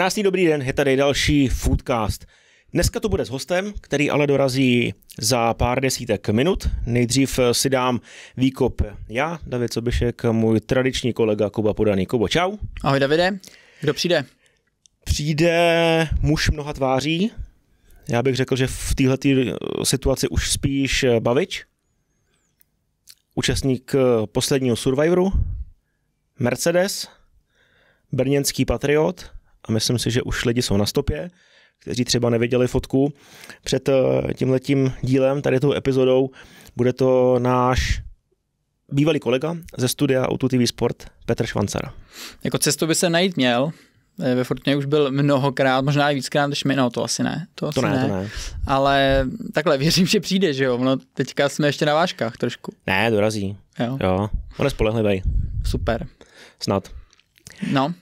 Krásný dobrý den, je tady další Foodcast. Dneska to bude s hostem, který ale dorazí za pár desítek minut. Nejdřív si dám výkop já, David Sobišek, můj tradiční kolega Kuba Podaný. Kubo, čau. Ahoj Davide, kdo přijde? Přijde muž mnoha tváří. Já bych řekl, že v této eh, situaci už spíš eh, bavič, účastník eh, posledního Survivoru, Mercedes, brněnský patriot – a myslím si, že už lidi jsou na stopě, kteří třeba neviděli fotku před eh, tímhletím dílem, tady tou epizodou, bude to náš bývalý kolega ze studia Auto TV Sport Petr Švancara. Jako cestu by se najít měl, eh, ve Fortuně už byl mnohokrát, možná i víckrát, než my, no to asi ne. To, asi to ne, ne, to ne. Ale takhle věřím, že přijde, že jo, no teďka jsme ještě na váškách trošku. Ne, dorazí. Jo. jo. On je spolehlivý. Super. Snad. No.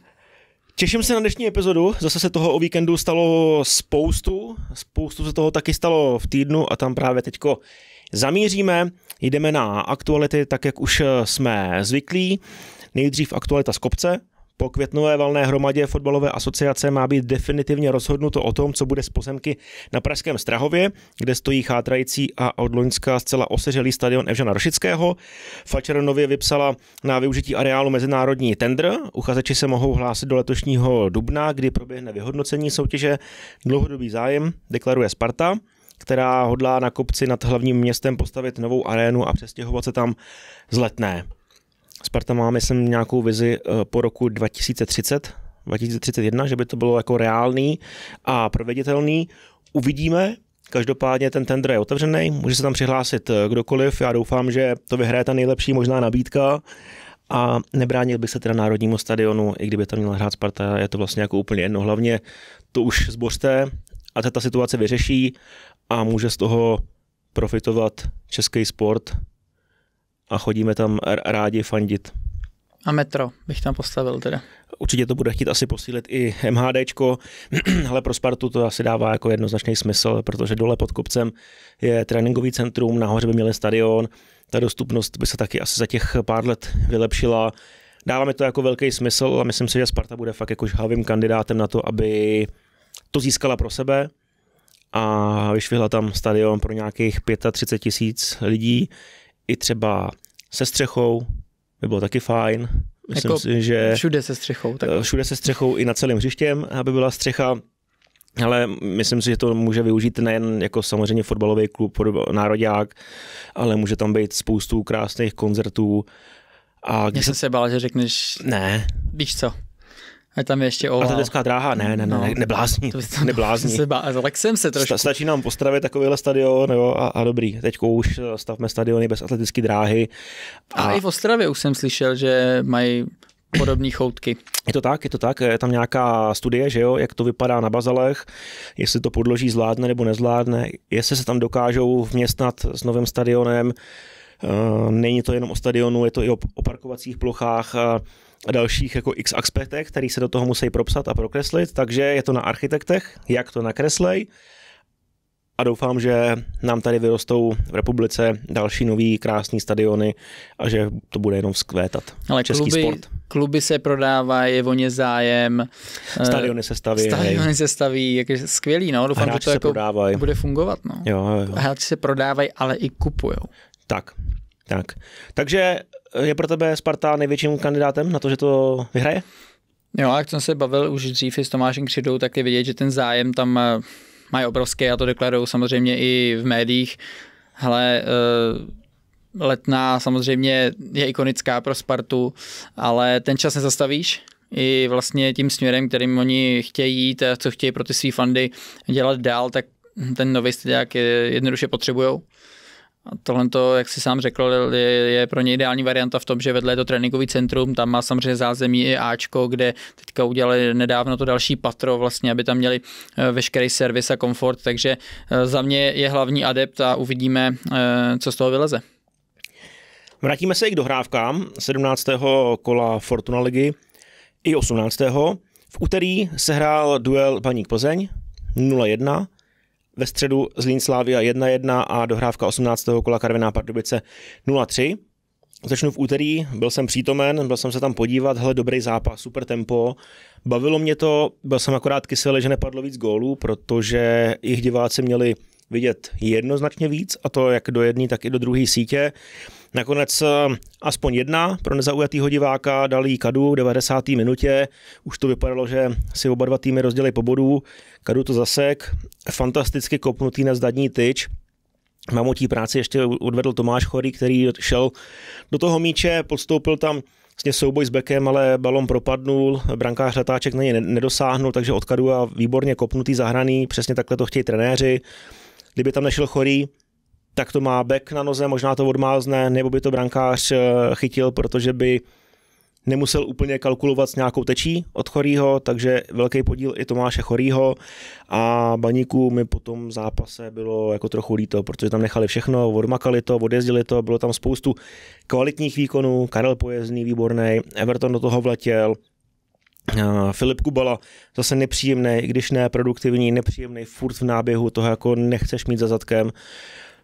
Těším se na dnešní epizodu, zase se toho o víkendu stalo spoustu, spoustu se toho taky stalo v týdnu a tam právě teďko zamíříme, jdeme na aktuality tak, jak už jsme zvyklí. Nejdřív aktualita z kopce, po květnové valné hromadě fotbalové asociace má být definitivně rozhodnuto o tom, co bude s pozemky na Pražském Strahově, kde stojí chátrající a od Loňska zcela oseřelý stadion Evžana Rošického. Fatscher nově vypsala na využití areálu mezinárodní tender. Uchazeči se mohou hlásit do letošního dubna, kdy proběhne vyhodnocení soutěže. Dlouhodobý zájem deklaruje Sparta která hodlá na kopci nad hlavním městem postavit novou arénu a přestěhovat se tam z letné. Sparta má, myslím, nějakou vizi eh, po roku 2030, 2031, že by to bylo jako reálný a proveditelný. Uvidíme, Každopádně ten tender je otevřený, může se tam přihlásit eh, kdokoliv. Já doufám, že to vyhraje ta nejlepší možná nabídka a nebránil bych se teda Národnímu stadionu, i kdyby tam měla hrát Sparta, je to vlastně jako úplně jedno. Hlavně to už zbořte a ta, ta situace vyřeší a může z toho profitovat český sport a chodíme tam rádi fandit. A metro bych tam postavil teda. Určitě to bude chtít asi posílit i MHDčko, ale pro Spartu to asi dává jako jednoznačný smysl, protože dole pod kopcem je tréninkový centrum, nahoře by měli stadion, ta dostupnost by se taky asi za těch pár let vylepšila. Dává mi to jako velký smysl a myslím si, že Sparta bude fakt jako žhavým kandidátem na to, aby to získala pro sebe a vyšvihla tam stadion pro nějakých 35 tisíc lidí i třeba se střechou, by bylo taky fajn. Myslím jako si, že všude se střechou. Tak... Eh, všude se střechou i na celém hřištěm, aby byla střecha. Ale myslím si, že to může využít nejen jako samozřejmě fotbalový klub, národák, ale může tam být spoustu krásných koncertů. A když... Já jsem se bál, že řekneš... Ne. Víš co? A tam je ještě Ale Atletická dráha, ne, ne, no. ne, neblázni, to tam, neblázni. Se bá, no, jsem se trošku. Sta, stačí nám postavit takovýhle stadion jo, a, a dobrý, teď už eh, stavme stadiony bez atletické dráhy. A... a i v Ostravě už jsem slyšel, že mají podobné choutky. Je to tak, je to tak. Je tam nějaká studie, že jo, jak to vypadá na bazalech, jestli to podloží zvládne nebo nezvládne, jestli se tam dokážou vměstnat s novým stadionem. Eh, není to jenom o stadionu, je to i o parkovacích plochách. Eh, dalších jako x aspektech, který se do toho musí propsat a prokreslit, takže je to na architektech, jak to nakreslej a doufám, že nám tady vyrostou v republice další nový krásný stadiony a že to bude jenom vzkvétat. Ale český kluby, sport. Kluby se prodávají, je o ně zájem. Eh, stadiony se staví. Stadiony se staví, jak je skvělý, no. Doufám, Hráči že to jako prodávaj. bude fungovat, no. Jo, jo. Hráči se prodávají, ale i kupují. Tak, tak. Takže je pro tebe Sparta největším kandidátem na to, že to vyhraje? Jo, jak jsem se bavil už dřív s Tomášem Křidou, tak je vidět, že ten zájem tam eh, mají obrovský a to deklarují samozřejmě i v médiích. Hele, eh, letná samozřejmě je ikonická pro Spartu, ale ten čas nezastavíš i vlastně tím směrem, kterým oni chtějí jít a co chtějí pro ty své fandy dělat dál, tak ten nový styl jednoduše potřebujou. A tohle, to, jak si sám řekl, je, je pro ně ideální varianta v tom, že vedle je to tréninkový centrum, tam má samozřejmě zázemí i Ačko, kde teďka udělali nedávno to další patro, vlastně, aby tam měli eh, veškerý servis a komfort, takže eh, za mě je hlavní adept a uvidíme, eh, co z toho vyleze. Vrátíme se i k dohrávkám 17. kola Fortuna ligy i 18. V úterý se hrál duel Paník Plzeň 0-1 ve středu Zlín Línslávia 1-1 a dohrávka 18. kola Karviná Pardubice 0-3. Začnu v úterý, byl jsem přítomen, byl jsem se tam podívat, hele, dobrý zápas, super tempo. Bavilo mě to, byl jsem akorát kyselý, že nepadlo víc gólů, protože jejich diváci měli vidět jednoznačně víc, a to jak do jedné, tak i do druhé sítě. Nakonec eh, aspoň jedna pro nezaujatýho diváka dalí Kadu v 90. minutě. Už to vypadalo, že si oba dva týmy rozdělili po bodu. Kadu to zasek, fantasticky kopnutý na zadní tyč. Mamotí práci ještě odvedl Tomáš Chory, který šel do toho míče, podstoupil tam vlastně souboj s bekem, ale balon propadnul, brankář Letáček na něj nedosáhnul, takže odkadu a výborně kopnutý zahraný, přesně takhle to chtějí trenéři. Kdyby tam nešel chorý, tak to má back na noze, možná to odmázne, nebo by to brankář eh, chytil, protože by nemusel úplně kalkulovat s nějakou tečí od Chorýho, takže velký podíl i Tomáše Chorýho a Baníku mi po tom zápase bylo jako trochu líto, protože tam nechali všechno, odmakali to, odjezdili to, bylo tam spoustu kvalitních výkonů, Karel Pojezdný výborný, Everton do toho vletěl, Filip Kubala, zase nepříjemný, i když ne produktivní, nepříjemný, furt v náběhu, toho jako nechceš mít za zadkem,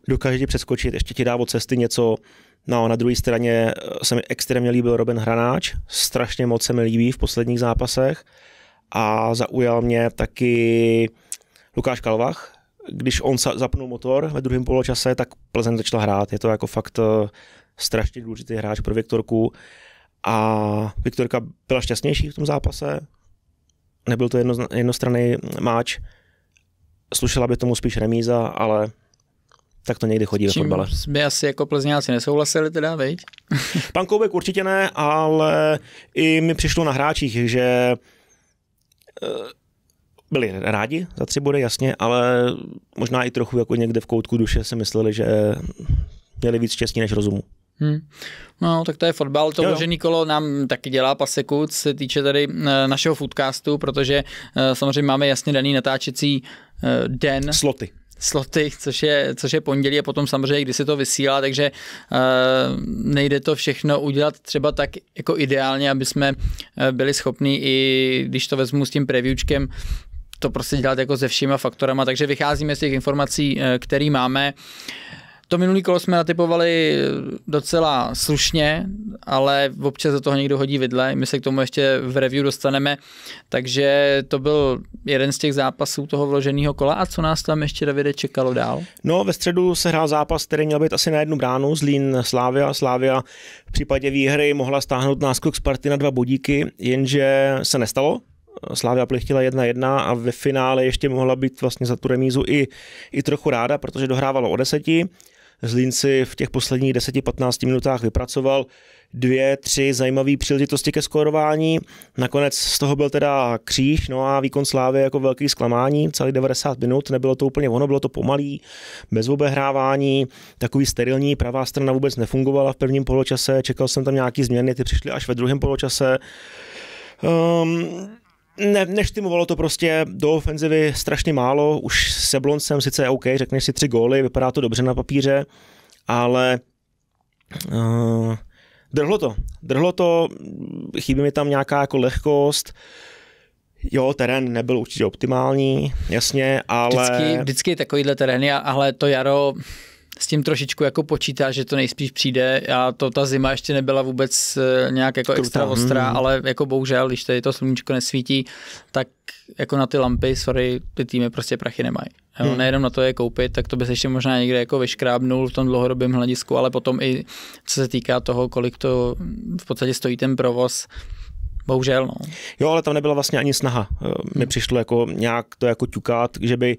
dokáže ti přeskočit, ještě ti dá od cesty něco, No, na druhé straně eh, se mi extrémně líbil Robin Hranáč, strašně moc se mi líbí v posledních zápasech a zaujal mě taky Lukáš Kalvach. Když on zapnul motor ve druhém poločase, tak Plzeň začala hrát. Je to jako fakt eh, strašně důležitý hráč pro Viktorku a Viktorka byla šťastnější v tom zápase, nebyl to jedno, jednostranný máč, slušela by tomu spíš remíza, ale tak to někdy chodí ve fotbale. Jsme asi jako plzňáci nesouhlasili teda, veď? Pan Koubek určitě ne, ale i mi přišlo na hráčích, že eh, byli rádi za tři body, jasně, ale možná i trochu jako někde v koutku duše si mysleli, že měli víc štěstí než rozumu. Hmm. No, tak to je fotbal. To vložený kolo nám taky dělá paseku, co se týče tady eh, našeho foodcastu, protože eh, samozřejmě máme jasně daný natáčecí eh, den. Sloty sloty, což je, což je pondělí a potom samozřejmě, kdy se to vysílá, takže uh, nejde to všechno udělat třeba tak jako ideálně, aby jsme byli schopni i když to vezmu s tím previewčkem, to prostě dělat jako se všema faktorama, takže vycházíme z těch informací, které máme. To minulý kolo jsme natypovali docela slušně, ale občas do toho někdo hodí vidle. My se k tomu ještě v review dostaneme. Takže to byl jeden z těch zápasů toho vloženého kola. A co nás tam ještě, Davide, čekalo dál? No, ve středu se hrál zápas, který měl být asi na jednu bránu. Zlín Slávia. Slávia v případě výhry mohla stáhnout náskok Sparty na dva bodíky, jenže se nestalo. Slávia plichtila 1-1 a ve finále ještě mohla být vlastně za tu remízu i, i trochu ráda, protože dohrávalo o deseti. Zlín si v těch posledních 10-15 minutách vypracoval dvě, tři zajímavé příležitosti ke skórování. Nakonec z toho byl teda kříž, no a výkon Slávy jako velký zklamání, celý 90 minut, nebylo to úplně ono, bylo to pomalý, bez obehrávání, takový sterilní, pravá strana vůbec nefungovala v prvním poločase, čekal jsem tam nějaký změny, ty přišly až ve druhém poločase. Um, ne, neštimovalo to prostě do ofenzivy strašně málo, už se Bloncem sice OK, řekneš si tři góly, vypadá to dobře na papíře, ale uh, drhlo to, drhlo to, chybí mi tam nějaká jako lehkost, Jo, terén nebyl určitě optimální, jasně, ale... Vždycky, vždycky takovýhle terén, ale to jaro, s tím trošičku jako počítá, že to nejspíš přijde a to ta zima ještě nebyla vůbec eh, nějak jako extra hmm. ostrá, hmm. ale jako bohužel, když tady to sluníčko nesvítí, tak jako na ty lampy, sorry, ty týmy prostě prachy nemají. hmm. Nejenom na to je koupit, tak to by se ještě možná někde jako vyškrábnul v tom dlouhodobém hledisku, ale potom i co se týká toho, kolik to v podstatě stojí ten provoz, bohužel. No. Jo, ale tam nebyla vlastně ani snaha. Eh, mi hmm. přišlo jako nějak to jako ťukat, že by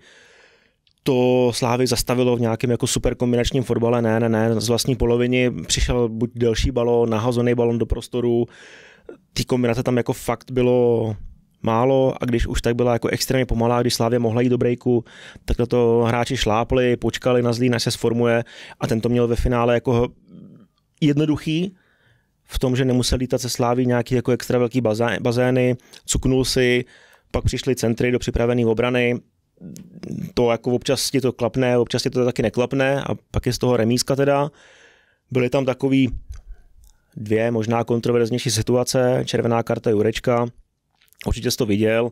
to Slávy zastavilo v nějakém jako super kombinačním fotbale, ne, ne, ne, z vlastní poloviny přišel buď delší balon, nahozený balon do prostoru, ty kombinace tam jako fakt bylo málo a když už tak byla jako extrémně pomalá, když Slávě mohla jít do breaku, tak to hráči šlápli, počkali na zlý, než se sformuje a ten to měl ve finále jako jednoduchý, v tom, že nemusel lítat se Sláví nějaký jako extra velký bazény, cuknul si, pak přišly centry do připravené obrany, to jako občas ti to klapne, občas ti to taky neklapne a pak je z toho remízka teda. Byly tam takový dvě možná kontroverznější situace, červená karta Jurečka, určitě jsi to viděl,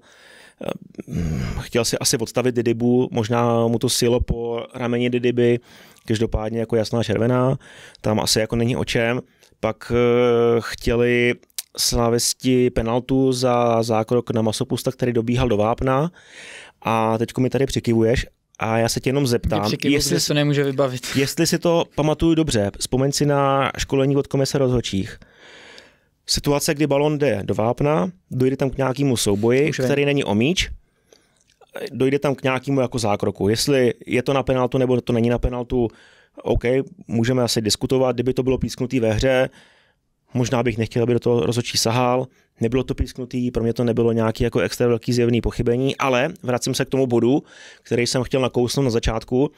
chtěl si asi odstavit Didibu, možná mu to silo po rameni Didiby, každopádně jako jasná červená, tam asi jako není o čem. Pak eh, chtěli slavisti penaltu za zákrok na Masopusta, který dobíhal do Vápna a teď mi tady přikivuješ a já se tě jenom zeptám, přikivu, jestli, se nemůže vybavit. jestli si to pamatuju dobře, vzpomeň si na školení od komise rozhodčích. Situace, kdy balon jde do vápna, dojde tam k nějakému souboji, Už který vím. není o míč, dojde tam k nějakému jako zákroku. Jestli je to na penaltu nebo to není na penaltu, OK, můžeme asi diskutovat, kdyby to bylo písknutý ve hře, Možná bych nechtěl, aby do toho rozhodčí sahal, nebylo to písknutý, pro mě to nebylo nějaký jako extra velký zjevný pochybení, ale vracím se k tomu bodu, který jsem chtěl nakousnout na začátku,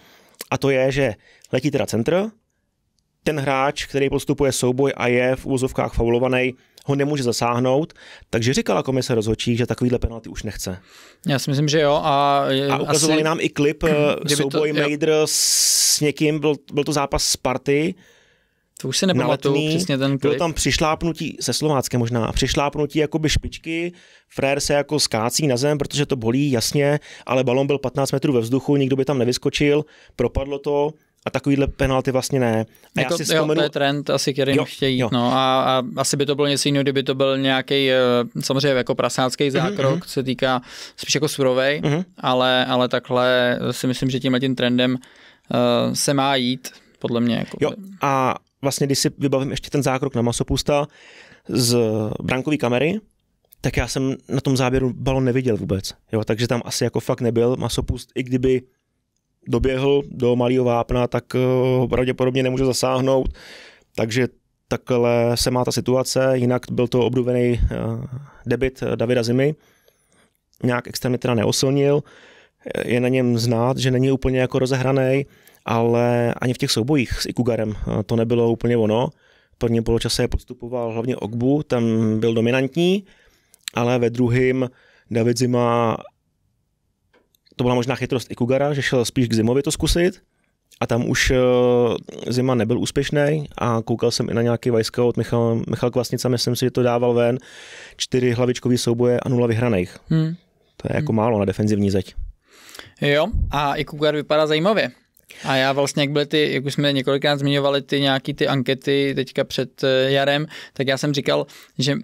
a to je, že letí teda centr, ten hráč, který postupuje souboj a je v úzovkách faulovaný, ho nemůže zasáhnout, takže říkala komise rozhodčí, že takovýhle penalty už nechce. Já si myslím, že jo. A, a ukazovali asi, nám i klip eh, souboj to, Mader s někým, byl, byl to zápas Sparty, to už se nepamatuju přesně ten klip. Bylo tam přišlápnutí, se Slováckem možná, přišlápnutí jakoby špičky, frér se jako skácí na zem, protože to bolí, jasně, ale balon byl 15 metrů ve vzduchu, nikdo by tam nevyskočil, propadlo to, a takovýhle penalty vlastně ne. A jako, já si vzpomenu... to je trend asi, který jo, chtějí Jo. No, a, a, asi by to bylo něco jiného, kdyby to byl nějaký eh, samozřejmě jako prasácký mhm, zákrok, mm-hmm. se týká spíš jako surovej, mm-hmm. ale, ale takhle si myslím, že tímhle tím trendem uh, se má jít, podle mě. Jako... Jo, a vlastně, když si vybavím ještě ten zákrok na masopusta z brankové kamery, tak já jsem na tom záběru balon neviděl vůbec. Jo, takže tam asi jako fakt nebyl masopust, i kdyby doběhl do malého vápna, tak ho eh, pravděpodobně nemůže zasáhnout. Takže takhle se má ta situace, jinak byl to obduvený eh, debit eh, Davida Zimy, nějak extrémně teda neosilnil, je na něm znát, že není úplně jako rozehraný, ale ani v těch soubojích s Ikugarem eh, to nebylo úplně ono. V prvním poločase postupoval hlavně Ogbu, tam byl dominantní, ale ve druhém David Zima, to byla možná chytrost Ikugara, že šel spíš k Zimovi to zkusit, a tam už eh, Zima nebyl úspěšný a koukal jsem i na nějaký od Michal, Michal Kvasnica, myslím si, že to dával ven, čtyři hlavičkový souboje a nula vyhraných. Hmm. To je jako hmm. málo na defenzivní zeď. Jo, a Kugar vypadá zajímavě. A já vlastně, jak byly ty, jak už jsme několikrát zmiňovali, ty nějaký ty ankety teďka před eh, jarem, tak já jsem říkal, že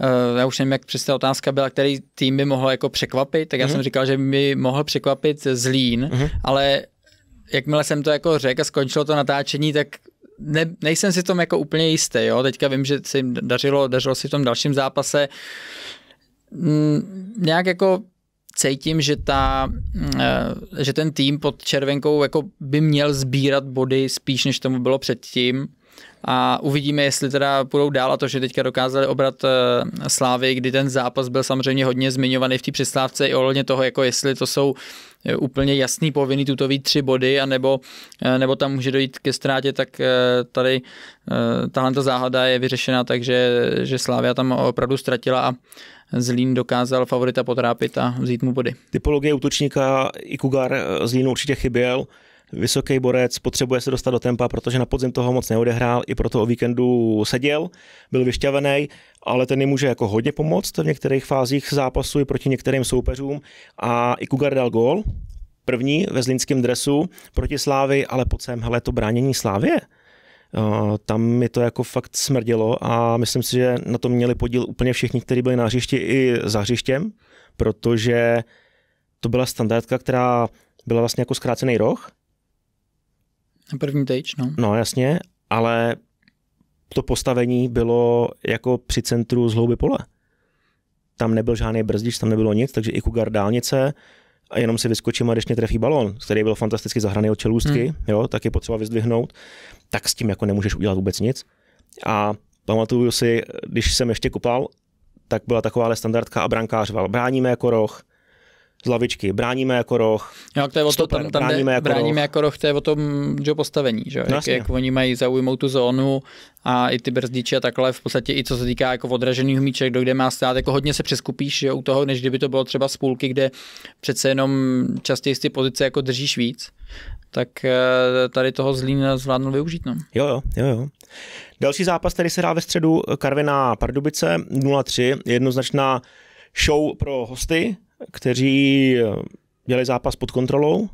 eh, já už nevím, jak přes ta otázka byla, který tým by mohl jako překvapit, tak já mm-hmm. jsem mhm. říkal, že by mohl překvapit Zlín, mm-hmm. ale jakmile jsem to jako řekl a skončilo to natáčení, tak ne, nejsem si tom jako úplně jistý, jo, teďka vím, že se jim dařilo, dařilo si v tom dalším zápase, mm, nějak jako cítím, že, ta, mm, eh, že ten tým pod červenkou jako by měl sbírat body spíš, než tomu bylo předtím. A uvidíme, jestli teda půjdou dál a to, že teďka dokázali obrat eh, Slávy, kdy ten zápas byl samozřejmě hodně zmiňovaný v té přestávce i ohledně toho, jako jestli to jsou eh, úplně jasný povinný tutový tři body, anebo, nebo tam může dojít ke ztrátě, tak tady tahle záhada je vyřešena, takže že Slávia tam opravdu ztratila a Zlín dokázal favorita potrápit a vzít mu body. Typologie útočníka Kugar eh, Zlín určitě chyběl. Vysoký borec potřebuje se dostat do tempa, protože na podzim toho moc neodehrál, i proto o víkendu seděl, byl vyšťavený, ale ten jim může jako hodně pomoct v některých fázích zápasu i proti některým soupeřům. A i Kugar dal gól, první ve zlínském dresu proti Slávy, ale po celém hele to bránění Slávě Eh, tam mi to jako fakt smrdělo a myslím si, že na to měli podíl úplně všichni, kteří byli na hřišti i za hřištěm, protože to byla standardka, která byla vlastně jako zkrácený roh. Na první tejč, no. No jasně, ale to postavení bylo jako při centru z hlouby pole. Tam nebyl žádný brzdič, tam nebylo nic, takže i kugar dálnice a jenom si vyskočím a když mě trefí balon, který byl fantasticky zahraný od čelůstky, hmm. jo, tak je potřeba vyzdvihnout tak s tím jako nemůžeš udělat vůbec nic. A pamatuju si, když jsem ještě kopal, tak byla taková standardka a brankář val. Bráníme jako roh, z lavičky, bráníme jako roh. Jo, to je o to, tam, tam bráníme, jako bráníme roh. jako roh, to je o tom že postavení, že? No, jak, jak, oni mají zaujmout tu zónu a i ty brzdiče a takhle, v podstatě i co se týká jako odražených míček, do kde má stát, jako hodně se přeskupíš že, u toho, než kdyby to bylo třeba z půlky, kde přece jenom častěji z ty pozice jako držíš víc tak eh, tady toho Zlína zvládnul využít. No. Jo, jo, jo, jo. Další zápas, který se hrá ve středu, Karviná Pardubice 0-3, jednoznačná show pro hosty, kteří eh, měli zápas pod kontrolou.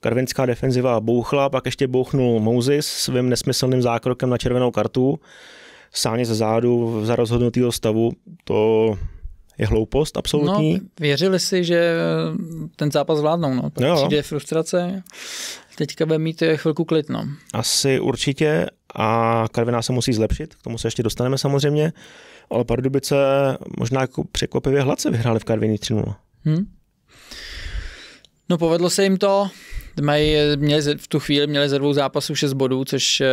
Karvinská defenziva bouchla, pak ještě bouchnul Moses svým nesmyslným zákrokem na červenou kartu. Sáně ze zádu za rozhodnutýho stavu, to je hloupost absolutní. No, věřili si, že ten zápas vládnou. No. Pak přijde frustrace teďka bude mít eh, chvilku klid. No. Asi určitě a Karviná se musí zlepšit, k tomu se ještě dostaneme samozřejmě, ale Pardubice možná jako překvapivě hladce vyhráli v Karviní 3 Hmm. No povedlo se jim to, mají, eh, měli, v tu chvíli měli ze dvou zápasů 6 bodů, což eh,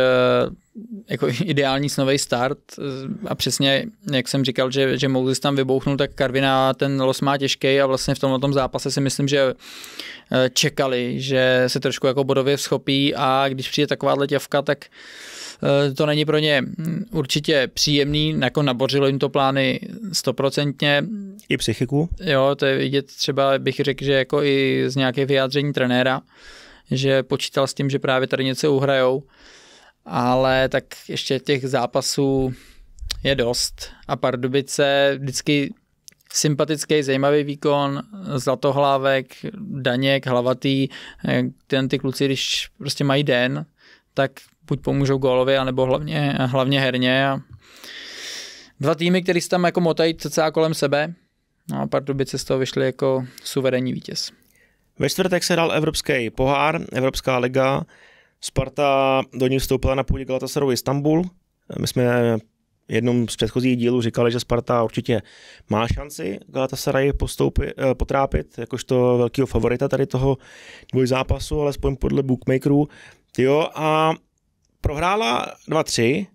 jako ideální snový start eh, a přesně, jak jsem říkal, že, že Moses tam vybouchnul, tak Karvina ten los má těžký a vlastně v tomhle tom zápase si myslím, že čekali, že se trošku jako bodově schopí a když přijde taková letěvka, tak Eh, to není pro ně hm, určitě příjemný, jako nabořilo jim to plány stoprocentně. I psychiku? Jo, to je vidět třeba, bych řekl, že jako i z nějaké vyjádření trenéra, že počítal s tím, že právě tady něco uhrajou, ale tak ještě těch zápasů je dost a Pardubice vždycky sympatický, zajímavý výkon, Zlatohlávek, Daněk, Hlavatý, eh, ten ty kluci, když prostě mají den, tak buď pomůžou gólově, anebo hlavně, hlavně herně. A dva týmy, které se tam jako motají cca kolem sebe, no a Pardubice z toho vyšly jako suverénní vítěz. Ve čtvrtek se dal Evropský pohár, Evropská liga. Sparta do ní vstoupila na půdě Galatasaray Istanbul. My jsme jednom z předchozích dílů říkali, že Sparta určitě má šanci Galatasaray postoupi, eh, potrápit, jakožto velkého favorita tady toho dvojzápasu, alespoň podle bookmakerů. Jo, a prohrála 2-3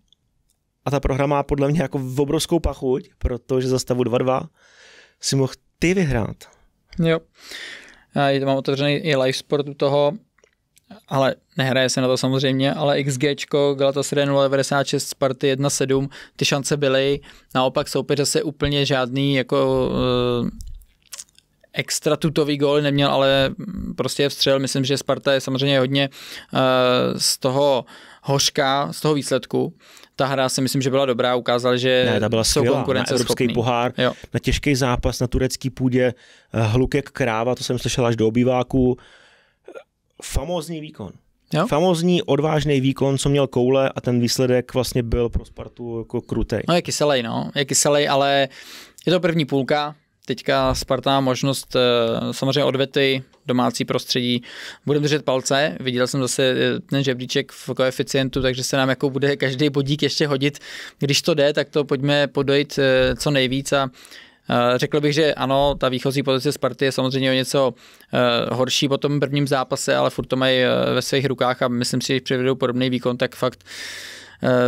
a ta prohra má podle mě jako obrovskou pachuť, protože za stavu 2-2 si mohl ty vyhrát. Jo. Já mám otevřený i live sport u toho, ale nehraje se na to samozřejmě, ale XG, Galatasaray 096 Sparty 1-7, ty šance byly, naopak soupeř se úplně žádný jako uh, extra tutový gól neměl, ale prostě je vstřel, myslím, že Sparta je samozřejmě hodně uh, z toho uh, hořká z toho výsledku. Ta hra si myslím, že byla dobrá, ukázala, že ne, ta byla jsou konkurence na evropský schopný. pohár, jo. na těžký zápas na turecký půdě, eh, hluk jak kráva, to jsem slyšel až do obýváku. Famózní výkon. Jo? Famozní odvážný výkon, co měl koule a ten výsledek vlastně byl pro Spartu jako krutej. No je kyselej, no. Je kyselej, ale je to první půlka, Teďka Sparta má možnost eh, samozřejmě odvety, domácí prostředí. Budeme držet palce. Viděl jsem zase eh, ten žebříček v koeficientu, takže se nám jako bude každý bodík ještě hodit. Když to jde, tak to pojďme podojit eh, co nejvíc a Řekl bych, že ano, ta výchozí pozice Sparty je samozřejmě o něco horší po tom prvním zápase, ale furt to mají ve svých rukách a myslím si, že když přivedou podobný výkon, tak fakt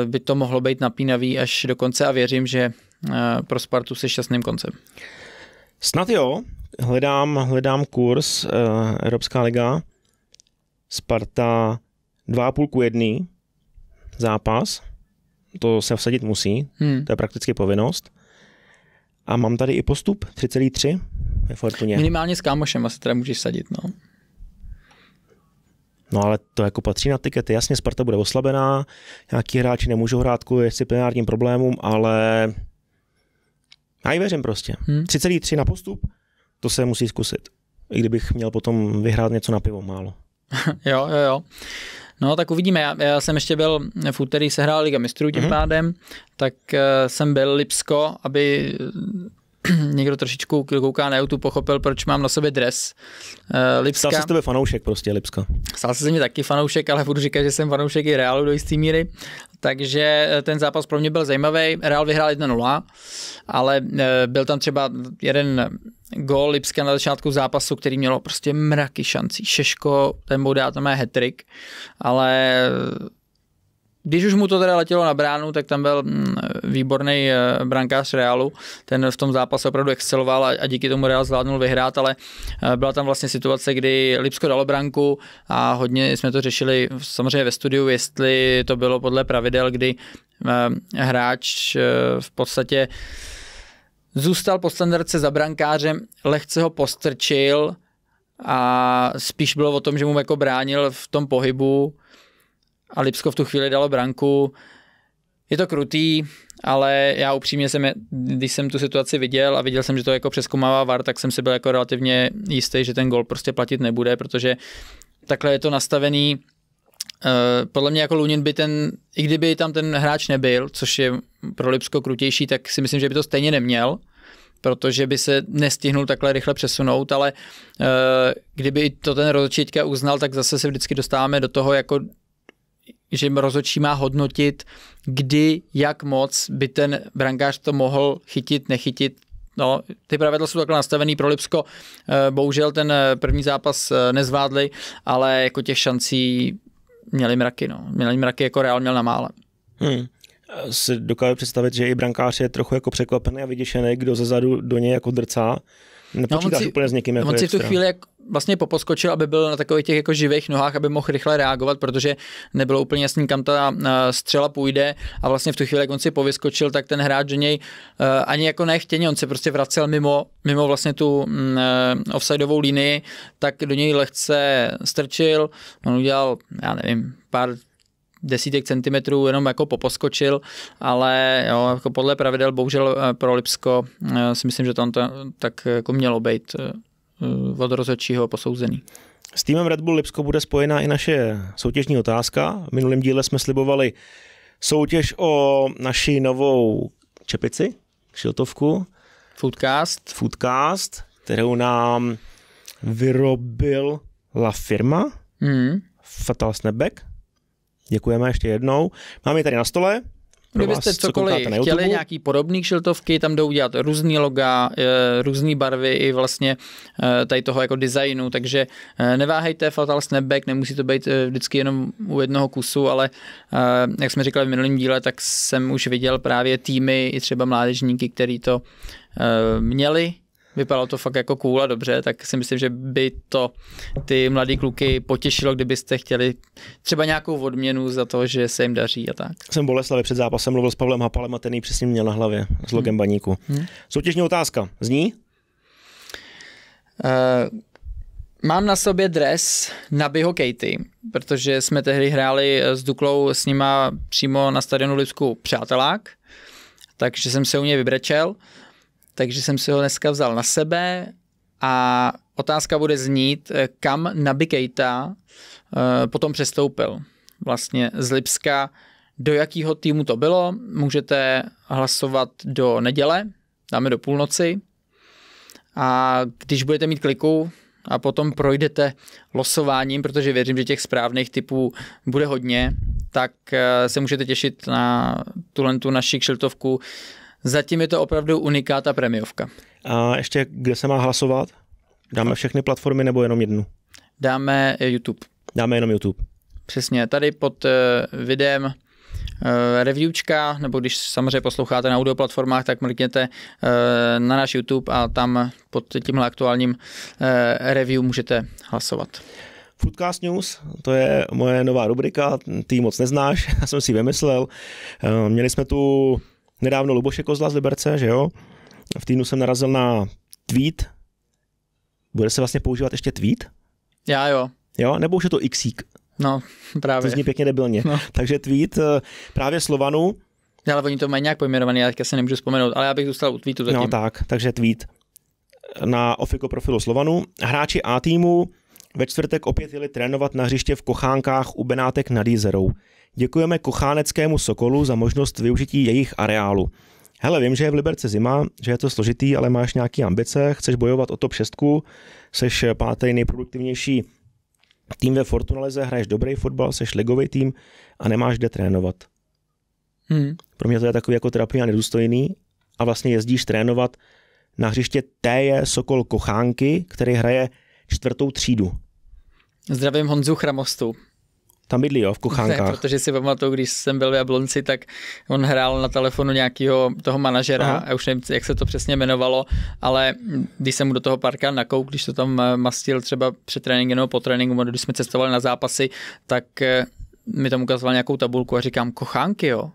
by to mohlo být napínavý až do konce a věřím, že pro Spartu se šťastným koncem. Snad jo, hledám, hledám kurz uh, Evropská liga, Sparta 2,5 k 1 zápas, to se vsadit musí, hmm. to je prakticky povinnost. A mám tady i postup 3,3 ve Fortuně. Minimálně s kámošem asi teda můžeš sadit, no. No ale to jako patří na tikety. Jasně, Sparta bude oslabená, nějaký hráči nemůžou hrát kvůli disciplinárním problémům, ale já jí věřím prostě. Hmm. 3,3 na postup, to se musí zkusit. I kdybych měl potom vyhrát něco na pivo, málo. jo, jo, jo. No tak uvidíme, já, já jsem ještě byl, v úterý se hrál Liga mistrů tím mm-hmm. pádem, tak uh, jsem byl Lipsko, aby někdo trošičku kouká na YouTube, pochopil, proč mám na sobě dres. Uh, Lipska. Stal se z tebe fanoušek prostě, Lipska. Stal se ze mě taky fanoušek, ale budu říkat, že jsem fanoušek i Realu do jisté míry. Takže eh, ten zápas pro mě byl zajímavý. Real vyhrál 1-0, ale eh, byl tam třeba jeden gol Lipska na začátku zápasu, který mělo prostě mraky šancí. Šeško, ten bude dát na mé hat ale když už mu to teda letělo na bránu, tak tam byl mm, výborný eh, brankář Realu, ten v tom zápase opravdu exceloval a díky tomu Real zvládnul vyhrát, ale eh, byla tam vlastně situace, kdy Lipsko dalo branku a hodně jsme to řešili samozřejmě ve studiu, jestli to bylo podle pravidel, kdy eh, hráč v podstatě zůstal po standardce za brankářem, lehce ho postrčil a spíš bylo o tom, že mu jako bránil v tom pohybu, a Lipsko v tu chvíli dalo branku. Je to krutý, ale já upřímně jsem, když jsem tu situaci viděl a viděl jsem, že to jako přeskumává VAR, tak jsem si byl jako relativně jistý, že ten gol prostě platit nebude, protože takhle je to nastavený. Eh, podle mě jako Lunin by ten, i kdyby tam ten hráč nebyl, což je pro Lipsko krutější, tak si myslím, že by to stejně neměl, protože by se nestihnul takhle rychle přesunout, ale eh, kdyby to ten rozhodčí uznal, tak zase se vždycky dostáváme do toho, jako že rozhodčí má hodnotit, kdy, jak moc by ten brankář to mohl chytit, nechytit. No, ty pravidla jsou takhle nastavený pro Lipsko. Eh, bohužel ten eh, první zápas eh, nezvládli, ale jako těch šancí měli mraky. No. Měli mraky jako Real měl na mále. Hmm si dokážu představit, že i brankář je trochu jako překvapený a vyděšený, kdo zezadu do něj jako drcá. Nepočítáš no, si, úplně s někým jako On si v tu chvíli jak vlastně poposkočil, aby byl na takových těch jako živých nohách, aby mohl rychle reagovat, protože nebylo úplně jasný, kam ta eh, střela půjde a vlastně v tu chvíli, jak on si povyskočil, tak ten hráč do něj eh, ani jako nechtěně, on se prostě vracel mimo, mimo vlastně tu mm, eh, offsideovou linii, tak do něj lehce strčil, on udělal, já nevím, pár desítek centimetrů jenom jako poposkočil, ale jo, jako podle pravidel bohužel eh, pro Lipsko eh, si myslím, že tam to tak jako mělo být eh, od rozhodčího posouzený. S týmem Red Bull Lipsko bude spojená i naše soutěžní otázka. V minulém díle jsme slibovali soutěž o naši novou čepici, šiltovku. Foodcast. Foodcast, kterou nám vyrobil La Firma. Mm. Fatal Snapback. Děkujeme ještě jednou. Máme je tady na stole. Kdybyste vás, cokoliv co chtěli, nějaký podobný šiltovky, tam jdou udělat různý loga, eh, různé barvy i vlastně eh, tady toho jako designu, takže eh, neváhejte, Fatal Snapback, nemusí to být vždycky jenom u jednoho kusu, ale jak jsme říkali v minulém díle, tak jsem už viděl právě týmy i třeba mládežníky, který to měli vypadalo to fakt jako cool a dobře, tak si myslím, že by to ty mladý kluky potěšilo, kdybyste chtěli třeba nějakou odměnu za to, že se jim daří a tak. Jsem Boleslavě před zápasem mluvil s Pavlem Hapalem a ten ji přesně měl na hlavě s logem hmm. baníku. Hmm. Soutěžní otázka, zní? Uh, Mám na sobě dres na Bihokejty, protože jsme tehdy hráli s Duklou s nima přímo na stadionu Lipsku Přátelák, takže jsem se u něj vybrečel takže jsem si ho dneska vzal na sebe a otázka bude znít, eh, kam Naby Keita eh, potom přestoupil. Vlastně z Lipska, do jakého týmu to bylo, můžete hlasovat do neděle, dáme do půlnoci. A když budete mít kliku a potom projdete losováním, protože věřím, že těch správných typů bude hodně, tak eh, se můžete těšit na tuhle tu naši kšiltovku Zatím je to opravdu unikáta premiovka. A ještě kde se má hlasovat? Dáme všechny platformy nebo jenom jednu? Dáme YouTube. Dáme jenom YouTube. Přesně, tady pod eh, videem eh, reviewčka, nebo když samozřejmě posloucháte na audio platformách, tak mrkněte eh, na náš YouTube a tam pod tímhle aktuálním review můžete hlasovat. Foodcast News, to je moje nová rubrika, ty moc neznáš, já jsem si vymyslel. Měli jsme tu nedávno Luboše Kozla jako z Liberce, že jo? V týdnu jsem narazil na tweet. Bude se vlastně používat ještě tweet? Já jo. Jo, nebo už je to xík? No, právě. To zní pěkně debilně. No. Takže tweet eh, právě Slovanu. Já, Ale oni to mají nějak pojmenovaný, já se nemůžu vzpomenout, ale já bych zůstal u tweetu zatím. No tak, takže tweet na Ofiko profilu Slovanu. Hráči A týmu ve čtvrtek opět jeli trénovat na hřiště v Kochánkách u Benátek nad Jízerou. Děkujeme Kocháneckému Sokolu za možnost využití jejich areálu. Hele, vím, že je v Liberci zima, že je to složitý, ale máš nějaké ambice, chceš bojovat o top 6, jsi pátý nejproduktivnější tým ve Fortunaleze, hraješ dobrý fotbal, jsi ligový tým a nemáš kde trénovat. Hmm. Pro mě to je takový jako terapie a nedůstojný a vlastně jezdíš trénovat na hřiště T Sokol Kochánky, který hraje čtvrtou třídu. Zdravím Honzu Chramostu. Tam bydlí, jo, v Kuchánkách. Ne, protože si pamatuju, když jsem byl v Jablonci, tak on hrál na telefonu nějakého toho manažera, Aha. já už nevím, jak se to přesně jmenovalo, ale když jsem mu do toho parka nakouk, když to tam eh, mastil třeba před tréninkem nebo po tréninku, když jsme cestovali na zápasy, tak eh, mi tam ukazoval nějakou tabulku a říkám, kochánky, jo,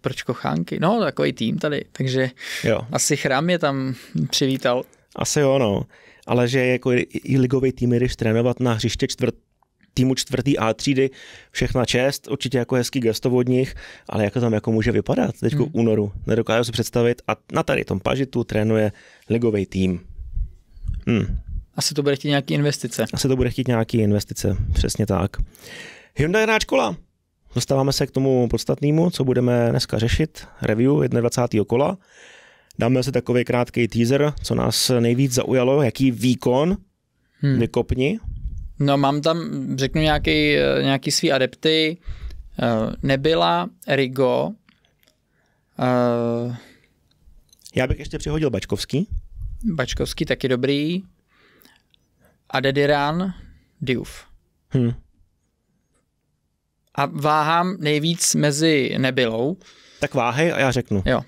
proč kochánky? No, takový tým tady, takže jo. asi chrám je tam přivítal. Asi jo, no. Ale že jako i ligový tým když trénovat na hřiště čtvrt, týmu čtvrtý A třídy. Všechna čest, určitě jako hezký gesto od nich, ale jak to tam jako může vypadat teď hmm. únoru? Nedokážu si představit. A na tady tom pažitu trénuje ligový tým. Hmm. Asi to bude chtít nějaký investice. Asi to bude chtít nějaký investice, přesně tak. Hyundai kola. Dostáváme se k tomu podstatnému, co budeme dneska řešit. Review 21. kola. Dáme si takový krátký teaser, co nás nejvíc zaujalo, jaký výkon hmm. vykopni No mám tam, řeknu nějaký, eh, nějaký svý adepty. Eh, Nebyla, Rigo. Uh, Já bych ještě přihodil Bačkovský. Bačkovský taky dobrý. A Dediran, Diuf. Hmm. A váhám nejvíc mezi nebylou. Tak váhej a já řeknu. Jo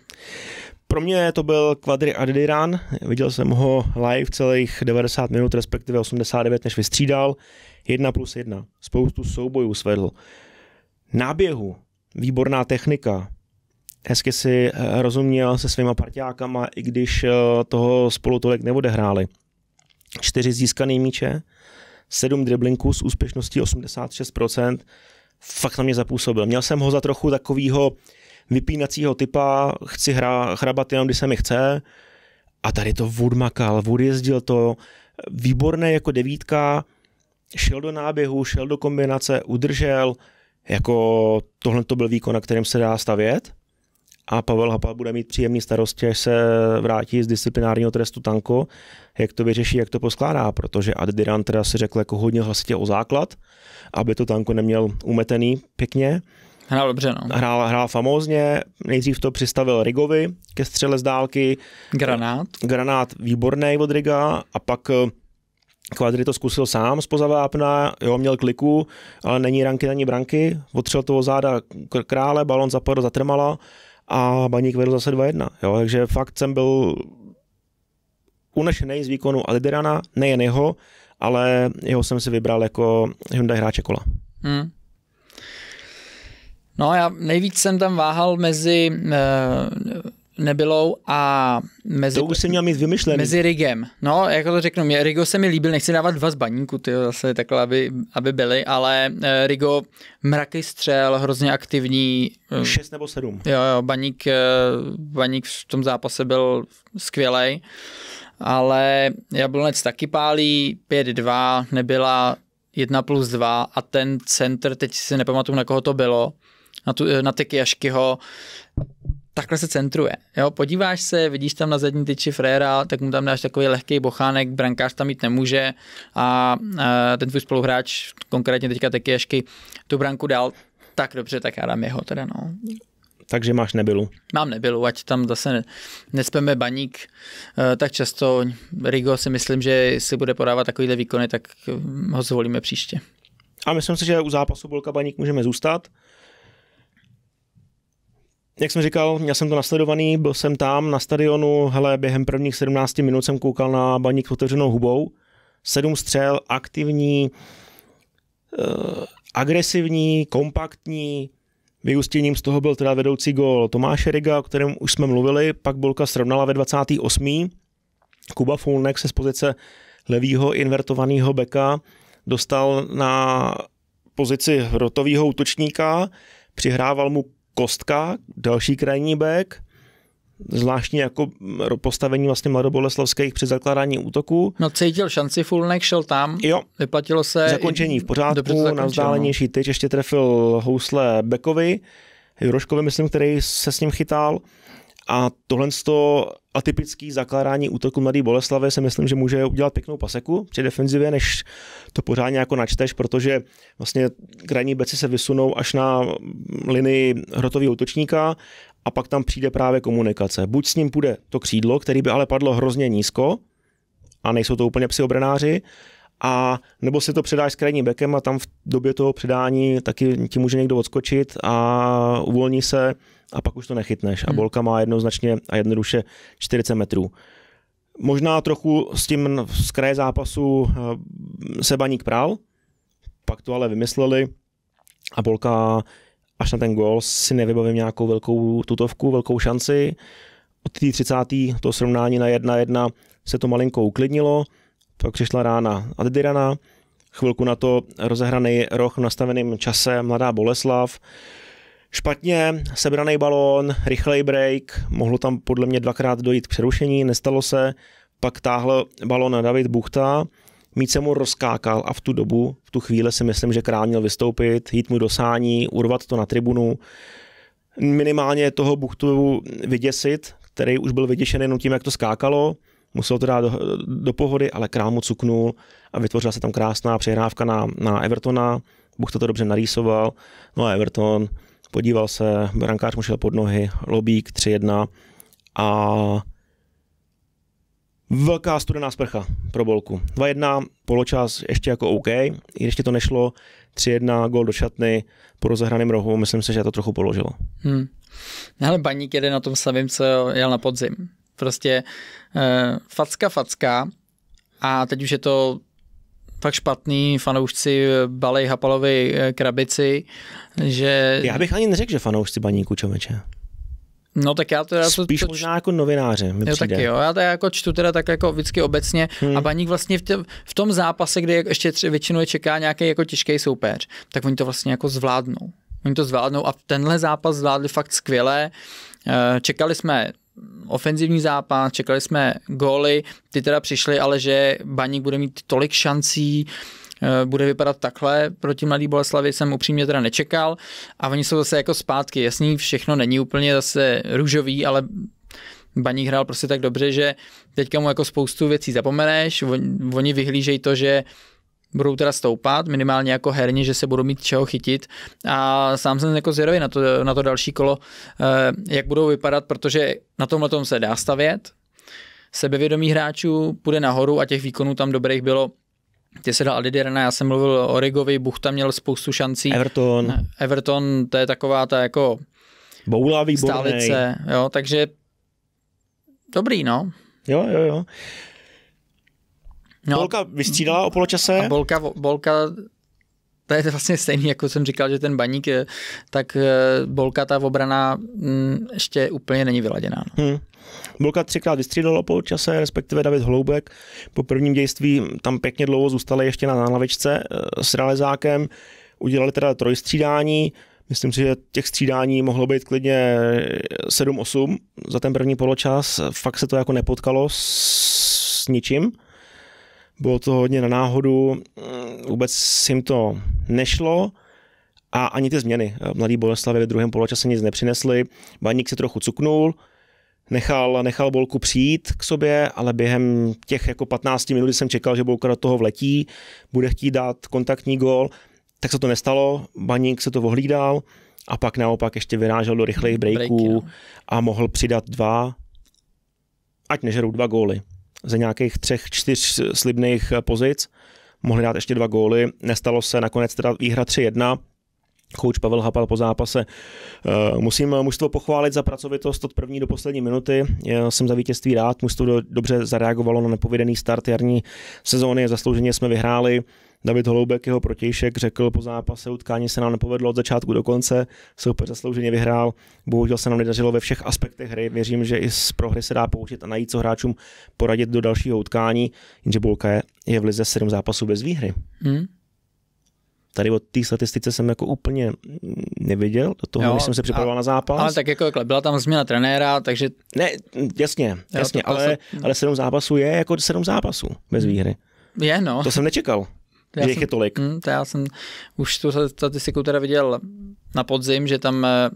pro mě to byl Quadri Adiran, viděl jsem ho live celých 90 minut, respektive 89, než vystřídal, 1 plus 1, spoustu soubojů svedl. Náběhu, výborná technika, hezky si eh, rozuměl se svýma partiákama, i když eh, toho spolu tolik neodehráli. Čtyři získané míče, sedm driblinků s úspěšností 86%, fakt na mě zapůsobil. Měl jsem ho za trochu takovýho vypínacího typa, chci hra, hrabat jenom, když se mi chce. A tady to Wood makal, Wood jezdil to, výborné jako devítka, šel do náběhu, šel do kombinace, udržel, jako tohle to byl výkon, na kterém se dá stavět a Pavel Hapal bude mít příjemný starosti, až se vrátí z disciplinárního trestu tanko, jak to vyřeší, jak to poskládá, protože Ad teda si řekl jako hodně hlasitě o základ, aby to tanko neměl umetený pěkně Hrál dobře, no. Hrál, hrál famózně, nejdřív to přistavil Rigovi ke střele z dálky. Granát. Granát výborný od Riga a pak eh, Kvadry to zkusil sám spoza vápna, jo, měl kliku, ale není ranky není branky, otřel toho záda krále, balon zapadl, zatrmala a baník vedl zase 2-1. Jo, takže fakt jsem byl unešený z výkonu Alderana, nejen jeho, ale jeho jsem si vybral jako Hyundai hráče kola. Hmm. No já nejvíc jsem tam váhal mezi eh, Nebylou a mezi... To už jsem měl mít vymyšlený. Mezi Rigem. No, jako to řeknu, mě Rigo se mi líbil, nechci dávat dva z baníku, ty zase takhle, aby, aby byly, ale eh, Rigo mraky střel, hrozně aktivní. Eh, Šest nebo sedm. Jo, jo, baník, baník v tom zápase byl skvělej, ale Jablonec taky pálí, 5-2, nebyla 1 plus 2 a ten center, teď si nepamatuju, na koho to bylo, na, tu, eh, na ty Kiaškyho, takhle se centruje. Jo, podíváš se, vidíš tam na zadní tyči Fréra, tak mu tam dáš takový lehký bochánek, brankář tam mít nemůže a, a eh, ten tvůj spoluhráč, konkrétně teďka taky ješky, tu branku dal, tak dobře, tak já dám jeho teda, no. Takže máš nebylu. Mám nebylu, ať tam zase nespeme baník eh, tak často. Rigo si myslím, že si bude podávat takovýhle výkony, tak ho zvolíme příště. A myslím si, že u zápasu Bolka Baník můžeme zůstat jak jsem říkal, já jsem to nasledovaný, byl jsem tam na stadionu, hele, během prvních 17 minut jsem koukal na baník s otevřenou hubou, sedm střel, aktivní, eh, agresivní, kompaktní, vyústěním z toho byl teda vedoucí gol Tomáše Riga, o kterém už jsme mluvili, pak Bolka srovnala ve 28. Kuba Fulnek se z pozice levýho invertovaného beka dostal na pozici rotového útočníka, přihrával mu Kostka, další krajní bek, zvláštní jako postavení vlastně mladoboleslavských při zakládání útoku. No cítil šanci Fulnek, šel tam, jo. vyplatilo se. Zakončení v pořádku, na vzdálenější tyč ještě trefil housle Bekovi, Juroškovi myslím, který se s ním chytal. A tohle atypické zakládání útoku mladý Boleslavy si myslím, že může udělat pěknou paseku při defenzivě, než to pořádně jako načteš, protože vlastně krajní beci se vysunou až na linii hrotového útočníka a pak tam přijde právě komunikace. Buď s ním půjde to křídlo, který by ale padlo hrozně nízko a nejsou to úplně psi obrenáři, a nebo si to předáš s krajním bekem a tam v době toho předání taky ti může někdo odskočit a uvolní se a pak už to nechytneš. A hmm. bolka má jednoznačně a jednoduše 40 metrů. Možná trochu s tím z kraje zápasu eh, se baník prál, pak to ale vymysleli a bolka až na ten gol si nevybavím nějakou velkou tutovku, velkou šanci. Od té 30. to srovnání na 1-1 se to malinko uklidnilo, pak přišla rána Adedirana, chvilku na to rozehraný roh nastaveným časem čase Mladá Boleslav, Špatně sebraný balón, rychlej break, mohlo tam podle mě dvakrát dojít k přerušení, nestalo se, pak táhl balón na David Buchta, Míč se mu rozkákal a v tu dobu, v tu chvíli si myslím, že král měl vystoupit, jít mu do sání, urvat to na tribunu, minimálně toho Buchtu vyděsit, který už byl vyděšený jenom tím, jak to skákalo, musel to dát do, do pohody, ale král mu cuknul a vytvořila se tam krásná přehrávka na, na Evertona, Buchta to dobře narýsoval, no a Everton podíval se, brankář mu šel pod nohy, lobík 3-1 a velká studená sprcha pro Bolku. 2-1, poločas ještě jako OK, i když to nešlo, 3-1, gol do šatny, po rozehraném rohu, myslím si, že to trochu položilo. Hmm. Ale baník jede na tom samém, co jel na podzim. Prostě eh, facka, facka a teď už je to fakt špatný, fanoušci balej Hapalovi eh, krabici, že... Já bych ani neřekl, že fanoušci baníku čověče. No tak já teda... Spíš to, to možná jako novináře mi jo, Tak jo, já to jako čtu teda tak jako vždycky obecně hmm. a Baník vlastně v, tě, v tom zápase, kde ještě tři, většinou je čeká nějaký jako těžký soupeř, tak oni to vlastně jako zvládnou. Oni to zvládnou a tenhle zápas zvládli fakt skvěle. Eh, čekali jsme ofenzivní zápas, čekali jsme góly, ty teda přišly, ale že Baník bude mít tolik šancí, eh, bude vypadat takhle. Proti Mladý Boleslavi jsem upřímně teda nečekal a oni jsou zase jako zpátky. Jasný, všechno není úplně zase růžový, ale Baník hrál prostě tak dobře, že teďka mu jako spoustu věcí zapomeneš, oni vyhlížejí to, že budou teda stoupat, minimálně jako herně, že se budou mít čeho chytit a sám jsem jako zvědavý na to, na to další kolo, eh, jak budou vypadat, protože na tomhle tom se dá stavět, sebevědomí hráčů půjde nahoru a těch výkonů tam dobrých bylo Tě se dal Adidirena, já jsem mluvil o Rigovi, Buchta měl spoustu šancí. Everton. Everton, to je taková ta jako Boula výborný. Stálice, jo, takže dobrý, no. Jo, jo, jo. No, Bolka vystřídala o poločase. A Bolka, Bolka to je vlastně stejný, jako jsem říkal, že ten baník, je, eh, tak eh, Bolka, ta obrana mm, ještě úplně není vyladěná. No. Hmm. Bolka třikrát vystřídal o poločase, respektive David Hloubek. Po prvním dějství tam pěkně dlouho zůstali ještě na nálavičce eh, s Realizákem. Udělali teda trojstřídání, Myslím si, že těch střídání mohlo být klidně 7-8 za ten první poločas. Fakt se to jako nepotkalo s ničím. Bylo to hodně na náhodu, vůbec jim to nešlo a ani ty změny. Mladý Boleslavě ve druhém poločase nic nepřinesli, Baník se trochu cuknul, nechal, nechal Bolku přijít k sobě, ale během těch jako 15 minut jsem čekal, že Bolka do toho vletí, bude chtít dát kontaktní gol, tak se to nestalo, Baník se to ohlídal a pak naopak ještě vyrážel do rychlých breaků no. a mohl přidat dva, ať nežerou dva góly ze nějakých třech, čtyř slibných eh, pozic. Mohli dát ještě dva góly, nestalo se, nakonec teda výhra 3-1. Kouč Pavel Hapal po zápase. Eh, musím eh, mužstvo pochválit za pracovitost od první do poslední minuty. Já jsem za vítězství rád. Mužstvo dobře zareagovalo na nepovedený start jarní sezóny. Zaslouženě jsme vyhráli. David Holoubek, jeho protějšek, řekl po zápase, utkání se nám nepovedlo od začátku do konce, soupeř zaslouženě vyhrál, bohužel se nám nedařilo ve všech aspektech hry, věřím, že i z prohry se dá poučit a najít co hráčům poradit do dalšího utkání, jenže Bulka je, je v lize 7 zápasů bez výhry. Hmm tady o té statistice jsem jako úplně neviděl, do toho, jo, když jsem se připravoval a, na zápas. Ale tak jako byla tam změna trenéra, takže... Ne, jasně, jasně, jo, ale, se... ale sedm zápasů je jako sedm zápasů bez hmm. výhry. Je, no. To jsem nečekal. Já že jich je tolik. Hm, to já jsem už tu statistiku teda viděl na podzim, že tam eh,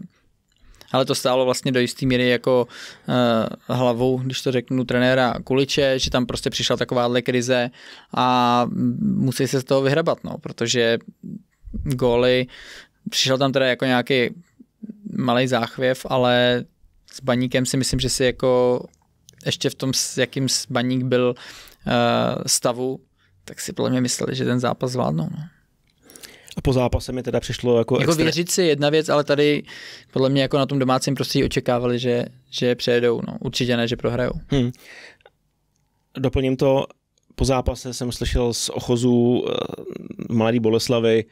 ale to stálo vlastně do jisté míry jako uh, eh, hlavu, když to řeknu, trenéra Kuliče, že tam prostě přišla takováhle krize a musí se z toho vyhrabat, no, protože góly, přišel tam teda jako nějaký malý záchvěv, ale s Baníkem si myslím, že si jako ještě v tom, jakým Baník byl uh, stavu, tak si podle mě mysleli, že ten zápas zvládnou. No. A po zápase mi teda přišlo jako... Jako extra... věřit si jedna věc, ale tady podle mě jako na tom domácím prostředí očekávali, že, že přejedou. No. Určitě ne, že prohrajou. Hmm. Doplním to, po zápase jsem slyšel z ochozu uh, Mladý Boleslavy,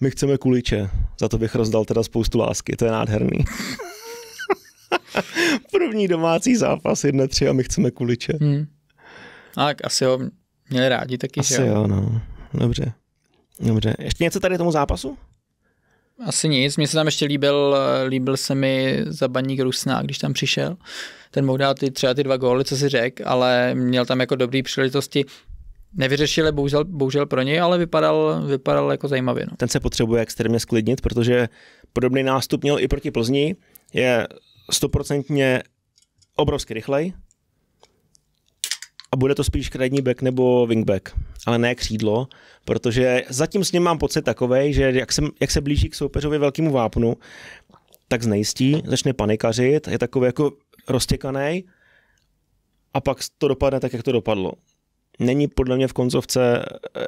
my chceme kuliče, za to bych rozdal teda spoustu lásky, to je nádherný. První domácí zápas jedna tři a my chceme kuliče. Hmm. Tak asi ho Měli rádi taky, Asi že jo? jo, no. Dobře. Dobře. Ještě něco tady tomu zápasu? Asi nic. Mně se tam ještě líbil, líbil se mi za baník Rusná, když tam přišel. Ten mohl dát ty, třeba ty dva góly, co si řekl, ale měl tam jako dobrý příležitosti. Nevyřešil, je bohužel, bohužel pro něj, ale vypadal, vypadal jako zajímavě. No. Ten se potřebuje extrémně sklidnit, protože podobný nástup měl i proti Plzni. Je stoprocentně obrovsky rychlej, a bude to spíš krajní back nebo wingback, ale ne křídlo, protože zatím s ním mám pocit takový, že jak, se, jak se blíží k soupeřovi velkému vápnu, tak znejistí, začne panikařit, je takový jako roztěkaný a pak to dopadne tak, jak to dopadlo. Není podle mě v koncovce eh,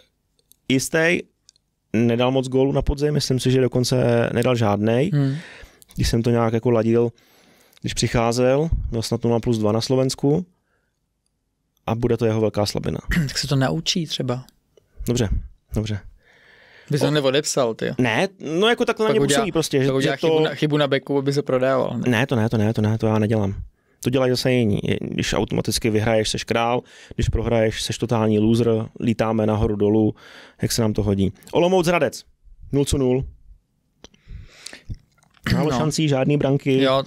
jistý, nedal moc gólu na podzim, myslím si, že dokonce nedal žádný, Hmm. Když jsem to nějak jako ladil, když přicházel, měl snad 0 plus 2 na Slovensku, a bude to jeho velká slabina. tak se to naučí třeba. Dobře, dobře. By se o... neodepsal, ty. Ne, no jako takhle tak na mě udělá, působí prostě. Tak udělá že to... chybu, na, chybu na beku, aby se prodával. Ne? ne, to ne, to ne, to ne, to já nedělám. To dělají zase jiní. Když automaticky vyhraješ, seš král, když prohraješ, seš totální loser, lítáme nahoru dolů, jak se nám to hodí. Olomouc Hradec, 0 co 0. Málo no. šancí, žádný branky. Jo,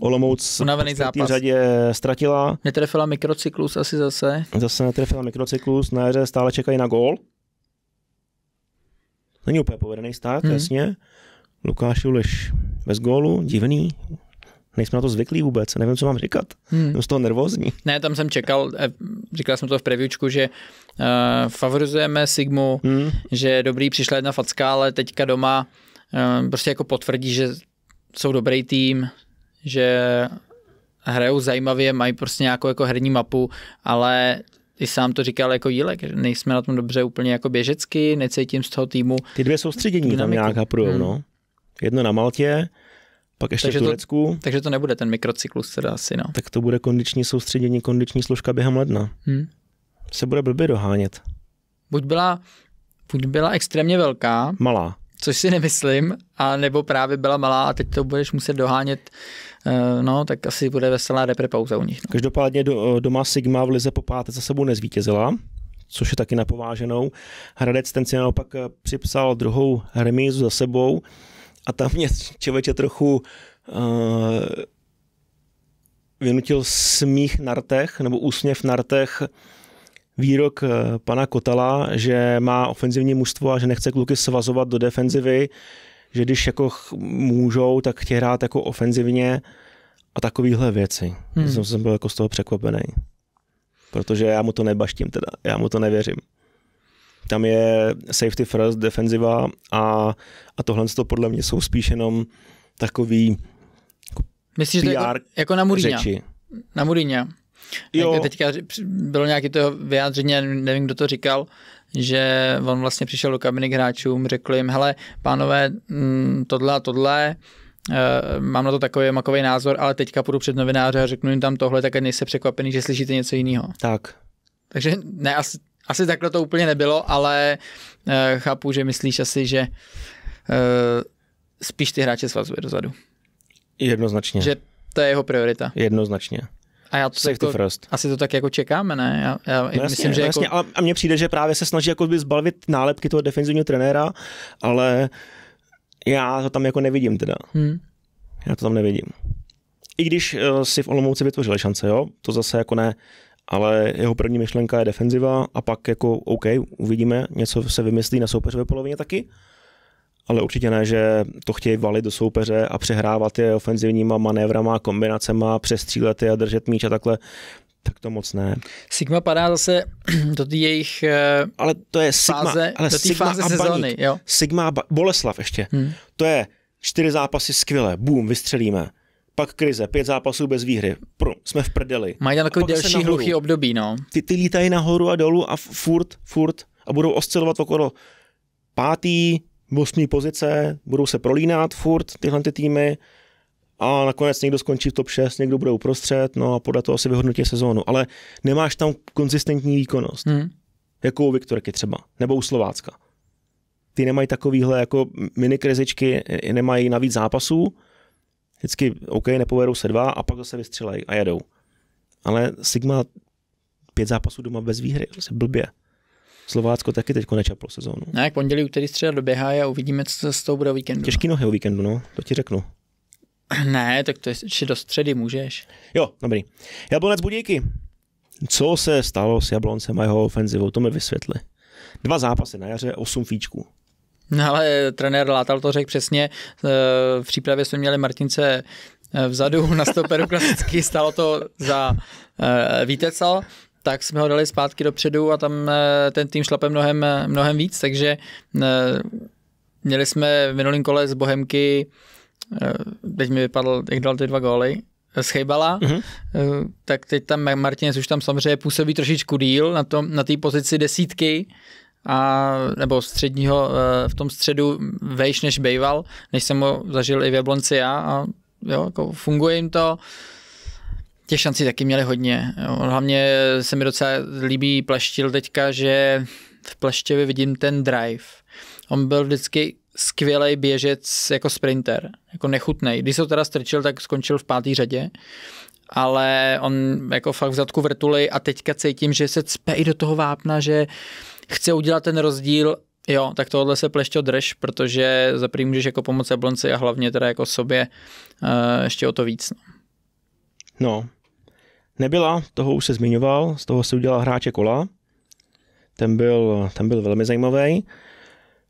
Olomouc v zápas. řadě ztratila. Netrefila mikrocyklus asi zase. Zase netrefila mikrocyklus, na jaře stále čekají na gól. Není úplně povedený stát, hmm. jasně. Lukáš Juliš bez gólu, divný, nejsme na to zvyklí vůbec, nevím, co mám říkat. Hmm. Jsem z toho nervózní. Ne, tam jsem čekal, eh, říkal jsem to v previewčku, že uh, favorizujeme Sigmu, hmm. že dobrý, přišla jedna facka, ale teďka doma eh, prostě jako potvrdí, že jsou dobrý tým, že hrajou zajímavě, mají prostě nějakou jako herní mapu, ale i sám to říkal jako Jílek, nejsme na tom dobře úplně jako běžecky, necítím z toho týmu. Ty dvě soustředění tam nějak haprujou, hmm. no. Jedno na Maltě, pak ještě takže v Turecku. To, takže to nebude ten mikrocyklus teda asi, no. Tak to bude kondiční soustředění, kondiční složka během ledna. Hmm. Se bude blbě dohánět. Buď byla, buď byla extrémně velká. Malá což si nemyslím, a nebo právě byla malá a teď to budeš muset dohánět, eh, no, tak asi bude veselá reprepauza u nich. No. Každopádně do, eh, doma Sigma v lize po páté za sebou nezvítězila, což je taky napováženou. Hradec ten si naopak eh, připsal druhou remízu za sebou a tam mě člověče trochu uh, vynutil smích na rtech, nebo úsměv na rtech výrok eh, pana Kotala, že má ofenzivní mužstvo a že nechce kluky svazovat do defenzivy, že když jako můžou, tak chtějí hrát jako ofenzivně a takovéhle věci. Hmm. Jsem, jsem byl jako z toho překvapený. Protože já mu to nebaštím teda, já mu to nevěřím. Tam je safety first, defenziva a, a tohle to podle mě jsou spíš jenom takový jako Myslíš, PR to jako, jako na Mourinho? Řeči. Na Mourinho. Jo. Teďka bylo nějaké to vyjádření, nevím, kdo to říkal, že on vlastně přišel do kabiny k hráčům, řekl jim, hele, pánové, mm, tohle a tohle, eh, mám na to takový makový názor, ale teďka půjdu před novináře a řeknu jim tam tohle, tak nejste překvapený, že slyšíte něco jiného. Tak. Takže ne, asi, asi takhle to úplně nebylo, ale eh, chápu, že myslíš asi, že eh, spíš ty hráče svazuje dozadu. Jednoznačně. Že to je jeho priorita. Jednoznačně. A já to Safety jako, first. Asi to tak jako čekáme, ne? Já, já no jasně, myslím, že no jako- jasně, jako... a, mně přijde, že právě se snaží jako zbalvit nálepky toho defenzivního trenéra, ale já to tam jako nevidím teda. Hmm. Já to tam nevidím. I když uh, si v Olomouci vytvořil šance, jo, to zase jako ne, ale jeho první myšlenka je defenziva a pak jako OK, uvidíme, něco se vymyslí na soupeřové polovině taky, ale určitě ne, že to chtějí valit do soupeře a přehrávat je ofenzivníma manévrama, kombinacema, přestřílet je a držet míč a takhle tak to moc ne. Sigma padá zase do té jejich eh, ale to je Sigma, fáze, ale do Sigma fáze a sezóny. Baník. Jo? Sigma a ba- Boleslav ještě. Hmm. To je čtyři zápasy skvěle, boom, vystřelíme. Pak krize, pět zápasů bez výhry, Prum, jsme v prdeli. Mají takový delší hluchý období, no. Ty, ty lítají nahoru a dolů a furt, furt a budou oscilovat okolo pátý, mostní pozice, budou se prolínat furt tyhle ty týmy a nakonec někdo skončí v top 6, někdo bude uprostřed, no a podle toho asi vyhodnotí sezónu. Ale nemáš tam konzistentní výkonnost, hmm. jako u Viktorky třeba, nebo u Slovácka. Ty nemají takovýhle jako mini krizičky, nemají navíc zápasů, vždycky OK, nepovedou se dva a pak zase vystřelej a jedou. Ale Sigma pět zápasů doma bez výhry, to se blbě. Slovácko taky teď nečaplo sezónu. No, jak pondělí, úterý, středa doběhá a uvidíme, co se s tou bude o víkendu. Těžký nohy o víkendu, no, to ti řeknu. Ne, tak to ještě do středy můžeš. Jo, dobrý. Jablonec budíky. Co se stalo s Jabloncem a jeho ofenzivou, to mi vysvětli. Dva zápasy na jaře, osm fíčků. No ale trenér Látal to řekl přesně. Eh, v přípravě jsme měli Martince eh, vzadu na stoperu klasicky, stalo to za eh, Vítecal tak jsme ho dali zpátky dopředu a tam eh, ten tým šlape mnohem, eh, mnohem víc, takže eh, měli jsme v minulém kole z Bohemky, teď mi vypadl, jak dal ty dva góly, z Chejbala, mm-hmm. tak teď tam Martinez už tam samozřejmě působí trošičku díl na té na pozici desítky, a, nebo středního v tom středu vejš než bejval, než jsem ho zažil i v Jablonci já a jo, jako funguje jim to, Těch šancí taky měli hodně. Hlavně se mi docela líbí Pleštil teďka, že v Pleštěvi vidím ten drive. On byl vždycky skvělý běžec jako sprinter, jako nechutný. Když se teda strčil, tak skončil v pátý řadě, ale on jako fakt v zadku vrtuli a teďka cítím, že se cpe i do toho vápna, že chce udělat ten rozdíl Jo, tak tohle se plešťo drž, protože za prvý můžeš jako pomoct Jablonci a hlavně teda jako sobě uh, ještě o to víc. No, no Nebyla, toho už se zmiňoval, z toho se udělal hráče kola. Ten byl, ten byl velmi zajímavý.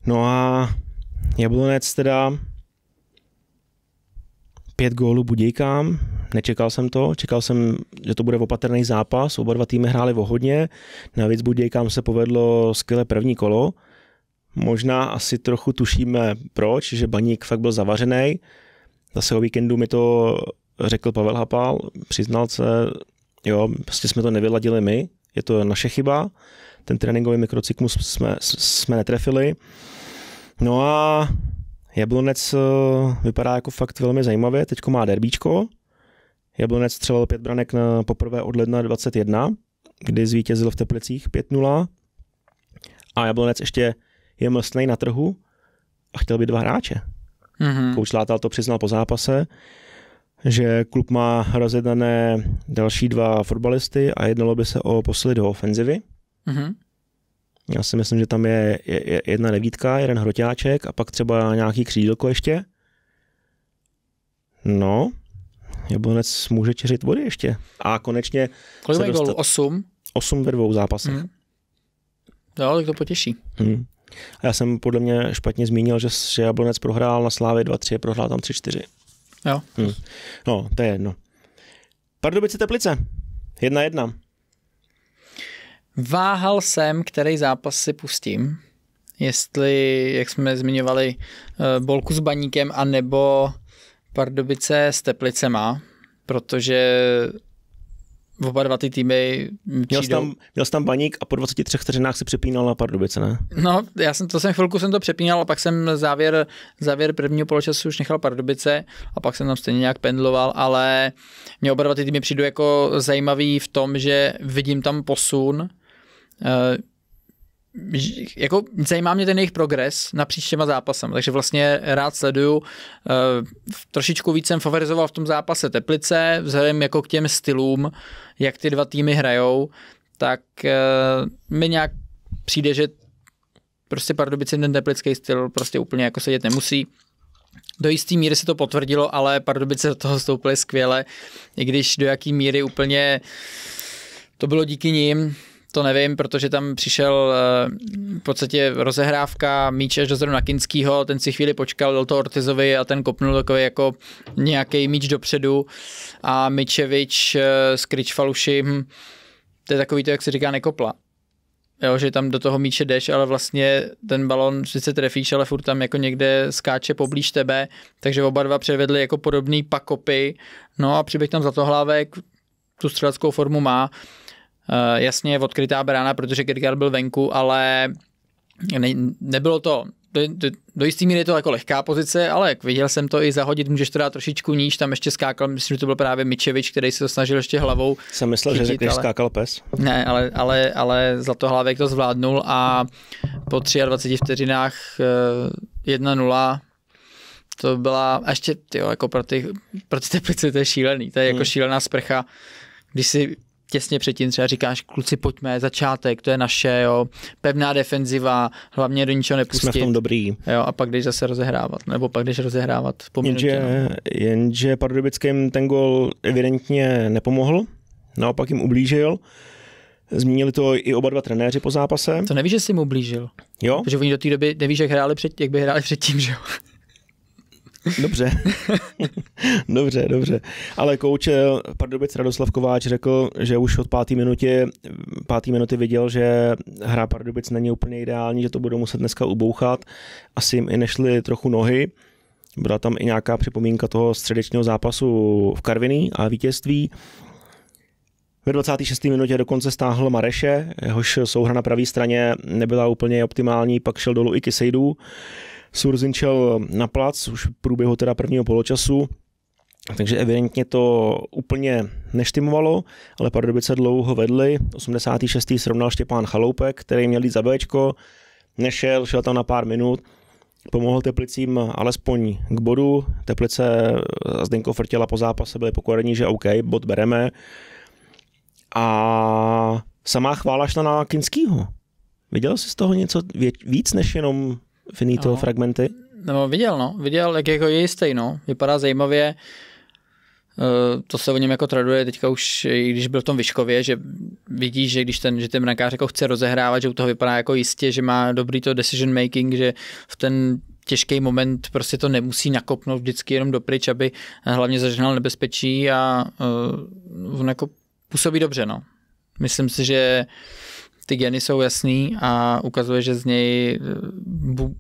No a Jablonec teda pět gólů budějkám, nečekal jsem to, čekal jsem, že to bude opatrný zápas, oba dva týmy hráli o hodně, navíc budějkám se povedlo skvěle první kolo, možná asi trochu tušíme proč, že baník fakt byl zavařený, zase o víkendu mi to řekl Pavel Hapal, přiznal se, Jo, prostě jsme to nevyladili my, je to naše chyba, ten tréninkový mikrocyklus jsme, jsme netrefili. No a Jablonec eh, vypadá jako fakt velmi zajímavě, teďko má derbíčko, Jablonec střelil pět branek na poprvé od ledna 21, kdy zvítězil v Teplicích 5-0 a Jablonec ještě je mlsnej na trhu a chtěl by dva hráče. Mm-hmm. Kouč Látal to přiznal po zápase, že klub má rozjednané další dva fotbalisty a jednalo by se o posily do ofenzivy. Mm-hmm. Já si myslím, že tam je jedna devítka, jeden hroťáček a pak třeba nějaký křídlko ještě. No, Jablonec může čeřit vody ještě. A konečně... Kolik mají gólů? Osm? Osm ve dvou zápasech. Mm. Jo, tak to potěší. Mm. A já jsem podle mě špatně zmínil, že Jablonec prohrál na Slávě 2-3, prohrál tam 3-4. Jo. Hmm. No, to je jedno. Pardubice Teplice. Jedna jedna. Váhal jsem, který zápas si pustím. Jestli, jak jsme zmiňovali, eh, bolku s baníkem, anebo Pardubice s Teplicema, protože oba dva ty týmy měl jsi, tam, měl jsi tam baník a po 23 vteřinách se přepínal na Pardubice, ne? No, já jsem to jsem chvilku jsem to přepínal a pak jsem závěr, závěr prvního poločasu už nechal Pardubice a pak jsem tam stejně nějak pendloval, ale mě oba dva ty týmy přijdu jako zajímavý v tom, že vidím tam posun, eh, jako zajímá mě ten jejich progres na těma zápasem, takže vlastně rád sleduju. Eh, trošičku víc jsem favorizoval v tom zápase Teplice, vzhledem jako k těm stylům, jak ty dva týmy hrajou, tak e, mi nějak přijde, že prostě Pardubice ten teplický styl prostě úplně jako sedět nemusí. Do jisté míry se to potvrdilo, ale Pardubice do toho stoupily skvěle, i když do jaký míry úplně to bylo díky nim, to nevím, protože tam přišel eh, v podstatě rozehrávka míč až dozadu na Kinskýho, ten si chvíli počkal, dal to Ortizovi a ten kopnul takový jako nějaký míč dopředu a Mičevič s eh, Kričfalušim, hm, to je takový to, jak se říká, nekopla. Jo, že tam do toho míče jdeš, ale vlastně ten balon sice trefíš, ale furt tam jako někde skáče poblíž tebe, takže oba dva převedli jako podobný pakopy, no a přiběh tam za to hlávek, tu střeleckou formu má, Eh, jasně je odkrytá brána, protože Kierkegaard byl venku, ale ne, nebylo to do, do, do jistý míry je to jako lehká pozice, ale jak viděl jsem to i zahodit, můžeš to dát trošičku níž, tam ještě skákal, myslím, že to byl právě Mičevič, který se to snažil ještě hlavou. Jsem myslel, chytit, že řekl, ale... skákal pes. Ne, ale, ale, ale za to to zvládnul a po 23 vteřinách 1-0 eh, to byla, a ještě tyjo, jako pro ty, pro ty teplice to je šílený, to je jako hmm. šílená sprcha, když si těsně předtím třeba říkáš, kluci, pojďme, začátek, to je naše, jo, pevná defenziva, hlavně do ničeho nepustit. Jsme v tom dobrý. Jo, a pak když zase rozehrávat, nebo pak když rozehrávat po minutě, jenže, no. jenže Pardubickým ten gol evidentně nepomohl, naopak jim ublížil. Zmínili to i oba dva trenéři po zápase. To nevíš, že jsi mu ublížil. Jo? Protože oni do té doby nevíš, jak hráli předtím, jak by hráli předtím, že jo? Dobře. dobře, dobře. Ale kouč eh, Pardubic Radoslav Kováč řekl, že už od páté minuty, pátý minuty viděl, že hra Pardubic není úplně ideální, že to budou muset dneska ubouchat. Asi jim i nešly trochu nohy. Byla tam i nějaká připomínka toho středečního zápasu v Karviní a vítězství. Ve 26. minutě dokonce stáhl Mareše, jehož souhra na pravé straně nebyla úplně optimální, pak šel dolů i Kisejdu. Surzin šel na plac už v průběhu teda prvního poločasu, takže evidentně to úplně neštimovalo, ale Pardubice dlouho vedli. 86. srovnal Štěpán Chaloupek, který měl jít za Bčko, nešel, šel tam na pár minut, pomohl Teplicím alespoň k bodu. Teplice a Zdenko Frtěla po zápase byly pokorení, že OK, bod bereme. A samá chvála šla na Kinskýho. Viděl jsi z toho něco víc než jenom finito no. fragmenty? No, viděl, no. Viděl, jak jako je jistý, no. Vypadá zajímavě. Eh, to se o něm jako traduje teďka už, i když byl v tom Vyškově, že vidíš, že když ten, že ten brankář jako chce rozehrávat, že u toho vypadá jako jistě, že má dobrý to decision making, že v ten těžký moment prostě to nemusí nakopnout vždycky jenom dopryč, aby hlavně zažehnal nebezpečí a uh, on jako působí dobře, no. Myslím si, že uh, ty geny jsou jasný a ukazuje, že z něj eh,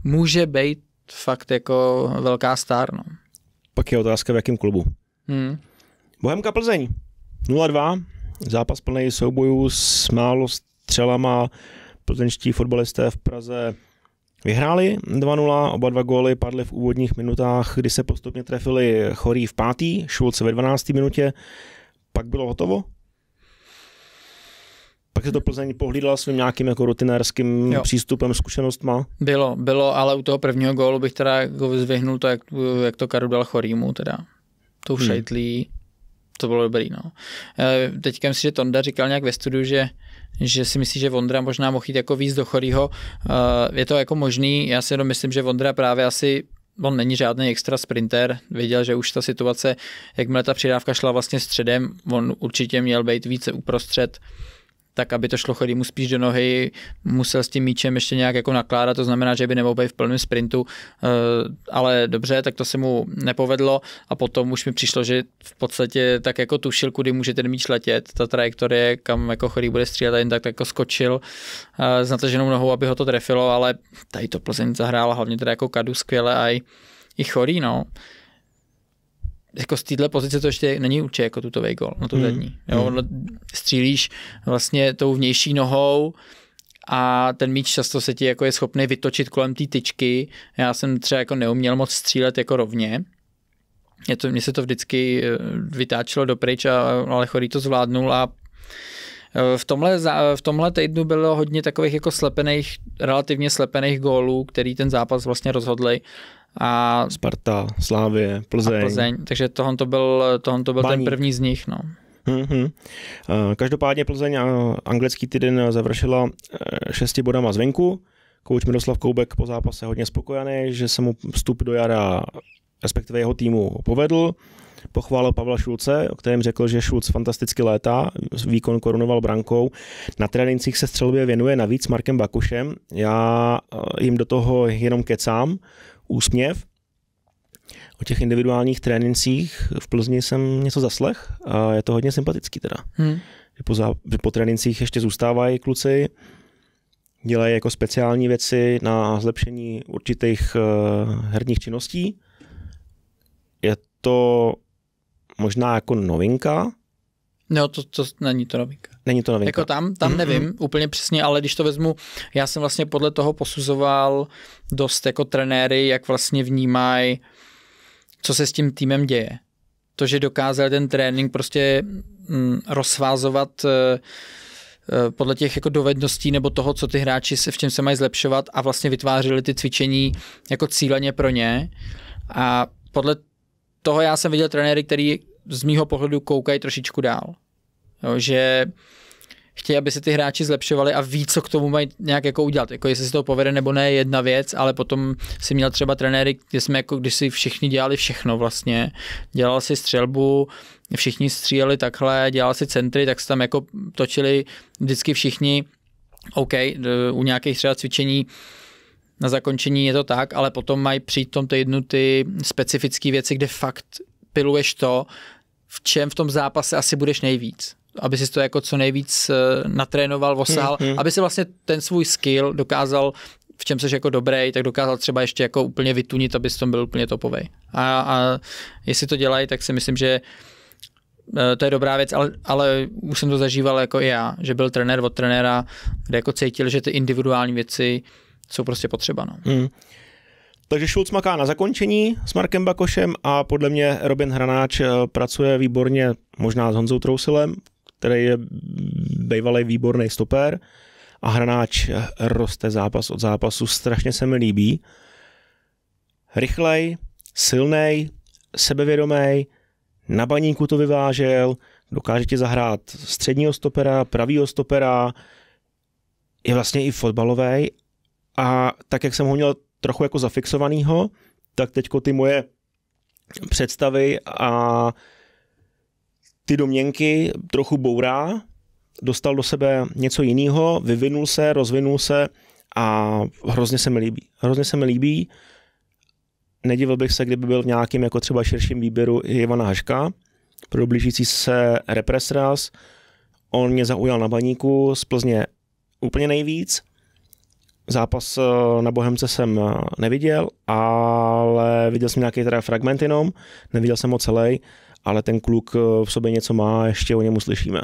může být fakt jako velká star. No. Pak je otázka, v jakém klubu. Hmm. Bohemka Plzeň 0-2, zápas plný soubojů s málo střelama. Plzeňští fotbalisté v Praze vyhráli 2-0, oba dva góly padly v úvodních minutách, kdy se postupně trefili Chorý v pátý, Šulc ve 12. minutě, pak bylo hotovo, pak se to Plzeň pohlídala svým nějakým jako rutinérským jo. přístupem, zkušenostma? Bylo, bylo, ale u toho prvního gólu bych teda jako zvyhnul to, jak, jak to Karu dal Chorýmu teda. Tou hmm. šajtlí, to bylo dobrý, no. E, teďka myslím, že Tonda říkal nějak ve studiu, že že si myslí, že Vondra možná mohl jít jako víc do Chorýho. E, je to jako možný, já si jenom myslím, že Vondra právě asi on není žádný extra sprinter, věděl, že už ta situace, jakmile ta přidávka šla vlastně středem, on určitě měl být více uprostřed, tak aby to šlo mu spíš do nohy, musel s tím míčem ještě nějak jako nakládat, to znamená, že by nemohl být v plném sprintu, eh, ale dobře, tak to se mu nepovedlo a potom už mi přišlo, že v podstatě tak jako tušil, kudy může ten míč letět, ta trajektorie, kam jako chodí bude střílet a jen tak, tak jako skočil eh, s nataženou nohou, aby ho to trefilo, ale tady to Plzeň zahrál hlavně teda jako kadu skvěle a i, i chorý, no jako z této pozice to ještě není určitě jako tuto gol na no tu hmm. zadní. Mm. střílíš vlastně tou vnější nohou, a ten míč často se ti jako je schopný vytočit kolem té tyčky. Já jsem třeba jako neuměl moc střílet jako rovně. Je to, mně se to vždycky eh, vytáčelo dopryč, a, ale Chorý to zvládnul a eh, v tomhle, v tomhle týdnu bylo hodně takových jako slepených, relativně slepených gólů, který ten zápas vlastně rozhodli. A Sparta, Slávie, Plzeň. A Plzeň. Takže tohle to byl, tohle to byl ten první z nich. No. Mm-hmm. Každopádně Plzeň anglický týden završila eh, šesti bodama zvenku. Kouč Miroslav Koubek po zápase hodně spokojený, že se mu vstup do jara, respektive jeho týmu, povedl. Pochválil Pavla Šulce, o kterém řekl, že Šulc fantasticky létá, výkon korunoval brankou. Na trénincích se střelbě věnuje navíc Markem Bakušem. Já eh, jim do toho jenom kecám, úsměv. O těch individuálních trénincích v Plzni jsem něco zaslech a je to hodně sympatický teda. Hmm. Po, zá, po trénincích ještě zůstávají kluci, dělají jako speciální věci na zlepšení určitých uh, herních činností. Je to možná jako novinka. No, to, to není to novinka. Není to novinka. Jako tam, tam mm-hmm. nevím úplně přesně, ale když to vezmu, já jsem vlastně podle toho posuzoval dost jako trenéry, jak vlastně vnímají, co se s tím týmem děje. To, že dokázal ten trénink prostě mm, rozvázovat eh, eh, podle těch jako dovedností nebo toho, co ty hráči se, v čem se mají zlepšovat a vlastně vytvářeli ty cvičení jako cíleně pro ně. A podle toho já jsem viděl trenéry, který z mýho pohledu koukají trošičku dál. Jo, že chtějí, aby se ty hráči zlepšovali a ví, co k tomu mají nějak jako udělat. Jako jestli se to povede nebo ne, jedna věc, ale potom si měl třeba trenéry, kde jsme jako, když si všichni dělali všechno vlastně. Dělal si střelbu, všichni stříleli takhle, dělal si centry, tak se tam jako točili vždycky všichni. OK, u nějakých třeba cvičení na zakončení je to tak, ale potom mají přijít tom jednu ty specifické věci, kde fakt piluješ to, v čem v tom zápase asi budeš nejvíc aby si to jako co nejvíc eh, natrénoval, osahal, hmm, hmm. aby si vlastně ten svůj skill dokázal v čem seš jako dobrý, tak dokázal třeba ještě jako úplně vytunit, abys tom byl úplně topový. A, a jestli to dělají, tak si myslím, že eh, to je dobrá věc, ale, ale už jsem to zažíval jako i já, že byl trenér od trenéra, kde jako cítil, že ty individuální věci jsou prostě potřeba. No. Hmm. Takže Schulz maká na zakončení s Markem Bakošem a podle mě Robin Hranáč eh, pracuje výborně možná s Honzou Trousilem, který je bývalý výborný stoper a hráč roste zápas od zápasu, strašně se mi líbí. Rychlej, silnej, sebevědomý, na baníku to vyvážel, dokáže ti zahrát středního stopera, pravýho stopera, je vlastně i fotbalový a tak, jak jsem ho měl trochu jako zafixovanýho, tak teďko ty moje představy a ty domněnky trochu bourá, dostal do sebe něco jiného, vyvinul se, rozvinul se a hrozně se mi líbí. Hrozně se mi líbí. Nedivil bych se, kdyby byl v nějakým jako třeba širším výběru Ivana Haška, pro blížící se Represras. On mě zaujal na baníku z Plzně úplně nejvíc. Zápas eh, na Bohemce jsem eh, neviděl, ale viděl jsem nějaký teda fragment jenom, neviděl jsem ho celý ale ten kluk eh, v sobě něco má, ještě o němu slyšíme.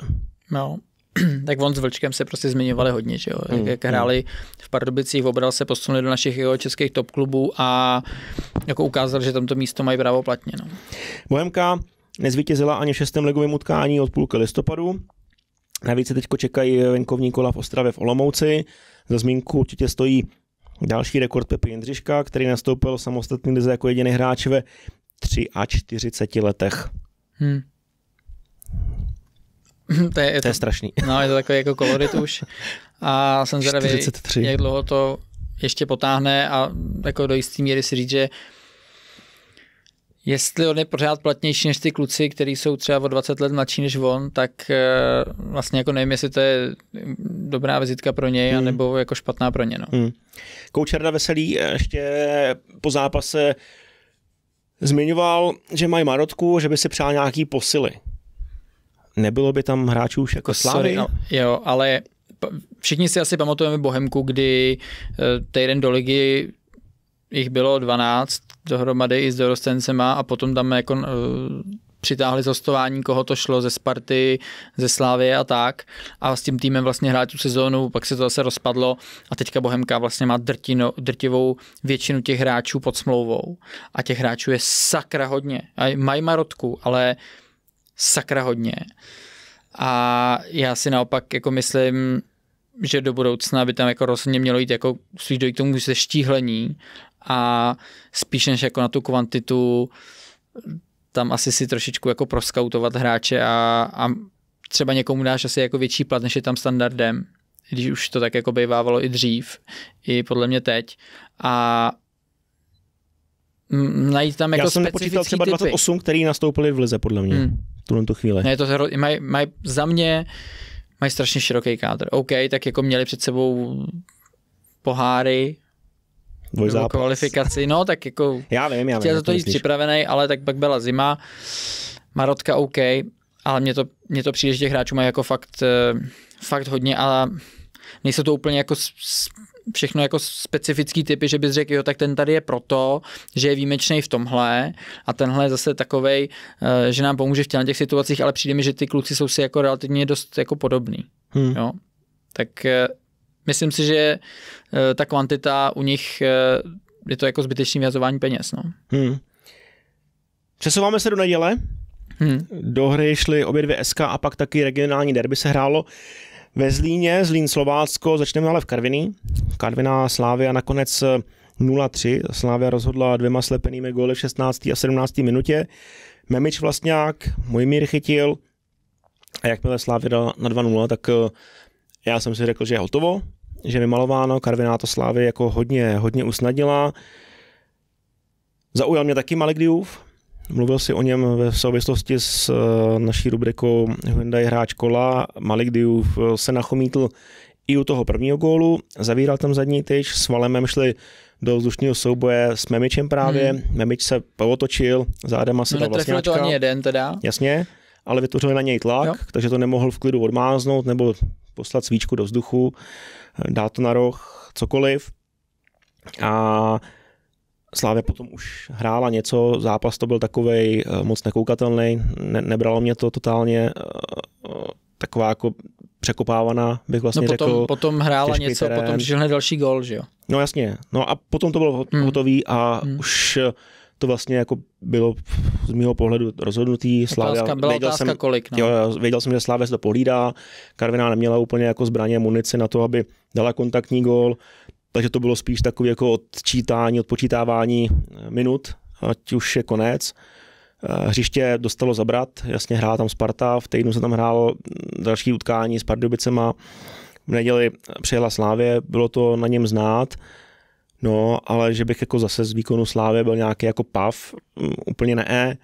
No, tak on s Vlčkem se prostě zmiňovali hodně, že jo? Jak, mm, jak mm. hráli v Pardubicích, obral se, posunuli do našich jeho českých top klubů a jako ukázal, že tamto místo mají právo platně. No. Bohemka nezvítězila ani v šestém ligovém utkání od půlky listopadu. Navíc se teď čekají venkovní kola v Ostravě v Olomouci. Za zmínku určitě stojí další rekord Pepi Jindřiška, který nastoupil samostatný lize jako jediný hráč ve 43 letech. Hmm. to, je, je to, to je strašný. No, je to takový jako kolorit už. A jsem zvědavý, jak dlouho to ještě potáhne a jako do jistý míry si říct, že Jestli on je pořád platnější než ty kluci, kteří jsou třeba o 20 let mladší než on, tak eh, vlastně jako nevím, jestli to je dobrá vizitka pro něj, hmm. anebo jako špatná pro ně. No. Hmm. Koučerda Veselý eh, ještě po zápase Zmiňoval, že mají marotku, že by si přál nějaký posily. Nebylo by tam hráčů už jako Slávy? No, jo, ale všichni si asi pamatujeme Bohemku, kdy eh, týden do ligy jich bylo 12 dohromady i s dorostencema a potom tam jako eh, přitáhli z hostování, koho to šlo ze Sparty, ze Slávy a tak. A s tím týmem vlastně hráli tu sezónu, pak se to zase rozpadlo a teďka Bohemka vlastně má drtino, drtivou většinu těch hráčů pod smlouvou. A těch hráčů je sakra hodně. A mají marotku, ale sakra hodně. A já si naopak jako myslím, že do budoucna by tam jako rozhodně mělo jít jako spíš dojít k tomu štíhlení a spíš než jako na tu kvantitu tam asi si trošičku jako proskautovat hráče a, a třeba někomu dáš asi jako větší plat, než je tam standardem, když už to tak jako bývávalo i dřív, i podle mě teď. A najít tam jako Já jsem nepočítal třeba 28, typy. který nastoupili v lize, podle mě, hmm. tuhle tu chvíli. Ne, to maj, maj, za mě mají strašně široký kádr. OK, tak jako měli před sebou poháry, dvojzápas. kvalifikaci, no tak jako... já vím, já vím. to jít připravený, ale tak pak byla zima, Marotka OK, ale mě to, mě to přijde, že těch hráčů mají jako fakt, eh, fakt hodně a nejsou to úplně jako všechno jako specifický typy, že bys řekl, jo, tak ten tady je proto, že je výjimečný v tomhle a tenhle je zase takovej, eh, že nám pomůže v těch, těch situacích, ale přijde mi, že ty kluci jsou si jako relativně dost jako podobný. Hmm. Jo? Tak eh, Myslím si, že eh, ta kvantita u nich eh, je to jako zbytečný vyhazování peněz. No. Hmm. Přesouváme se do neděle. Hmm. Do hry šly obě dvě SK a pak taky regionální derby se hrálo ve Zlíně, Zlín Slovácko, začneme ale v Karviní. Karviná Slávia nakonec 0-3, eh, Slávia rozhodla dvěma slepenými góly v 16. a 17. minutě. Memič Vlastňák, Mojmír chytil a jakmile Slávia dala na 2-0, tak já jsem si řekl, že je hotovo, že mi malováno Karvináto Slávy jako hodně, hodně usnadnila. Zaujal mě taky Maligliův, Mluvil si o něm ve souvislosti s eh, naší rubrikou Hyundai hráč kola. Malik Diouf eh, se nachomítl i u toho prvního gólu, zavíral tam zadní tyč, s Valemem šli do vzdušního souboje s Memičem právě, hmm. Memič se pootočil, zádem se no, dal vlastně to ani jeden teda. Jasně, ale vytvořili na něj tlak, jo. takže to nemohl v klidu odmáznout nebo poslat svíčku do vzduchu dát to na roh, cokoliv. A Slávě potom už hrála něco, zápas to byl takový eh, moc nekoukatelný, ne, nebralo mě to totálně eh, eh, taková jako překopávaná, bych vlastně no potom, řekl. Potom hrála něco, terén. potom přišel další gol, že jo? No jasně, no a potom to bylo hmm. hotový hmm. a hmm. už to vlastně jako bylo z mého pohledu rozhodnutý. Slávia, otázka, byla věděl otázka jsem, kolik. No. Jo, věděl jsem, že Slávia se to pohlídá, Karviná neměla úplně jako zbraně munici na to, aby dala kontaktní gól, takže to bylo spíš takové jako odčítání, odpočítávání eh, minut, ať už je konec. Eh, hřiště dostalo zabrat, jasně hrála tam Sparta, v týdnu se tam hrál hm, další utkání s Pardubicema, v neděli přijela Slávě, bylo to na něm znát. No, ale že bych jako zase z výkonu slávy byl nějaký jako pav, mm, úplně ne.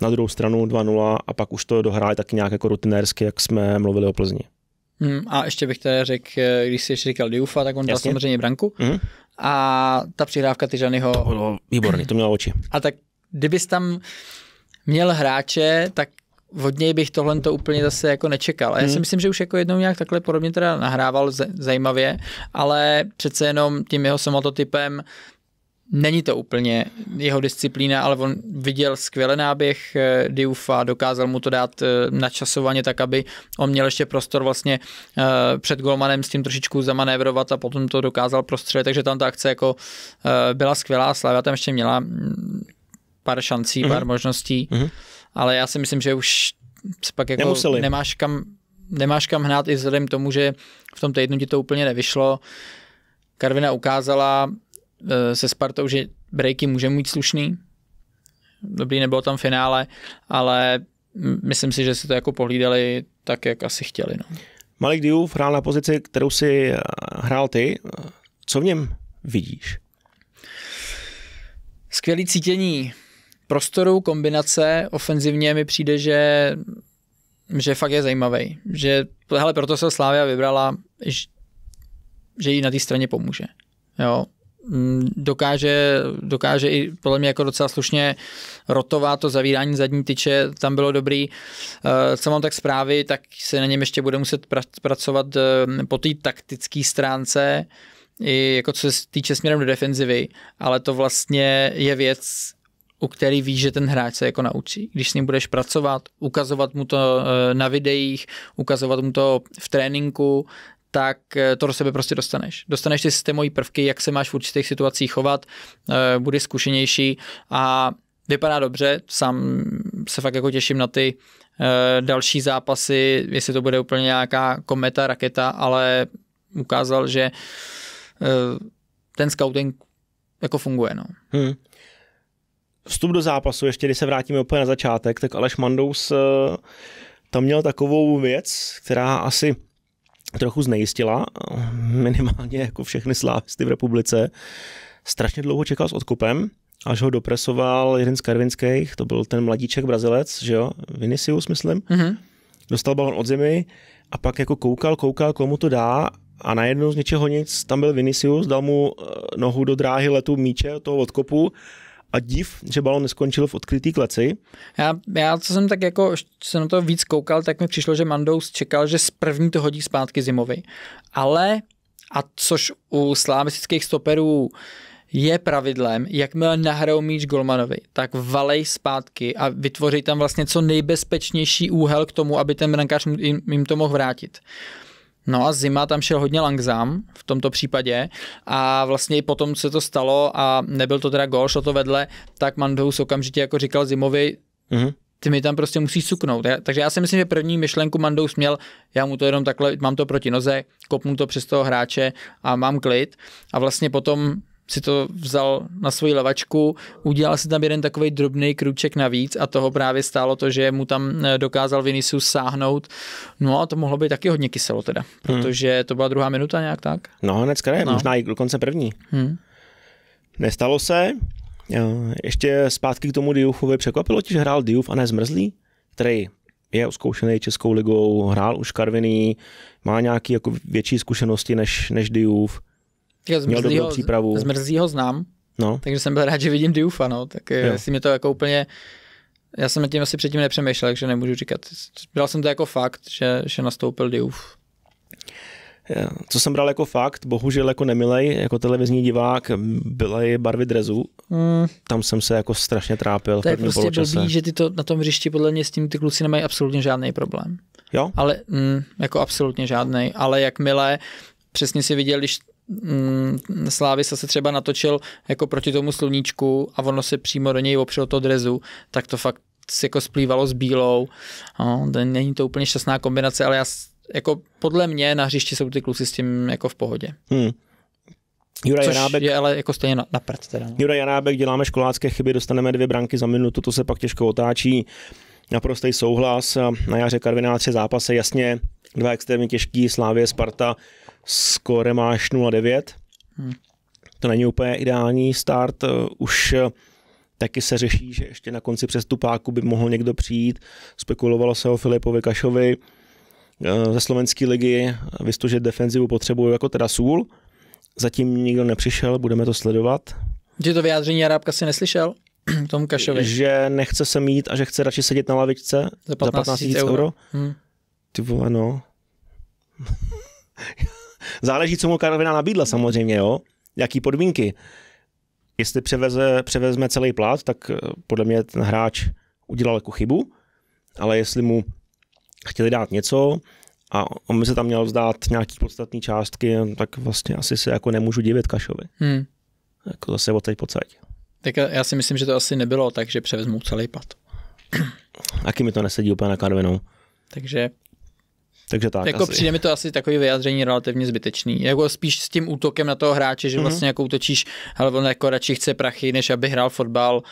Na druhou stranu 2-0 a pak už to dohráli taky nějak jako rutinérsky, jak jsme mluvili o Plzni. Hmm, a ještě bych teda řekl, když jsi ještě říkal Diufa, tak on dal samozřejmě branku. hmm A ta přihrávka Tyžanyho... To bylo výborný, to mělo oči. A tak kdybys tam měl hráče, tak od něj bych tohle to úplně zase jako nečekal. já si hmm. myslím, že už jako jednou nějak takhle podobně teda nahrával zajímavě, ale přece jenom tím jeho somatotypem není to úplně jeho disciplína, ale on viděl skvěle náběh eh, a dokázal mu to dát eh, načasovaně tak, aby on měl ještě prostor vlastně eh, před golmanem s tím trošičku zamanévrovat a potom to dokázal prostřelit, takže tam ta akce jako byla skvělá, Slavia tam ještě měla mm, pár šancí, pár mm-hmm. možností. Mm-hmm ale já si myslím, že už se pak jako Nemuseli. nemáš kam, nemáš kam hnát i vzhledem tomu, že v tom týdnu ti to úplně nevyšlo. Karvina ukázala eh, se Spartou, že breaky může mít slušný. Dobrý, nebylo tam finále, ale myslím si, že si to jako pohlídali tak, jak asi chtěli. No. Malik Diouf hrál na pozici, kterou si eh, hrál ty. Co v něm vidíš? Skvělý cítění prostoru, kombinace, ofenzivně mi přijde, že, že fakt je zajímavý. Že, hele, proto se Slávia vybrala, že jí na té straně pomůže. Jo, mm, dokáže, dokáže i podle mě jako docela slušně rotovat, to zavírání zadní tyče tam bylo dobrý. Eh, co mám tak zprávy, tak se na něm ještě bude muset pracovat eh, po té taktické stránce, i jako co se týče směrem do defenzivy, ale to vlastně je věc, u který víš, že ten hráč se jako naučí. Když s ním budeš pracovat, ukazovat mu to eh, na videích, ukazovat mu to v tréninku, tak eh, to do sebe prostě dostaneš. Dostaneš ty systémové prvky, jak se máš v určitých situacích chovat, eh, budeš zkušenější a vypadá dobře, sám se fakt jako těším na ty další zápasy, jestli to bude úplně nějaká kometa, raketa, ale ukázal, že ten scouting jako funguje. No. Hmm vstup do zápasu, ještě když se vrátíme úplně na začátek, tak Aleš Mandous eh, tam měl takovou věc, která asi trochu znejistila, eh, minimálně jako všechny slávisty v republice. Strašně dlouho čekal s odkupem, až ho dopresoval jeden z karvinských, to byl ten mladíček Brazilec, že jo, Vinicius, myslím. Mm-hmm. Dostal balon od zimy a pak jako koukal, koukal, komu to dá a najednou z ničeho nic, tam byl Vinicius, dal mu eh, nohu do dráhy letu míče, toho odkopu a div, že balon neskončil v odkrytý kleci. Já, já co jsem tak jako, se na to víc koukal, tak mi přišlo, že Mandous čekal, že z první to hodí zpátky zimovi. Ale, a což u slávistických stoperů je pravidlem, jakmile nahrajou míč Golmanovi, tak valej zpátky a vytvoří tam vlastně co nejbezpečnější úhel k tomu, aby ten brankář jim, jim to mohl vrátit. No a zima tam šel hodně Langzam v tomto případě a vlastně i potom se to stalo a nebyl to teda gol, šlo to vedle, tak Mandous okamžitě jako říkal Zimovi, mm-hmm ty mi tam prostě musíš suknout. Já, takže já si myslím, že první myšlenku Mandous měl, já mu to jenom takhle, mám to proti noze, kopnu to přes toho hráče a mám klid. A vlastně potom si to vzal na svoji levačku, udělal si tam jeden takový drobný kruček navíc a toho právě stálo to, že mu tam eh, dokázal Vinicius sáhnout. No a to mohlo být taky hodně kyselo teda, hmm. protože to byla druhá minuta nějak tak. No hned ne, no. možná i dokonce první. Hmm. Nestalo se. Ještě zpátky k tomu Diufovi. Překvapilo ti, že hrál Diuf a ne Zmrzlý, který je zkoušený českou ligou, hrál už Karviný, má nějaké jako větší zkušenosti než, než Diuf. Jo, zmrzlýho, měl dobrou přípravu. Zmrzlýho znám, no. takže jsem byl rád, že vidím Diufa, no, tak eh, jo. si mi to jako úplně, já jsem tím asi předtím nepřemýšlel, takže nemůžu říkat. Bral jsem to jako fakt, že, že nastoupil Diuf. Co jsem bral jako fakt, bohužel jako nemilej, jako televizní divák, byla i barvy drezu. Mm. Tam jsem se jako strašně trápil. To je prostě poločase. blbý, že ty to na tom hřišti podle mě s tím ty kluci nemají absolutně žádný problém. Jo? Ale mm, jako absolutně žádný, ale jak milé, přesně si viděl, když Mm, Slávy Slávisa se třeba natočil jako proti tomu sluníčku a ono se přímo do něj opřelo to drezu, tak to fakt jako splývalo s bílou. No, to není to úplně šťastná kombinace, ale já jako podle mě na hřišti jsou ty kluci s tím jako v pohodě. Hmm. Jura Což Janábek, je ale jako stejně na, na prd teda. No. Jura Janábek, děláme školácké chyby, dostaneme dvě branky za minutu, to se pak těžko otáčí. Naprostý souhlas, na jaře Karviná tři zápasy, jasně, dva extrémně těžký, Slávě, Sparta, skóre máš 0,9. Hmm. To není úplně ideální start. Eh, už eh, taky se řeší, že ještě na konci přestupáku by mohl někdo přijít. Spekulovalo se o Filipovi Kašovi eh, ze slovenské ligy, vysto, že defenzivu potřebují jako teda sůl. Zatím nikdo nepřišel, budeme to sledovat. Že to vyjádření Arábka si neslyšel? Tom Kašovi. Že nechce se mít a že chce radši sedět na lavičce za 15 000 euro. euro. Hmm. Ty vole, no. Záleží, co mu Karviná nabídla samozřejmě, jo? Jaký podmínky. Jestli převeze, převezme celý plát, tak eh, podle mě ten hráč udělal jako chybu, ale jestli mu chtěli dát něco a on by se tam měl vzdát nějaký podstatné částky, tak vlastně asi se jako nemůžu divit Kašovi. Hmm. Jako zase odteď pocať. Tak já si myslím, že to asi nebylo tak, že převezmu celý plat. Taky mi to nesedí úplně na Karvinu. Takže takže tak. Jako asi. přijde mi to asi takový vyjádření relativně zbytečný. Jako spíš s tím útokem na toho hráče, že mm-hmm. vlastně jako útočíš, ale on jako radši chce prachy, než aby hrál fotbal.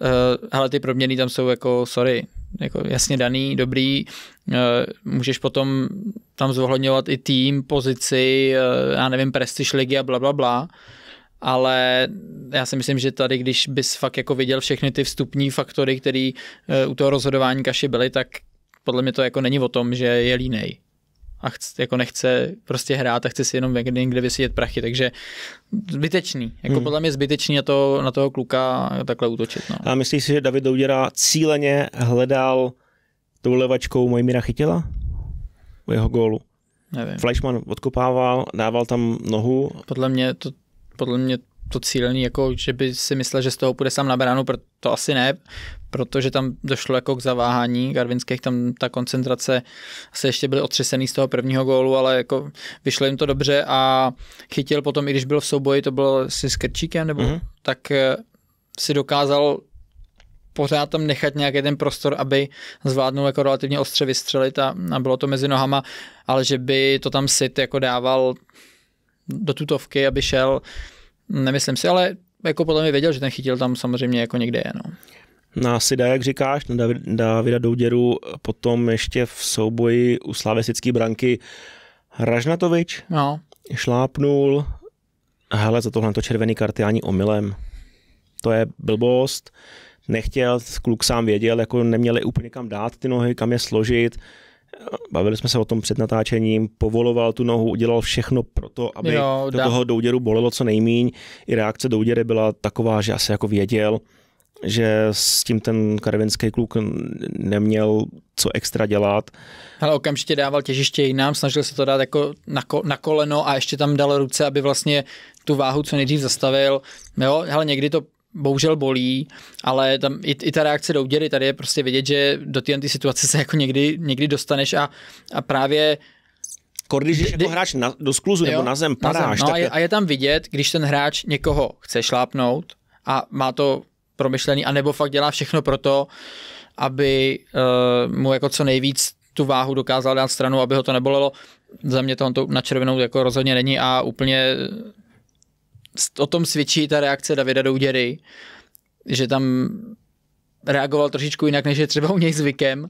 Uh, eh, ale ty proměny tam jsou jako, sorry, jako jasně daný, dobrý, uh, můžeš potom tam zohledňovat i tým, pozici, uh, já nevím, prestiž ligy a bla, bla, bla ale já si myslím, že tady, když bys fakt jako viděl všechny ty vstupní faktory, které uh, u toho rozhodování kaši byly, tak podle mě to jako není o tom, že je línej a chc, jako nechce prostě hrát a chce si jenom někde vysvědět prachy, takže zbytečný, jako hmm. podle mě zbytečný na, to, na toho kluka takhle útočit. No. A myslíš si, že David Douděra cíleně hledal tou levačkou Mojmíra Chytila? U jeho gólu. Nevím. Fleischmann odkopával, dával tam nohu. Podle mě to, podle mě to cílený, jako že by si myslel, že z toho půjde sám na bránu, to asi ne, protože tam došlo jako k zaváhání Garvinských, tam ta koncentrace se ještě byly otřesený z toho prvního gólu, ale jako vyšlo jim to dobře a chytil potom, i když byl v souboji, to bylo si s Krčíkem, nebo mm-hmm. tak eh, si dokázal pořád tam nechat nějaký ten prostor, aby zvládnul jako relativně ostře vystřelit a, a bylo to mezi nohama, ale že by to tam Sit jako dával do tutovky, aby šel, Nemyslím si, ale jako podle mě věděl, že ten chytil tam samozřejmě jako někde je. No. Na Sida, jak říkáš, na Davida Douděru, potom ještě v souboji u slavesický branky Ražnatovič no. šlápnul, hele, za tohle to červený karty ani omylem. To je blbost, nechtěl, kluk sám věděl, jako neměli úplně kam dát ty nohy, kam je složit, bavili jsme se o tom před natáčením, povoloval tu nohu, udělal všechno pro to, aby jo, do toho douděru bolelo co nejmíň. I reakce douděry byla taková, že asi jako věděl, že s tím ten karvinský kluk neměl co extra dělat. Ale okamžitě dával těžiště jinam, snažil se to dát jako na, ko, na koleno a ještě tam dal ruce, aby vlastně tu váhu co nejdřív zastavil. Jo, ale někdy to bohužel bolí, ale tam i, i ta reakce do úděry, tady je prostě vidět, že do té situace se jako někdy, někdy dostaneš a, a právě když jako hráč na, do skluzu jo, nebo na zem padáš. Na zem. No tak... a, je, a je tam vidět, když ten hráč někoho chce šlápnout a má to promyšlený, anebo fakt dělá všechno pro to, aby uh, mu jako co nejvíc tu váhu dokázal dát stranu, aby ho to nebolelo. Za mě to on to na červenou jako rozhodně není a úplně o tom svědčí ta reakce Davida Douděry, že tam reagoval trošičku jinak, než je třeba u něj zvykem,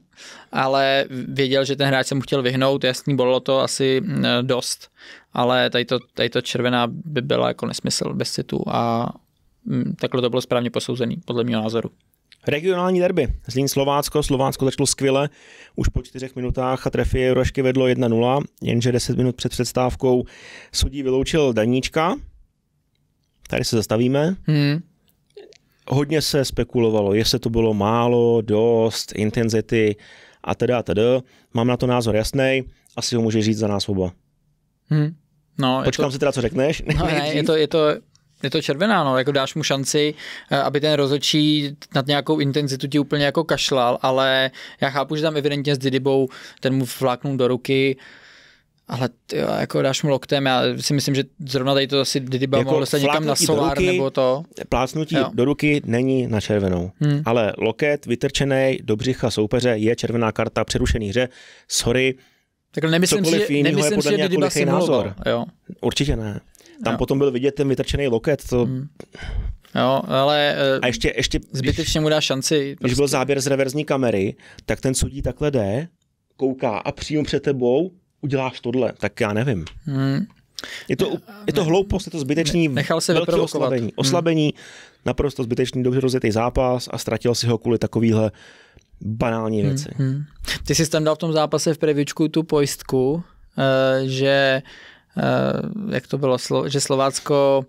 ale věděl, že ten hráč se mu chtěl vyhnout, jasný, bolelo to asi mm, dost, ale tady to, tady to červená by byla jako nesmysl bez citu a mm, takhle to bylo správně posouzený, podle mého názoru. Regionální derby. Zlín Slovácko. Slovácko začalo skvěle už po čtyřech minutách a trefy Rošky vedlo 1-0, jenže 10 minut před předstávkou sudí vyloučil Daníčka, Tady se zastavíme. Hmm. Hodně se spekulovalo, jestli to bylo málo, dost, intenzity a teda a teda. Mám na to názor jasný, asi ho může říct za nás oba. Hmm. No, Počkám to... si teda, co řekneš. No, ne, je to, je to, je to červená, no, jako dáš mu šanci, eh, aby ten rozočí nad nějakou intenzitu ti úplně jako kašlal, ale já chápu, že tam evidentně s Didibou ten mu vláknul do ruky, ale tyjo, jako dáš mu loktem, já si myslím, že zrovna tady to asi Didiba jako mohl dostat někam na solár ruky, nebo to. Plácnutí jo. do ruky není na červenou, hmm. ale loket vytrčený do břicha soupeře je červená karta, přerušený hře, sorry, tak nemyslím Cokoliv si, že, nemyslím si, že Didyba lichý názor. Jo. Určitě ne. Tam jo. potom byl vidět ten vytrčený loket, to... Hmm. Jo, ale a ještě, eh, ještě, zbytečně mu dá šanci. Prostě. Když byl prostě. záběr z reverzní kamery, tak ten sudí takhle jde, kouká a přímo před tebou uděláš tohle, tak já nevím. Hmm. Je to, je to hloupost, je to zbytečný Nechal se velký oslabení. Oslabení, hmm. naprosto zbytečný, dobře rozjetý zápas a ztratil si ho kvůli takovýhle banální hmm, věci. Hmm, hmm. Ty jsi tam dal v tom zápase v previčku tu pojistku, eh, že eh, jak to bylo, že Slovácko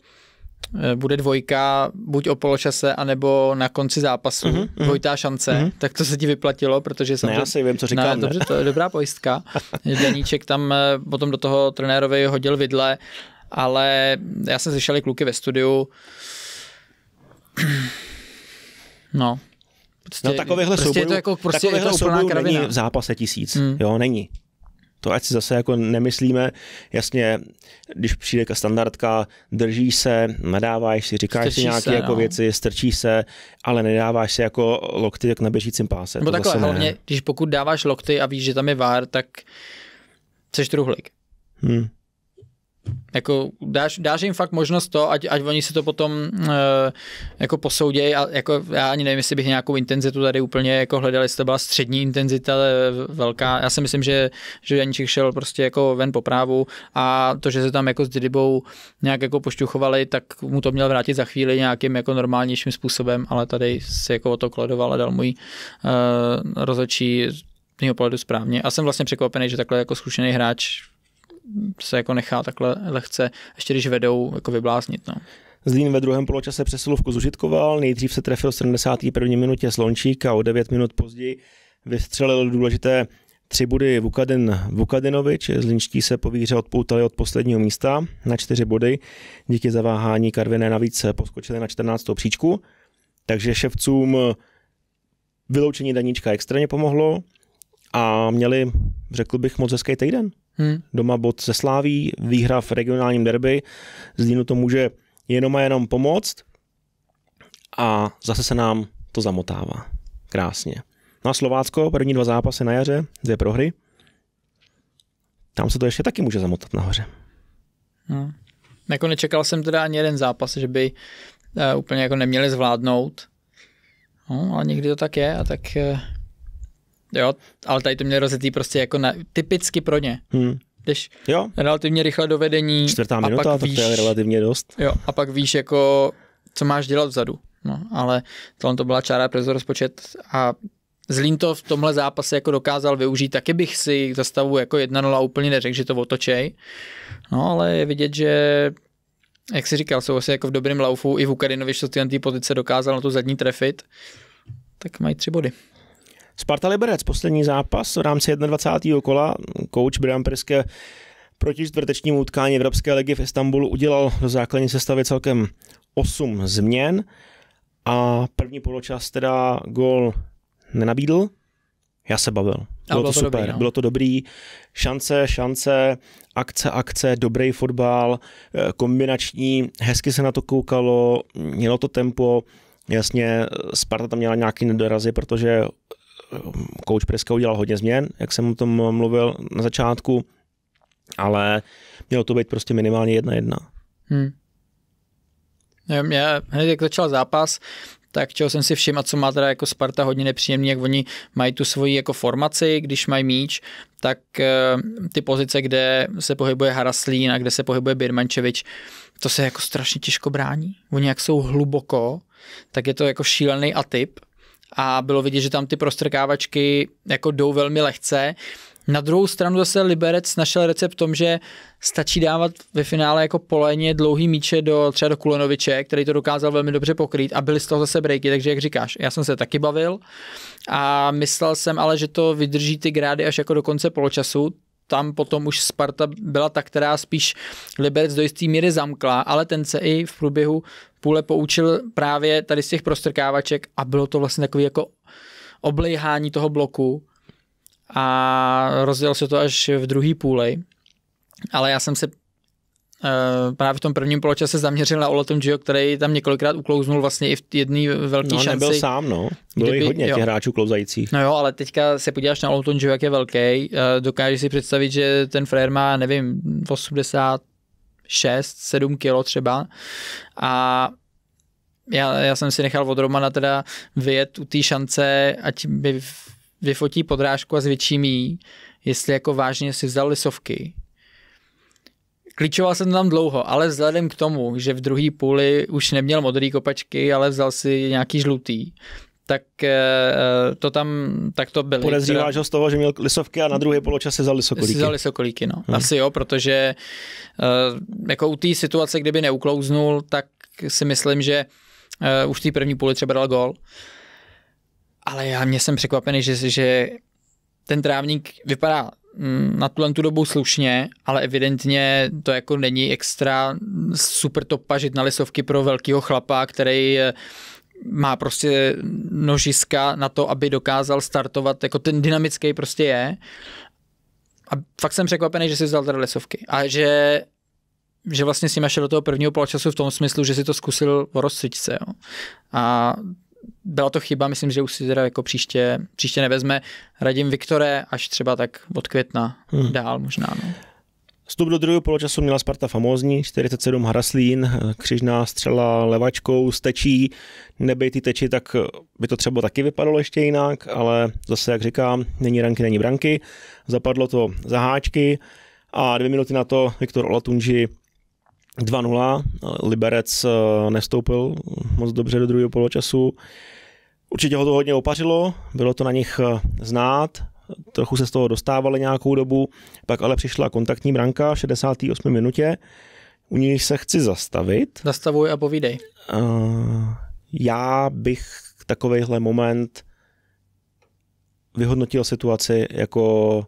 Eh, bude dvojka buď o poločase, anebo na konci zápasu, mm-hmm, uh-huh, dvojitá šance, mm-hmm. Uh-huh. tak to se ti vyplatilo, protože jsem... Ne, já si vím, co no, říkám. Ne, Dobře, to je dobrá pojistka. Daníček tam eh, potom do toho trenérovi hodil vidle, ale já jsem slyšel i kluky ve studiu. No, no Prostě, no takovýchhle prostě souboru, je to jako prostě takovýchhle je to souboju není v zápase tisíc, mm. jo, není. To ať si zase jako nemyslíme, jasně, když přijde ka standardka, drží se, nadáváš si, říkáš strčí si nějaké jako no. věci, strčí se, ale nedáváš si jako lokty tak na běžícím páse. Nebo takhle, hlavně, ne. když pokud dáváš lokty a víš, že tam je vár, tak seš truhlik. Hmm. Jako dáš, dáš jim fakt možnost to, ať, ať oni si to potom uh, jako posoudějí a jako já ani nevím, jestli bych nějakou intenzitu tady úplně jako hledal, jestli to byla střední intenzita eh, velká. Já si myslím, že, že Janíček šel prostě jako ven po právu a to, že se tam jako s Didibou nějak jako pošťuchovali, tak mu to měl vrátit za chvíli nějakým jako normálnějším způsobem, ale tady se jako o to kladoval a dal můj uh, eh, rozhodčí mého pohledu správně. A jsem vlastně překvapený, že takhle jako zkušený hráč se jako nechá takhle lehce, ještě když vedou, jako vybláznit. No. Zlín ve druhém poločase přesilovku zužitkoval, nejdřív se trefil v 71. minutě Slončík a o 9 minut později vystřelil důležité tři body Vukadin Vukadinovič. zlínští se po výhře odpoutali od posledního místa na čtyři body. Díky zaváhání Karviné navíc poskočili na 14. příčku. Takže ševcům vyloučení Daníčka extrémně pomohlo a měli, řekl bych, moc hezký týden. Hmm. Doma bod se sláví, výhra v regionálním derby. Zlínu to může jenom a jenom pomoct. A zase se nám to zamotává. Krásně. No a Slovácko, první dva zápasy na jaře, dvě prohry. Tam se to ještě taky může zamotat nahoře. Hmm. No. Jako nečekal jsem teda ani jeden zápas, že by uh, úplně jako neměli zvládnout. No, ale někdy to tak je a tak uh Jo, ale tady to mě rozjetý prostě jako na, typicky pro ně. Hmm. Jdeš jo. relativně rychle do vedení. Čtvrtá minuta, pak víš, to je relativně dost. Jo, a pak víš jako, co máš dělat vzadu. No, ale tohle to byla čára pro rozpočet a Zlín to v tomhle zápase jako dokázal využít, taky bych si zastavu jako 1-0 úplně neřekl, že to otočej. No ale je vidět, že jak si říkal, jsou asi jako v dobrém laufu, i Vukadinovič to ty pozice dokázal na tu zadní trefit, tak mají tři body. Sparta Liberec, poslední zápas v rámci 21. kola. Kouč Brian Priske proti čtvrtečnímu utkání Evropské ligy v Istanbulu udělal do základní sestavy celkem 8 změn a první poločas teda gol nenabídl. Já se bavil. Bylo, bylo to super, dobrý, no. bylo to dobrý. Šance, šance, akce, akce, dobrý fotbal, eh, kombinační, hezky se na to koukalo, mělo to tempo. Jasně, Sparta tam měla nějaký nedorazy, protože Coach eh, Preska udělal hodně změn, jak jsem o tom mluvil na začátku, ale mělo to být prostě minimálně jedna jedna. Hmm. Já hned jak začal zápas, tak čeho jsem si všiml a co má teda jako Sparta hodně nepříjemný, jak oni mají tu svoji jako formaci, když mají míč, tak eh, ty pozice, kde se pohybuje Haraslín a kde se pohybuje Birmančevič, to se jako strašně těžko brání. Oni jak jsou hluboko, tak je to jako šílený atyp a bylo vidět, že tam ty prostrkávačky jako jdou velmi lehce. Na druhou stranu zase Liberec našel recept v tom, že stačí dávat ve finále jako poleně dlouhý míče do třeba do Kulenoviče, který to dokázal velmi dobře pokrýt a byly z toho zase breaky, takže jak říkáš, já jsem se taky bavil a myslel jsem ale, že to vydrží ty grády až jako do konce poločasu, tam potom už Sparta byla ta, která spíš Liberec do jisté míry zamkla, ale ten se i v průběhu půle poučil právě tady z těch prostrkávaček a bylo to vlastně takový jako oblejhání toho bloku a rozděl se to až v druhý půli. Ale já jsem se Eh, právě v tom prvním poločase zaměřil na Olatom Gio, který tam několikrát uklouznul vlastně i v jedné velké no, šanci. nebyl sám, no. Bylo kdyby, hodně jo. těch hráčů klouzajících. No jo, ale teďka se podíváš na Olatom Gio, jak je velký, eh, dokážeš si představit, že ten frér má, nevím, 86, 7 kilo třeba a já, já jsem si nechal od Romana teda vyjet u té šance, ať by vyfotí podrážku a zvětší jí, jestli jako vážně si vzal lisovky Klíčoval jsem tam dlouho, ale vzhledem k tomu, že v druhé půli už neměl modrý kopačky, ale vzal si nějaký žlutý, tak eh, to tam tak to byly. Podezříváš ho z toho, že měl lisovky a na druhé poločas si vzal lisokolíky. Si vzal lisokolíky, no. Hmm. Asi jo, protože eh, jako u té situace, kdyby neuklouznul, tak si myslím, že eh, už v té první půli třeba dal gol. Ale já mě jsem překvapený, že, že ten trávník vypadá Mm, na tuhle tu dobu slušně, ale evidentně to jako není extra super to pažit na lisovky pro velkého chlapa, který eh, má prostě nožiska na to, aby dokázal startovat, jako ten dynamický prostě je. A fakt jsem překvapený, že si vzal tady lisovky a že že vlastně s ním šel do toho prvního poločasu v tom smyslu, že si to zkusil v rozsvičce. A byla to chyba, myslím, že už si teda jako příště, příště nevezme. Radím Viktore až třeba tak od května hmm. dál možná. No. Vstup do druhého poločasu měla Sparta famózní, 47 hraslín, křižná střela levačkou, stečí, nebej ty teči, tak by to třeba taky vypadalo ještě jinak, ale zase, jak říkám, není ranky, není branky, zapadlo to za háčky a dvě minuty na to Viktor Olatunji 2-0, Liberec eh, nestoupil moc dobře do druhého poločasu. Určitě ho to hodně opařilo, bylo to na nich eh, znát, trochu se z toho dostávali nějakou dobu, pak ale přišla kontaktní branka v 68. minutě, u ní se chci zastavit. Zastavuj a povídej. Eh, já bych takovýhle moment vyhodnotil situaci jako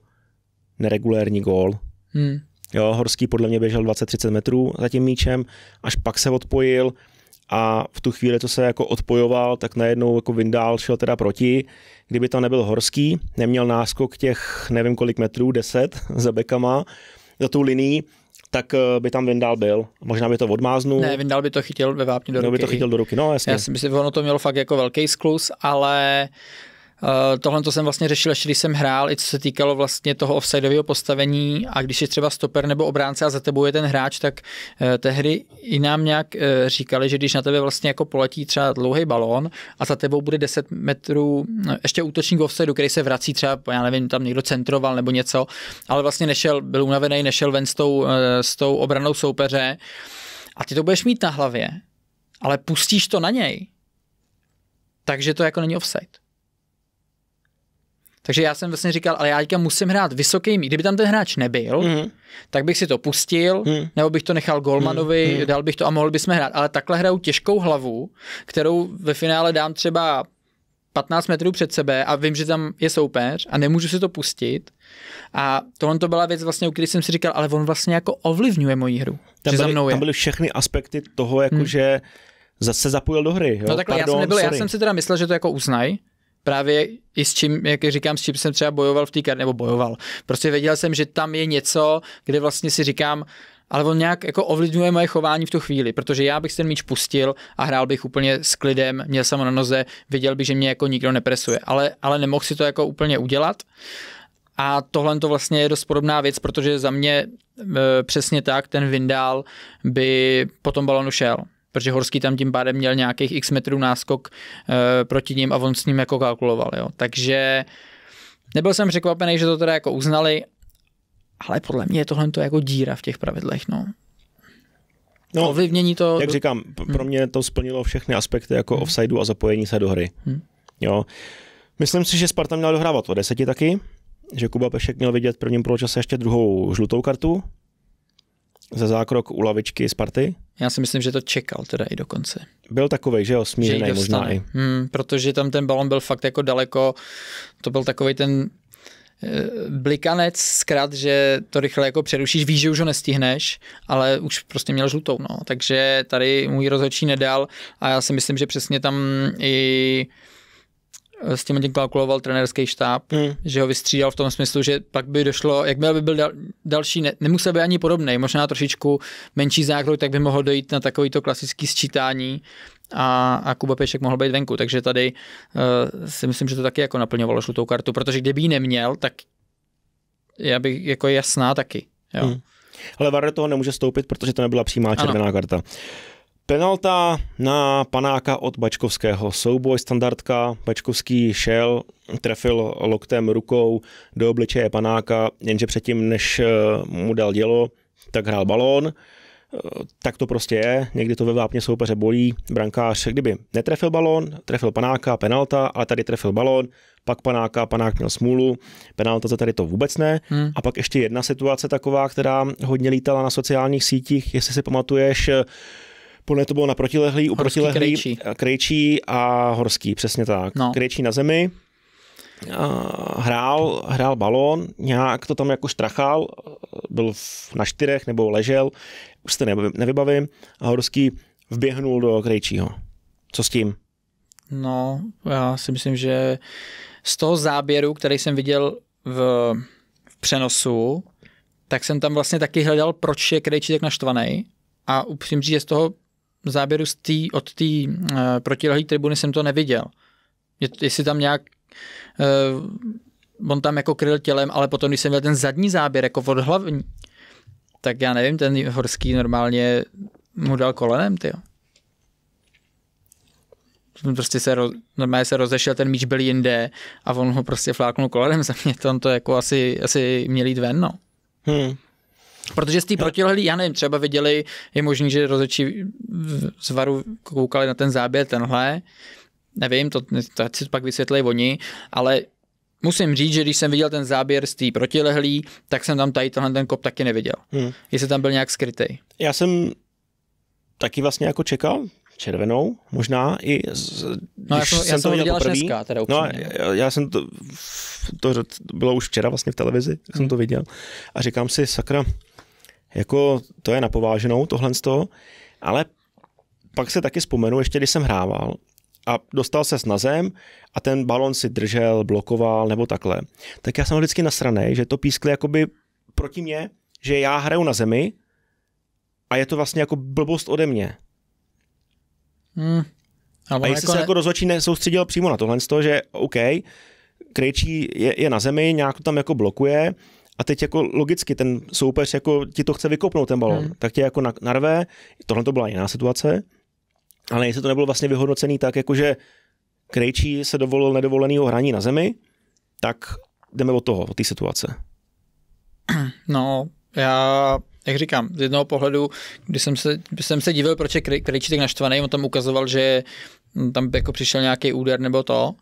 neregulérní gól. Hmm. Jo, Horský podle mě běžel 20-30 metrů za tím míčem, až pak se odpojil a v tu chvíli, co se jako odpojoval, tak najednou jako Vindál šel teda proti. Kdyby tam nebyl Horský, neměl náskok těch nevím kolik metrů, 10 za bekama, za tu linii, tak eh, by tam Vindal byl. Možná by to odmáznul. Ne, Vindal by to chytil ve vápně do ruky. No, by to chytil do ruky, no jasně. Já si myslím, že ono to mělo fakt jako velký sklus, ale uh, Eh, tohle to jsem vlastně řešil, ještě když jsem hrál, i co se týkalo vlastně toho offsideového postavení a když je třeba stoper nebo obránce a za tebou je ten hráč, tak eh, tehdy i nám nějak eh, říkali, že když na tebe vlastně jako poletí třeba dlouhý balón a za tebou bude 10 metrů no, ještě útočník offsideu, který se vrací třeba, já nevím, tam někdo centroval nebo něco, ale vlastně nešel, byl unavený, nešel ven s tou, s tou obranou soupeře a ty to budeš mít na hlavě, ale pustíš to na něj, takže to jako není offside. Takže já jsem vlastně říkal, ale já teďka musím hrát vysoký míč. Kdyby tam ten hráč nebyl, mm. tak bych si to pustil, mm. nebo bych to nechal Golmanovi, mm. Mhm. dal bych to a mohli bychom hrát. Ale takhle hraju těžkou hlavu, kterou ve finále dám třeba 15 metrů před sebe a vím, že tam je soupeř a nemůžu si to pustit. A tohle to byla věc, vlastně, u které jsem si říkal, ale on vlastně jako ovlivňuje moji hru. Tam, byly, tam byly všechny aspekty toho, jakože hmm. zase zapojil do hry. Jo? No takhle, Pardon, já jsem nebyl, já jsem si teda myslel, že to jako uznají, právě i s čím, jak říkám, s čím jsem třeba bojoval v té kar, nebo bojoval. Prostě věděl jsem, že tam je něco, kde vlastně si říkám, ale on nějak jako ovlivňuje moje chování v tu chvíli, protože já bych ten míč pustil a hrál bych úplně s klidem, měl jsem ho na noze, viděl bych, že mě jako nikdo nepresuje, ale, ale nemohl si to jako úplně udělat. A tohle to vlastně je dost podobná věc, protože za mě e, přesně tak ten Vindal by po tom balonu šel protože Horský tam tím pádem měl nějakých x metrů náskok e, proti ním a on s ním jako kalkuloval. Jo. Takže nebyl jsem překvapený, že to teda jako uznali, ale podle mě je tohle to jako díra v těch pravidlech. No. No, ovlivnění to... Jak říkám, hmm. pro mě to splnilo všechny aspekty jako hmm. offsideu a zapojení se do hry. Hmm. Jo. Myslím si, že Sparta měla dohrávat o deseti taky, že Kuba Pešek měl vidět v prvním poločase ještě druhou žlutou kartu za zákrok u lavičky Sparty. Já si myslím, že to čekal teda i dokonce. Byl takový, že jo, smířený že možná i. Hmm, protože tam ten balon byl fakt jako daleko, to byl takový ten eh, blikanec, zkrat, že to rychle jako přerušíš, víš, že už ho nestihneš, ale už prostě měl žlutou, no. Takže tady můj rozhodčí nedal a já si myslím, že přesně tam i Eh, s tím tím kalkuloval trenerský štáb, hmm. že ho vystřídal v tom smyslu, že pak by došlo, jak by byl další, ne, nemusel by ani podobný, možná trošičku menší zákrok, tak by mohl dojít na takovýto klasický sčítání a, a Kuba Pešek mohl být venku. Takže tady uh, si myslím, že to taky jako naplňovalo žlutou kartu, protože kdyby ji neměl, tak já bych jako jasná taky. Jo. Hmm. Ale Varda toho nemůže stoupit, protože to nebyla přímá červená ano. karta. Penalta na panáka od Bačkovského. Souboj, standardka, Bačkovský šel, trefil loktem rukou do obličeje panáka, jenže předtím, než eh, mu dal dělo, tak hrál balón. Eh, tak to prostě je, někdy to ve vápně soupeře bolí. Brankář, kdyby netrefil balón, trefil panáka, penalta, ale tady trefil balón, pak panáka, panák měl smůlu, penalta za tady to vůbec ne. Hmm. A pak ještě jedna situace taková, která hodně lítala na sociálních sítích, jestli si pamatuješ, eh, podle to bylo na protilehlý, u protilehlý krejčí. Eh, krejčí a horský, přesně tak. No. Krejčí na zemi, hrál, hrál balón, nějak to tam jako štrachal, eh, byl na čtyřech nebo ležel, už se nevybavím, a Horský vběhnul do Krejčího. Co s tím? No, já si myslím, že z toho záběru, který jsem viděl v, v přenosu, tak jsem tam vlastně taky hledal, proč je Krejčí tak naštvaný. A upřímně, že z toho záběru z tý, od té uh, eh, protilehlé tribuny jsem to neviděl. Je, jestli tam nějak uh, on tam jako kryl tělem, ale potom, když jsem měl ten zadní záběr jako od hlavní, tak já nevím, ten Horský normálně mu dal kolenem, ty. Prostě se, roz, normálně se rozešel, ten míč byl jinde a on ho prostě fláknul kolenem za mě, to on to jako asi, asi měl jít ven, no. Hmm. Protože z té protilehlý, já nevím, třeba viděli, je možný, že rozečí z varu koukali na ten záběr tenhle, nevím, to, to si pak vysvětlí oni, ale musím říct, že když jsem viděl ten záběr z té protilehlý, tak jsem tam tady tenhle ten kop taky neviděl. Hmm. Jestli tam byl nějak skrytý. Já jsem taky vlastně jako čekal, červenou, možná i z, no, já jsem, já jsem to viděl poprvé. Dneska, teda no, já, já, jsem to, to, to bylo už včera vlastně v televizi, hmm. jsem to viděl a říkám si, sakra, jako to je napováženou tohle z toho, ale pak se taky vzpomenu, ještě když jsem hrával a dostal se na zem a ten balon si držel, blokoval nebo takhle, tak já jsem vždycky nasranej, že to pískli jakoby proti mě, že já hraju na zemi a je to vlastně jako blbost ode mě. Hmm. Ale a jestli jako se ne... jako rozhodčí nesoustředil přímo na tohle z toho, že OK, Krejčí je, je na zemi, nějak to tam jako blokuje, a teď jako logicky ten soupeř jako ti to chce vykopnout ten balon, hmm. tak tě jako narve, tohle to byla jiná situace, ale jestli to nebylo vlastně vyhodnocený tak, jakože Krejčí se dovolil nedovoleného hraní na zemi, tak jdeme od toho, od té situace. No, já jak říkám, z jednoho pohledu, když jsem se, když jsem se divil, proč je Krejčí tak naštvaný, on tam ukazoval, že tam jako přišel nějaký úder nebo to,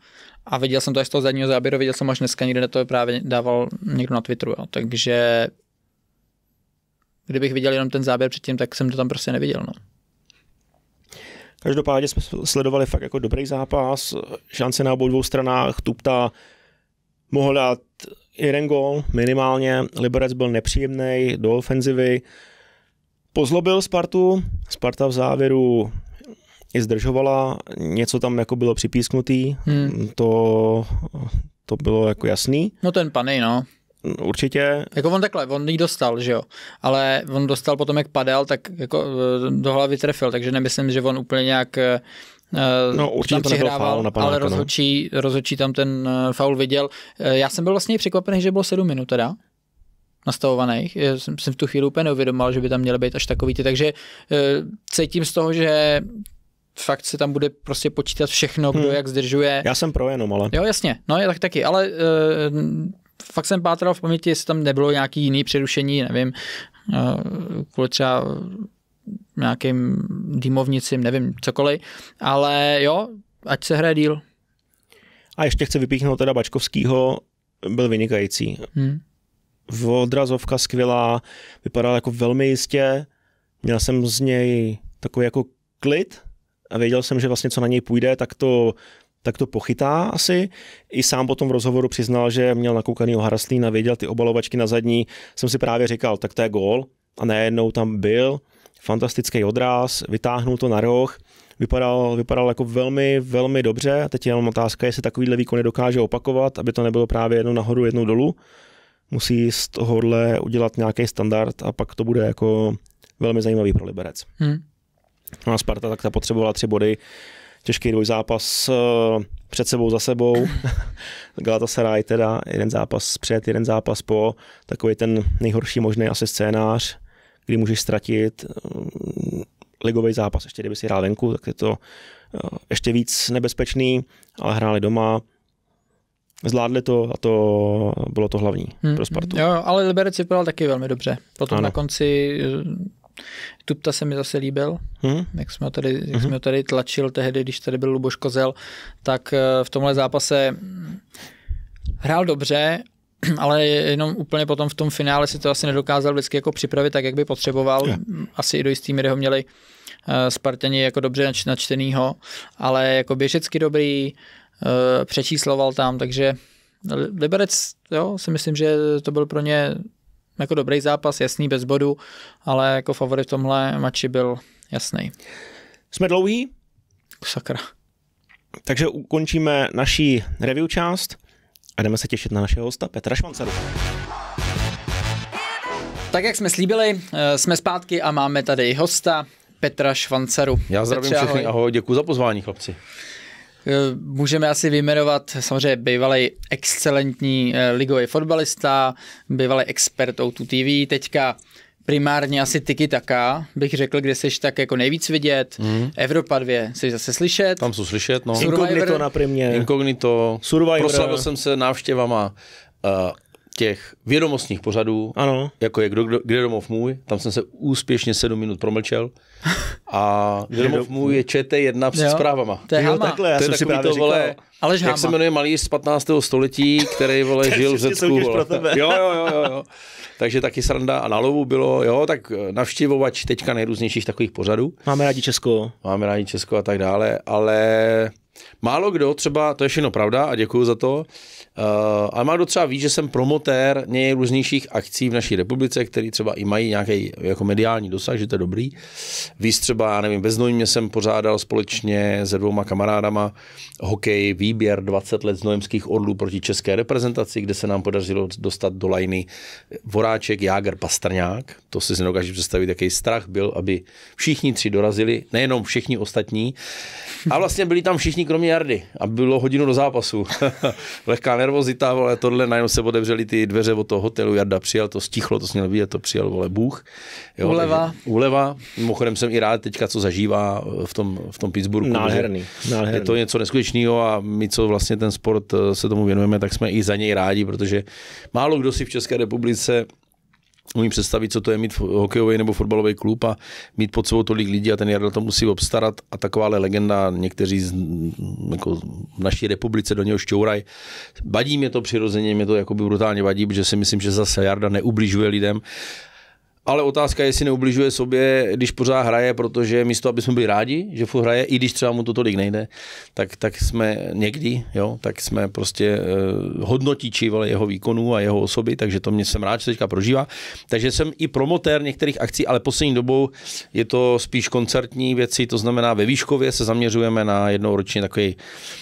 a viděl jsem to až z toho zadního záběru, viděl jsem až dneska někde, to právě dával někdo na Twitteru. Jo. Takže kdybych viděl jenom ten záběr předtím, tak jsem to tam prostě neviděl. No. Každopádně jsme sledovali fakt jako dobrý zápas, šance na obou dvou stranách, Tupta mohl dát jeden gol minimálně, Liberec byl nepříjemný do ofenzivy, pozlobil Spartu, Sparta v závěru i zdržovala, něco tam jako bylo připísknutý, hmm. to, to bylo jako jasný. No ten panej, no. Určitě. Jako on takhle, on jí dostal, že jo. Ale on dostal potom, jak padal, tak jako eh, do hlavy trefil, takže nemyslím, že on úplně nějak eh, eh, No, určitě tam to faul na panáka, ale no. rozhodčí, no. rozhodčí tam ten faul viděl. Já jsem byl vlastně překvapený, že bylo 7 minut teda nastavovaných. Já jsem, jsem v tu chvíli úplně neuvědomil, že by tam měly být až takový ty. Takže cítím z toho, že fakt se tam bude prostě počítat všechno, kdo hmm. jak zdržuje. Já jsem pro jenom, ale. Jo, jasně, no je tak taky, ale uh, fakt jsem pátral v paměti, jestli tam nebylo nějaký jiný přerušení, nevím, uh, kvůli třeba nějakým dýmovnicím, nevím, cokoliv, ale jo, ať se hraje díl. A ještě chci vypíchnout teda Bačkovskýho, byl vynikající. Hmm. Odrazovka skvělá, vypadal jako velmi jistě, měl jsem z něj takový jako klid, a věděl jsem, že vlastně co na něj půjde, tak to tak to pochytá asi. I sám potom v rozhovoru přiznal, že měl nakoukaný o Haraslína, věděl ty obalovačky na zadní. Jsem si právě říkal, tak to je gól. A najednou tam byl fantastický odraz, vytáhnul to na roh, vypadal, vypadal jako velmi, velmi dobře. A teď je jenom otázka, jestli takovýhle výkony dokáže opakovat, aby to nebylo právě jednou nahoru, jednou dolů. Musí z tohohle udělat nějaký standard a pak to bude jako velmi zajímavý pro Liberec. Hmm. No a Sparta tak ta potřebovala tři body. Těžký dvojzápas eh, před sebou, za sebou. Galatasaray teda jeden zápas před, jeden zápas po. Takový ten nejhorší možný asi scénář, kdy můžeš ztratit eh, ligový zápas. Ještě kdyby si hrál venku, tak je to eh, ještě víc nebezpečný, ale hráli doma, Zvládli to a to bylo to hlavní hmm. pro Spartu. Hmm. Jo, ale Liberec vypadal taky velmi dobře. Potom ano. na konci Tupta se mi zase líbil, hmm. jak, jsme ho tady, jak hmm. jsme mhm. ho tady tlačil tehdy, když tady byl Luboš Kozel, tak eh, v tomhle zápase hm, hrál dobře, ale jenom úplně potom v tom finále si to asi nedokázal vždycky jako připravit tak, jak by potřeboval. Yeah. Asi i do jistý míry ho měli eh, Spartani jako dobře načtenýho, ale jako běžecky dobrý, eh, přečísloval tam, takže Liberec, jo, si myslím, že to byl pro ně jako dobrý zápas, jasný, bez bodu, ale jako favorit v tomhle mači byl jasný. Jsme dlouhý? Sakra. Takže ukončíme naší review část a jdeme se těšit na našeho hosta Petra Švancaru. Tak jak jsme slíbili, eh, jsme zpátky a máme tady hosta Petra Švancaru. Já zdravím Petře, všechny, ahoj, ahoj děkuji za pozvání, chlapci. Eh, můžeme asi vyjmenovat samozřejmě bývalý excelentní eh, ligový fotbalista, bývalý expert o TV, teďka primárně asi Tiki taká, bych řekl, kde seš tak jako nejvíc vidět. Mm. Evropa 2, jsi zase slyšet. Tam jsou slyšet, no. Survivor, Inkognito na primě. Inkognito. Survivor. Proslavil jsem se návštěvama uh, těch vědomostních pořadů, ano. jako je kdo, kdo, Kde domov můj, tam jsem se úspěšně sedm minut promlčel. A Kde domov můj je ČT1 před jo. zprávama. To je, jo, takhle, já to jsem si právě to, vole, Alež jak se jmenuje malý z 15. století, který vole žil v Řecku. Jo, jo, jo, jo, jo. Takže taky sranda a na lovu bylo, jo, tak navštěvovač teďka nejrůznějších takových pořadů. Máme rádi Česko. Máme rádi Česko a tak dále, ale Málo kdo třeba, to je všechno pravda a děkuji za to, Eh, ale má docela ví, že jsem promotér nejrůznějších akcí v naší republice, které třeba i mají nějaký jako mediální dosah, že to je dobrý. Víš třeba, já nevím, ve jsem pořádal společně se dvouma kamarádama hokej výběr 20 let znojemských orlů proti české reprezentaci, kde se nám podařilo dostat do lajny Voráček, jáger, Pastrňák. To si nedokážu představit, jaký strach byl, aby všichni tři dorazili, nejenom všichni ostatní. A vlastně byli tam všichni kromě Jardy a bylo hodinu do zápasu. Lehká nervozita, vole, tohle, najednou se otevřely ty dveře od toho hotelu, Jarda přijel, to stichlo, to směl vidět, to přijel, vole, Bůh. Jo, uleva. Takže, uleva, mimochodem jsem i rád teďka, co zažívá v tom, v tom Pittsburghu. Nádherný, nádherný. Je to něco neskutečného a my, co vlastně ten sport eh, se tomu věnujeme, tak jsme i za něj rádi, protože málo kdo si v České republice umím představit, co to je mít hokejový nebo fotbalový klub a mít pod sebou tolik lidí a ten Jarda to musí obstarat a taková legenda, někteří z, jako v naší republice do něho šťouraj. Vadí mě to přirozeně, mě to jakoby brutálně vadí, protože si myslím, že zase Jarda neubližuje lidem ale otázka je, jestli neubližuje sobě, když pořád hraje, protože místo, aby jsme byli rádi, že furt hraje, i když třeba mu to tolik nejde, tak, tak jsme někdy, jo, tak jsme prostě eh, hodnotíči vole, jeho výkonů a jeho osoby, takže to mě jsem rád, že teďka prožívá. Takže jsem i promotér některých akcí, ale poslední dobou je to spíš koncertní věci, to znamená ve Výškově se zaměřujeme na jednou ročně takový,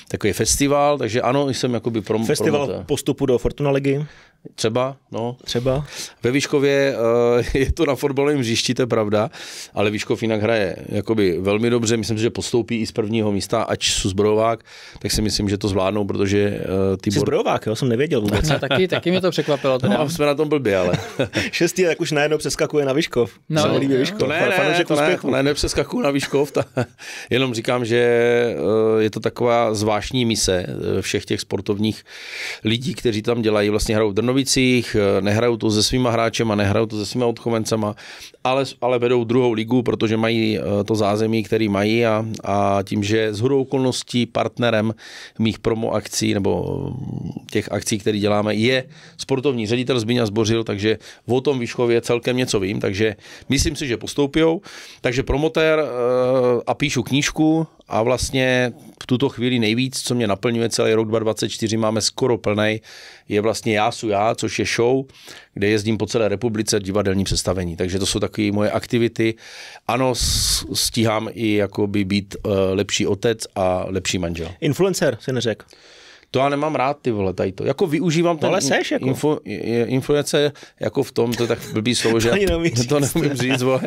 takový festival, takže ano, jsem jakoby prom- Festival promotér. postupu do Fortuna ligy? Třeba, no. Třeba. Ve Výškově eh, je to na fotbalovém hřišti, to je pravda, ale Výškov jinak hraje jakoby velmi dobře, myslím že postoupí i z prvního místa, ať jsou zbrojovák, tak si myslím, že to zvládnou, protože eh, ty... Jsi zbrojovák, jo, jsem nevěděl vůbec. No, taky, taky mě to překvapilo. No, teda. No, jsme na tom blbě, ale. Šestý, tak už najednou přeskakuje na Výškov. No, no, líbí Výškov. To ne, ne, to ne, to ne, nepřeskakuju na Výškov, ta, jenom říkám, že eh, je to taková zvláštní mise všech těch sportovních lidí, kteří tam dělají, vlastně hrajou drn Pardovicích, eh, nehrajou to se svýma hráčema, nehrajou to se svýma odchovencema, ale, ale vedou druhou ligu, protože mají eh, to zázemí, který mají a, a tím, že z hodou okolností partnerem mých promo akcí nebo eh, těch akcí, které děláme, je sportovní ředitel Zbíňa Zbořil, takže o tom Výškově celkem něco vím, takže myslím si, že postoupí. Takže promotér a píšu knížku, a vlastně v tuto chvíli nejvíc, co mě naplňuje celý rok 2024, máme skoro plný, je vlastně Já jsou já, což je show, kde jezdím po celé republice divadelní divadelním Takže to jsou takové moje aktivity. Ano, stíhám i jakoby být uh, lepší otec a lepší manžel. Influencer, si neřekl. To já nemám rád, ty vole, tady to. Jako využívám to. No, ale seš, jako. Info, influence jako v tom, to je tak blbý slovo, že to, neumím to neumím říct, vole.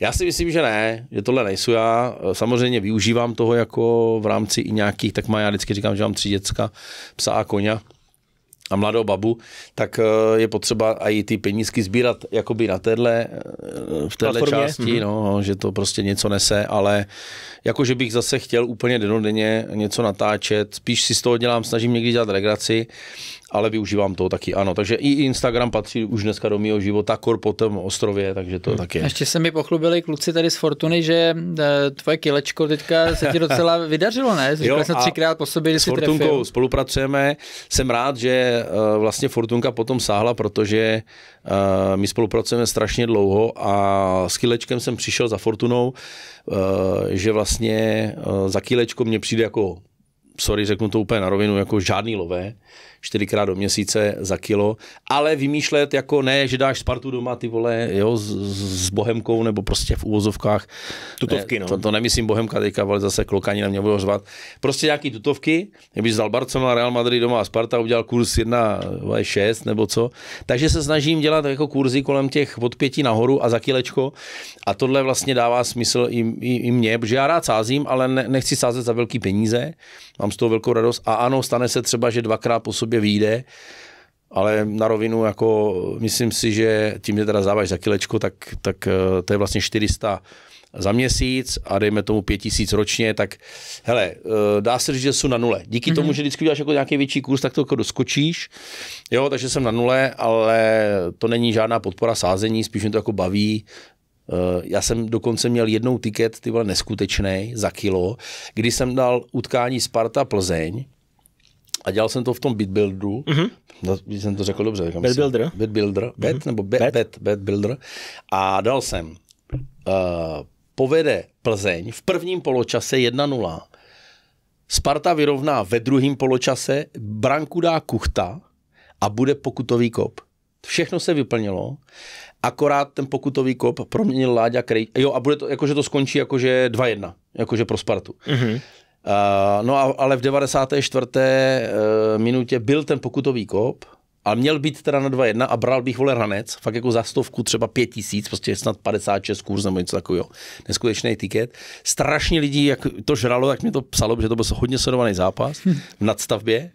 Já si myslím, že ne, že tohle nejsou já. Samozřejmě využívám toho jako v rámci i nějakých, tak má já vždycky říkám, že mám tři děcka, psa a koně na mladou babu, tak eh, je potřeba i ty penízky sbírat jakoby na téhle, eh, v téhle části, mm-hmm. no, že to prostě něco nese, ale jako, že bych zase chtěl úplně denodenně něco natáčet, spíš si z toho dělám, snažím někdy dělat regraci, ale využívám to taky, ano. Takže i Instagram patří už dneska do mého života, kor po tom ostrově, takže to hmm. taky. Ještě se mi pochlubili kluci tady z Fortuny, že eh, tvoje kilečko teďka se ti docela vydařilo, ne? Jo, jsem třikrát po sobě, že s Fortunkou trefil. spolupracujeme. Jsem rád, že eh, vlastně Fortunka potom sáhla, protože eh, my spolupracujeme strašně dlouho a s kilečkem jsem přišel za Fortunou, že vlastně za kilečko mě přijde jako sorry, řeknu to úplně na rovinu, jako žádný lové čtyřikrát do měsíce za kilo, ale vymýšlet jako ne, že dáš Spartu doma ty vole, jo, s, s Bohemkou nebo prostě v úvozovkách. Tutovky, ne, no. To, to nemyslím Bohemka teďka, ale zase klokani na mě budou řvat. Prostě nějaký tutovky, kdybych vzal Barcelona, Real Madrid doma a Sparta, udělal kurz 6 nebo co. Takže se snažím dělat jako kurzy kolem těch od pěti nahoru a za kilečko a tohle vlastně dává smysl i, i, i mně, protože já rád sázím, ale ne, nechci sázet za velký peníze, mám z toho velkou radost a ano, stane se třeba, že dvakrát po sobě sobě vyjde, ale na rovinu, jako myslím si, že tím, že teda závaž za kilečko, tak, tak eh, to je vlastně 400 za měsíc a dejme tomu 5000 ročně, tak hele, eh, dá se říct, že jsou na nule. Díky mm-hmm. tomu, že vždycky uděláš jako nějaký větší kurz, tak to jako doskočíš. Jo, takže jsem na nule, ale to není žádná podpora sázení, spíš mě to jako baví. Eh, já jsem dokonce měl jednou tiket, ty byl neskutečný, za kilo, kdy jsem dal utkání Sparta Plzeň, a dělal jsem to v tom bitbuildu, mm-hmm. no, jsem to řekl dobře. builder, Bitbuilder, mm-hmm. bet nebo bet, bet. bet, bet builder. A dal jsem, uh, povede Plzeň v prvním poločase 1-0. Sparta vyrovná ve druhém poločase, branku dá Kuchta a bude pokutový kop. Všechno se vyplnilo, akorát ten pokutový kop proměnil Láďa Krej. Jo, a bude to, jakože to skončí jakože 2-1, jakože pro Spartu. Mm-hmm. Eh, no a, ale v 94. Eh, minutě byl ten pokutový kop, a měl být teda na 2-1 a bral bych vole ranec, fakt jako za stovku třeba 5 tisíc, prostě snad 56 kurz nebo něco takového. Neskutečný tiket. Strašně lidí, jak to žralo, tak mě to psalo, protože to byl hodně sledovaný zápas hm. v nadstavbě.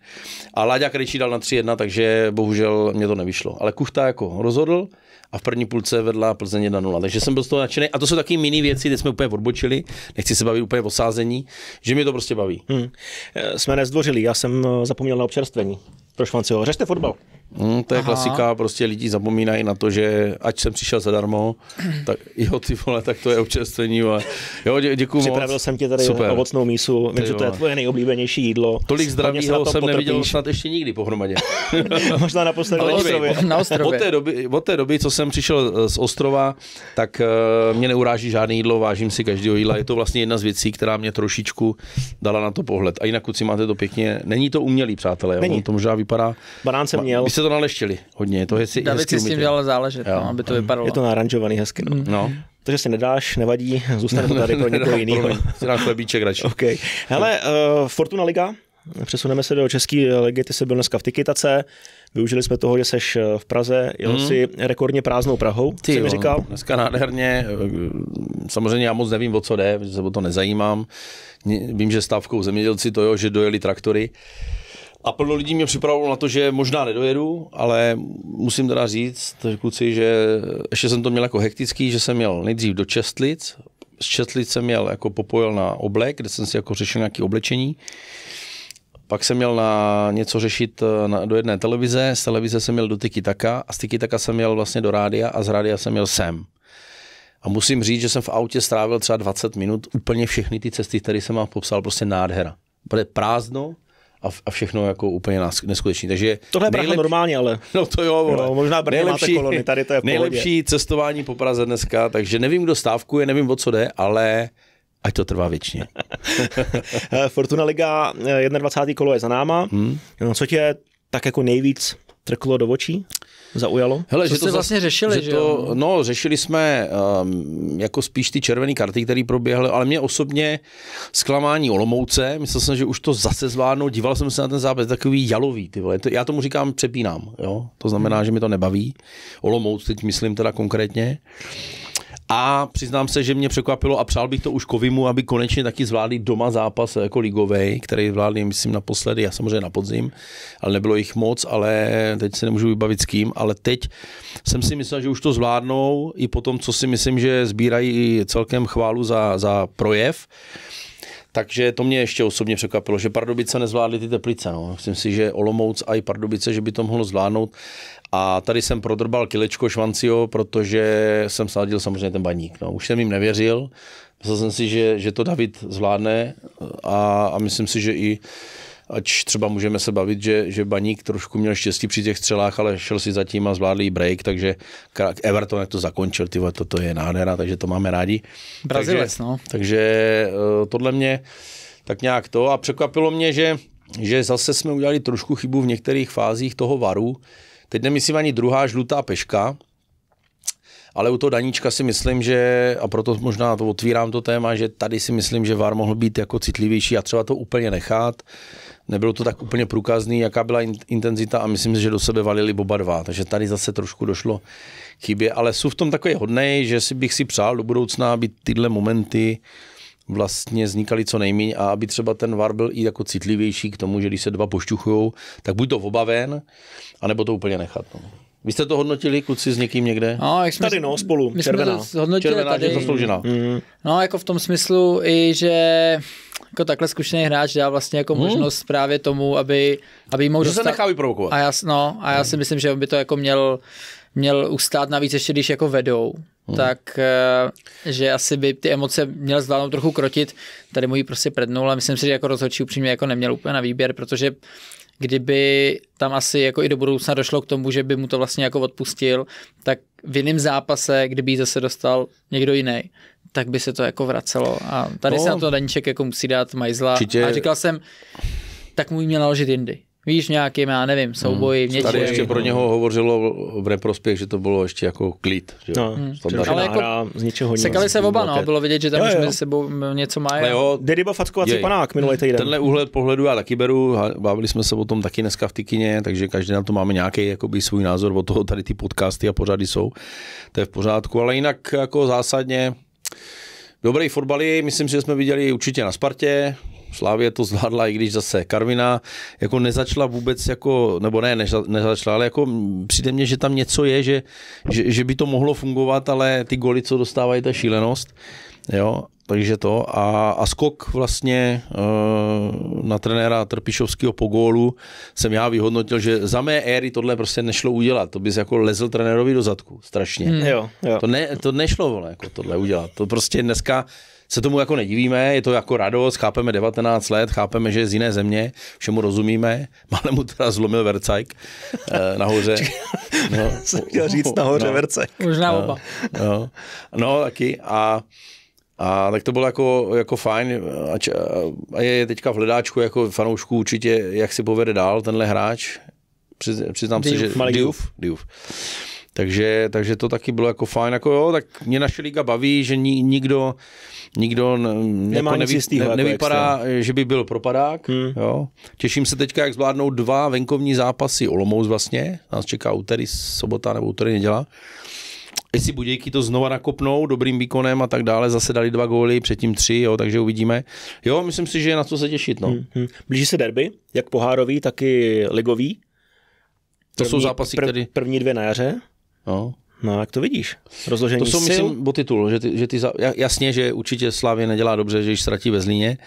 A Láďa Krejčí dal na 3-1, takže bohužel mě to nevyšlo. Ale Kuchta jako rozhodl, a v první půlce vedla Plzeň 1 0. Takže jsem byl z toho nadšený. A to jsou taky mini věci, kde jsme úplně odbočili. Nechci se bavit úplně o sázení, že mi to prostě baví. Hmm. E, jsme nezdvořili, já jsem e, zapomněl na občerstvení pro Švanciho. Řešte fotbal. Mm, to je Aha. klasika, prostě lidi zapomínají na to, že ať jsem přišel zadarmo, tak jo, ty vole, tak to je občerstvení. A... Jo, dě, moc. Připravil jsem ti tady Super. ovocnou mísu, vím, že to je tvoje nejoblíbenější jídlo. Tolik zdraví jsem potrpíš. neviděl snad ještě nikdy pohromadě. Možná poslední na ostrově. Na ostrově. Od, té doby, od té doby, co jsem přišel eh, z ostrova, tak uh, mě neuráží žádné jídlo, vážím si každého jídla. Je to vlastně jedna z věcí, která mě trošičku dala na to pohled. A jinak, si máte to pěkně, není to umělý, přátelé, Není. on to možná vypadá. Banán jsem měl se to naleštili hodně. Je to hezky, David si s tím dělal záležet, no, aby to vypadalo. Je to naranžovaný hezky. No. Mm. no. že si nedáš, nevadí, zůstane to tady pro někoho jiného. Si dám chlebíček radši. Okay. Hele, uh, Fortuna Liga, Přesuneme se do České ligy, ty jsi byl dneska v Tikitace, využili jsme toho, že jsi eh, v Praze, jel hmm. si rekordně prázdnou Prahou, ty jsi mi říkal. Dneska nádherně, eh, samozřejmě já moc nevím, o co jde, že se o to nezajímám. Vím, že stávkou zemědělci to jo, že dojeli traktory, a plno lidí mě připravilo na to, že možná nedojedu, ale musím teda říct, kluci, že ještě jsem to měl jako hektický, že jsem měl nejdřív do Čestlic, z Čestlic jsem měl jako popojil na oblek, kde jsem si jako řešil nějaké oblečení. Pak jsem měl na něco řešit eh, na, do jedné televize, z televize jsem měl do Tiki Taka a z Tiki Taka jsem měl vlastně do rádia a z rádia jsem měl sem. A musím říct, že jsem v autě strávil třeba 20 minut úplně všechny ty cesty, které jsem vám popsal, prostě nádhera. Bude prázdno, a, a všechno jako úplně neskutečný. Takže Tohle je nejlepší, Praha normálně, ale. No to jo, vole. jo možná Brně nejlepší, máte kolony, tady to je v pohodě. Nejlepší cestování po Praze dneska, takže nevím, kdo stávkuje, nevím, o co jde, ale ať to trvá věčně. Eh, Fortuna Liga 21. Eh, kolo je za náma. Hmm. No, co tě tak jako nejvíc trklo do očí? zaujalo? Hele, Co že jste to vlastně řešili? Že, že no, řešili jsme um, jako spíš ty červené karty, které proběhly, ale mě osobně zklamání Olomouce, myslel jsem, že už to zase zvládnu. díval jsem se na ten zápas, takový jalový, ty vole. já tomu říkám přepínám, jo? to znamená, že mi to nebaví, Olomouc teď myslím teda konkrétně. A přiznám se, že mě překvapilo a přál bych to už Kovimu, aby konečně taky zvládli doma zápas jako ligovej, který zvládli, myslím, naposledy, já samozřejmě na podzim, ale nebylo jich moc, ale teď se nemůžu vybavit s kým, ale teď jsem si myslel, že už to zvládnou i po tom, co si myslím, že sbírají celkem chválu za, za projev. Takže to mě ještě osobně překvapilo, že Pardubice nezvládly ty teplice. No. Myslím si, že Olomouc a i Pardubice, že by to mohlo zvládnout. A tady jsem prodrbal kilečko švancio, protože jsem sadil samozřejmě ten baník. No. Už jsem jim nevěřil. Myslel jsem si, že, že to David zvládne a, a myslím si, že i ať třeba můžeme se bavit, že, že Baník trošku měl štěstí při těch střelách, ale šel si zatím a zvládl i break, takže Everton jak to zakončil, tyhle, toto je nádhera, takže to máme rádi. Brazilec, takže, no. Takže eh, tohle mě tak nějak to a překvapilo mě, že, že zase jsme udělali trošku chybu v některých fázích toho varu, Teď nemyslím ani druhá žlutá peška, ale u toho Daníčka si myslím, že, a proto možná to otvírám to téma, že tady si myslím, že VAR mohl být jako citlivější a třeba to úplně nechat. Nebylo to tak úplně průkazný, jaká byla intenzita a myslím si, že do sebe valili oba dva. Takže tady zase trošku došlo chybě, ale jsou v tom takové hodnej, že si bych si přál do budoucna, aby tyhle momenty vlastně vznikaly co nejméně a aby třeba ten VAR byl i jako citlivější k tomu, že když se dva pošťuchujou, tak buď to obaven, anebo to úplně nechat. No. Vy jste to hodnotili, kluci, s někým někde? No, jak jsme, tady, no, spolu, my červená. Jsme to hodnotili červená, tady. že zasloužená. Mm. No, jako v tom smyslu i, že jako takhle zkušený hráč dá vlastně jako hmm. možnost právě tomu, aby, aby mohl dostat... se nechá vyprovokovat. A já, no, a já mm. si myslím, že on by to jako měl, měl ustát navíc ještě, když jako vedou. Hmm. tak eh, že asi by ty emoce měl zvládnout trochu krotit. Tady mu ji prostě prednul a myslím si, že jako rozhodčí upřímně jako neměl úplně na výběr, protože kdyby tam asi jako i do budoucna došlo k tomu, že by mu to vlastně jako odpustil, tak v jiném zápase, kdyby ji zase dostal někdo jiný, tak by se to jako vracelo. A tady no, se na to Daníček jako musí dát majzla. Čitě... A říkal jsem, tak mu ji měl naložit jindy. Víš, nějakým, já nevím, hmm. souboji, hmm. něčem. Tady ještě pro něho hovořilo v neprospěch, že to bylo ještě jako klid. Že? No, hmm. Ale jako z z něčeho sekali se oba, no, bylo vidět, že tam jo, jo. už mezi sebou něco mají. Ale jo, Deriba fackovací jej. panák minulý týden. Tenhle úhled pohledu já taky beru, bavili jsme se o tom taky dneska v Tykině, takže každý na to máme nějaký jakoby, svůj názor, o toho tady ty podcasty a pořady jsou, to je v pořádku, ale jinak jako zásadně Dobrý fotbal myslím si, že jsme viděli určitě na Spartě, Slávě to zvládla, i když zase Karvina jako nezačala vůbec jako, nebo ne, nezačala, ale jako přijde mně, že tam něco je, že, že, že by to mohlo fungovat, ale ty goly, co dostávají, ta šílenost. Jo, takže to. A, a skok vlastně uh, na trenéra Trpišovského po gólu jsem já vyhodnotil, že za mé éry tohle prostě nešlo udělat. To bys jako lezl trenérovi do zadku. Strašně. Hmm. jo, jo. To, ne, to nešlo, vole, jako tohle udělat. To prostě dneska se tomu jako nedivíme, je to jako radost, chápeme 19 let, chápeme, že je z jiné země, všemu rozumíme, málem mu teda zlomil Vercajk eh, nahoře. No, jsem chtěl říct nahoře no, Vercajk. Možná no. oba. No, no, taky a a tak to bylo jako, jako fajn a, č, a je teďka v hledáčku jako fanoušku určitě, jak si povede dál tenhle hráč. přiznám Diouf, se, že Malik Diouf. Diouf. Takže, takže to taky bylo jako fajn. Jako jo, tak mě naše liga baví, že ni, nikdo, nikdo jako neví, ne, jako nevypadá, jako že by byl propadák. Hmm. Jo. Těším se teďka, jak zvládnou dva venkovní zápasy Olomouc vlastně, nás čeká úterý, sobota nebo úterý neděla. Jestli Budějky to znova nakopnou dobrým výkonem a tak dále, zase dali dva góly, předtím tři, jo, takže uvidíme. Jo, myslím si, že je na co se těšit. No. Hmm, hmm. Blíží se derby, jak pohárový, tak i ligový. První, to jsou zápasy, které... První dvě na jaře. No. No, jak to vidíš? Rozložení To jsou, sil. myslím, bo titul. Že ty, že ty, za... jasně, že určitě Slávě nedělá dobře, že již ztratí ve Zlíně,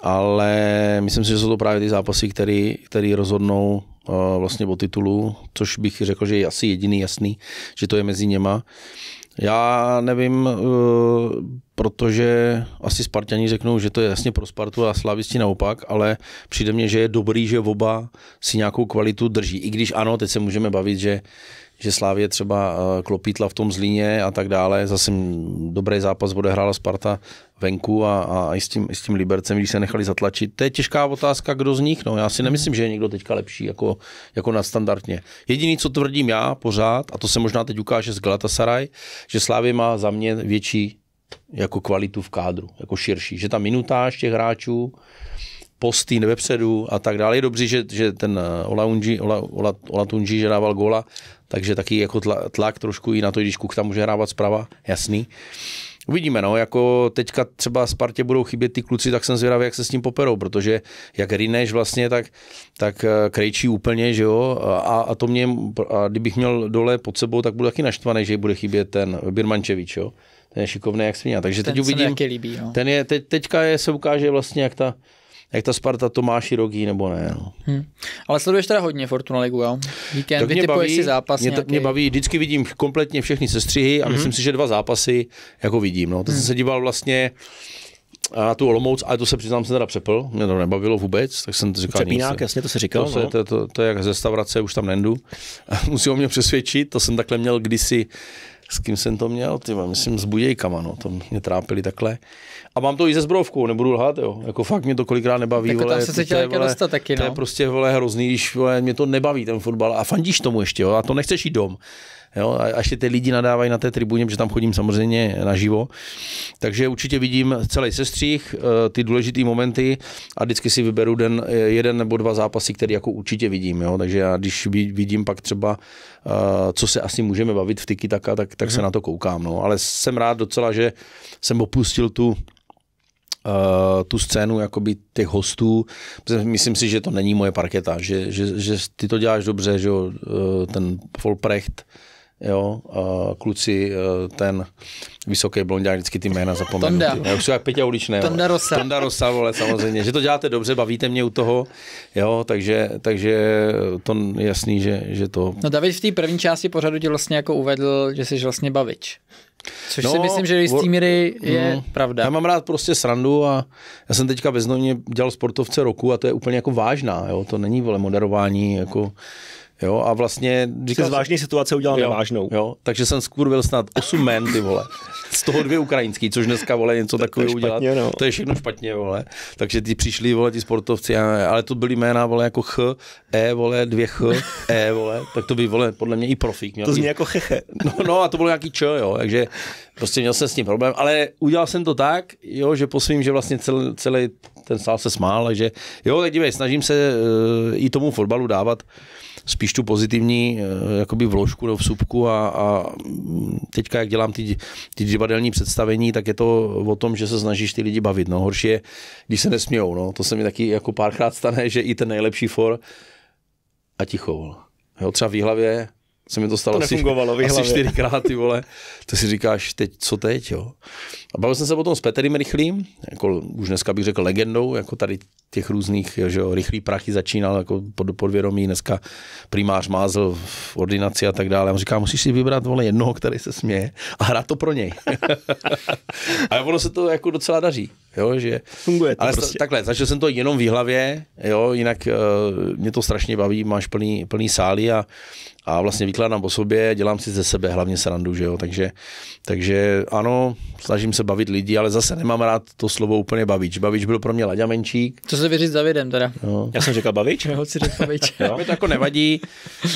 ale myslím si, že jsou to právě ty zápasy, které který rozhodnou uh, vlastně o titulu, což bych řekl, že je asi jediný jasný, že to je mezi něma. Já nevím, uh, protože asi Spartani řeknou, že to je jasně pro Spartu a Slavisti naopak, ale přijde mně, že je dobrý, že oba si nějakou kvalitu drží. I když ano, teď se můžeme bavit, že že Slávě třeba eh, klopítla v tom zlíně a tak dále. Zase dobrý zápas odehrála Sparta venku a, a i, s tím, i s tím Libercem, když se nechali zatlačit. To je těžká otázka, kdo z nich. No, já si nemyslím, že je někdo teďka lepší jako, jako nadstandardně. Jediný, co tvrdím já pořád, a to se možná teď ukáže z Galatasaray, že Slávě má za mě větší jako kvalitu v kádru, jako širší. Že ta minutáž těch hráčů, posty nevepředu vepředu a tak dále. Je dobře, že, že ten eh, Unži, Ola, Ola, Ola Tunži, že dával gola, takže taky jako tlak, trošku i na to, když Kuk tam může hrávat zprava, jasný. Uvidíme, no, jako teďka třeba Spartě budou chybět ty kluci, tak jsem zvědavý, jak se s tím poperou, protože jak Rineš vlastně, tak, tak eh, krejčí úplně, že jo, a, a to mě, a kdybych měl dole pod sebou, tak budu taky naštvaný, že bude chybět ten Birmančevič, jo, ten je šikovný jak svině, takže ten teď uvidím, líbí, no. ten je, teď, teďka je, se ukáže vlastně, jak ta, jak ta Sparta to má široký nebo ne. No. Hmm. Ale sleduješ teda hodně Fortuna Ligu, jo? Víkend, tak mě baví, si zápas mě, nějaký... mě baví, vždycky vidím kompletně všechny sestřihy a mm-hmm. myslím si, že dva zápasy jako vidím. No. Teď mm-hmm. jsem mhm. se díval vlastně a tu Olomouc, ale to se přiznám, jsem teda přepl, mě to nebavilo vůbec, tak jsem to říkal Přepínák, nic. jasně, to se říkal. To, no. to, to, to, je jak ze stavrace, už tam nendu. Musí o mě přesvědčit, to jsem takhle měl kdysi, s kým jsem to měl, ty myslím s Budějkama, no, to mě trápili takhle. A mám to i ze zbrojovkou, nebudu lhát, jo. Jako fakt mě to kolikrát nebaví. Tak vole, se se chtěl vole, dostat taky, no. To je no. prostě vole hrozný, když vole, mě to nebaví ten fotbal a fandíš tomu ještě, jo. A to nechceš jít dom. Jo, a ještě ty lidi nadávají na té tribuně, protože tam chodím samozřejmě naživo. Takže určitě vidím celý sestřih, eh, ty důležité momenty a vždycky si vyberu den, eh, jeden nebo dva zápasy, které jako určitě vidím. Jo. Takže já když vidím pak třeba, eh, co se asi můžeme bavit v tiki tak, tak, tak hmm. se mhm. na to koukám. No. Ale jsem rád docela, že jsem opustil tu Eh, tu scénu jakoby těch hostů. Myslím si, že to není moje parketa, že, že, že ty to děláš dobře, že jo, eh, ten Volprecht, jo, kluci, eh, ten vysoký blondiák, vždycky ty jména zapomenu. Tonda. Já už jsou jak Peťa Uličné. Tonda Rosa. Tonda Rosa, vole, samozřejmě. Že to děláte dobře, bavíte mě u toho, jo, takže, takže to jasný, že, že to... No David v té první části pořadu tě vlastně jako uvedl, že jsi vlastně bavič. Což no, si myslím, že do jisté míry je no, pravda. Já mám rád prostě srandu a já jsem teďka beznovně dělal sportovce roku a to je úplně jako vážná, jo? to není vole moderování, jako Jo, a vlastně... Říkal, z vážné situace udělal jo, nevážnou. Jo, takže jsem skurvil snad 8 men, ty vole. Z toho dvě ukrajinský, což dneska, vole, něco takového udělat. No. To je všechno špatně, vole. Takže ty přišli, vole, ti sportovci, ale to byly jména, vole, jako Ch, E, vole, dvě Ch, E, vole. Tak to by, vole, podle mě i profík měl. To zní jako cheche. No, no, a to bylo nějaký Č, jo, takže prostě měl jsem s tím problém, ale udělal jsem to tak, jo, že po že vlastně celý, celý ten sál se smál, že jo, tak dívej, snažím se uh, i tomu fotbalu dávat spíš tu pozitivní eh, jakoby vložku do vsupku a, a teďka, jak dělám ty, ty divadelní představení, tak je to o tom, že se snažíš ty lidi bavit. No. Horší je, když se nesmějou. No. To se mi taky jako párkrát stane, že i ten nejlepší for a ticho. Jo, třeba v hlavě se mi to stalo to asi, asi čtyřikrát, ty vole. To si říkáš, teď, co teď, jo. A bavil jsem se potom s Peterem Rychlým, jako už dneska bych řekl legendou, jako tady těch různých, že jo, rychlý prachy začínal jako pod podvědomí, dneska primář mázl v ordinaci a tak dále. A on říká, musíš si vybrat vole jednoho, který se směje a hrát to pro něj. a ono se to jako docela daří, jo, že... Funguje to Ale prostě. takhle, začal jsem to jenom v hlavě, jo, jinak uh, mě to strašně baví, máš plný, plný sály a, a vlastně vykládám o sobě, dělám si ze sebe hlavně srandu, že jo, takže, takže ano, snažím se bavit lidi, ale zase nemám rád to slovo úplně bavič. Bavič byl pro mě Laďa Menčík. Co se vyříct Davidem teda? No. Já jsem řekl bavič? Já si řekl bavič. no, mi to jako nevadí,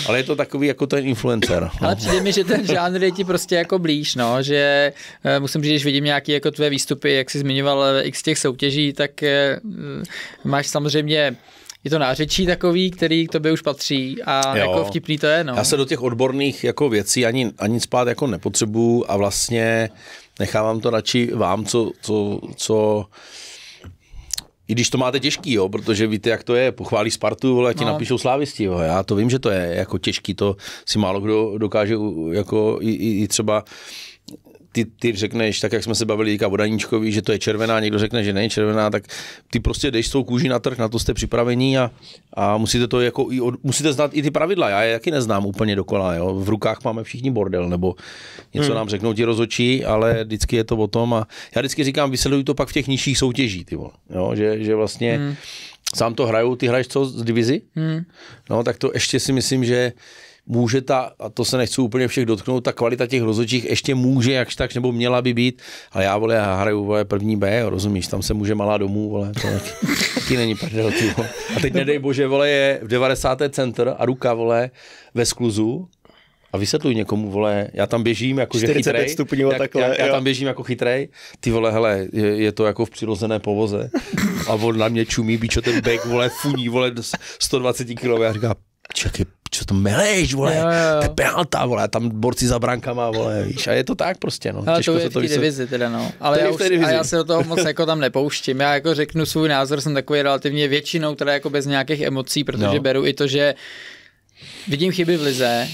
ale je to takový jako ten influencer. No. Ale přijde mi, že ten žánr je ti prostě jako blíž, no, že eh, musím říct, když vidím nějaké jako tvé výstupy, jak jsi zmiňoval eh, x těch soutěží, tak eh, máš samozřejmě je to nářečí takový, který k tobě už patří a jo. jako vtipný to je. No. Já se do těch odborných jako věcí ani, ani spát jako nepotřebuju a vlastně nechávám to radši vám, co, co, co i když to máte těžký, jo, protože víte, jak to je, pochválí Spartu, vole, ti no. napíšou slávisti, jo, já to vím, že to je jako těžký, to si málo kdo dokáže, jako i, i třeba ty, ty řekneš, tak jak jsme se bavili o Daníčkovi, že to je červená, někdo řekne, že není červená, tak ty prostě jdeš s tou kůží na trh, na to jste připravení a, a musíte to jako i od, musíte znát i ty pravidla, já je taky neznám úplně dokola, jo. v rukách máme všichni bordel, nebo něco hmm. nám řeknou ti rozočí, ale vždycky je to o tom a já vždycky říkám, vysleduj to pak v těch nižších soutěží, ty vole, jo, že, že vlastně hmm. sám to hrajou, ty hraješ co z divizi? Hmm. No tak to ještě si myslím, že může ta, a to se nechci úplně všech dotknout, ta kvalita těch rozhodčích ještě může jakž tak, nebo měla by být, ale já vole, já hraju vole, první B, jo, rozumíš, tam se může malá domů, vole, to taky není prdel, ty, A teď nedej bože, vole, je v 90. center a ruka, vole, ve skluzu, a vysvětluj někomu, vole, já tam běžím jako že chytrej, stupňů jak, takhle, já, já, tam běžím jako chytrej, ty vole, hele, je, je to jako v přirozené povoze a on na mě čumí, bíčo ten bek, vole, funí, vole, 120 kg, já říkám, čekaj, co to meleš, vole, jo, jo. to je penalta, vole, tam borci za brankama, vole, víš, a je to tak prostě, no. Ale Těžko to je to v divizi teda, no. Ale já, už, a já se do toho moc jako tam nepouštím, já jako řeknu svůj názor, jsem takový relativně většinou teda jako bez nějakých emocí, protože no. beru i to, že vidím chyby v lize,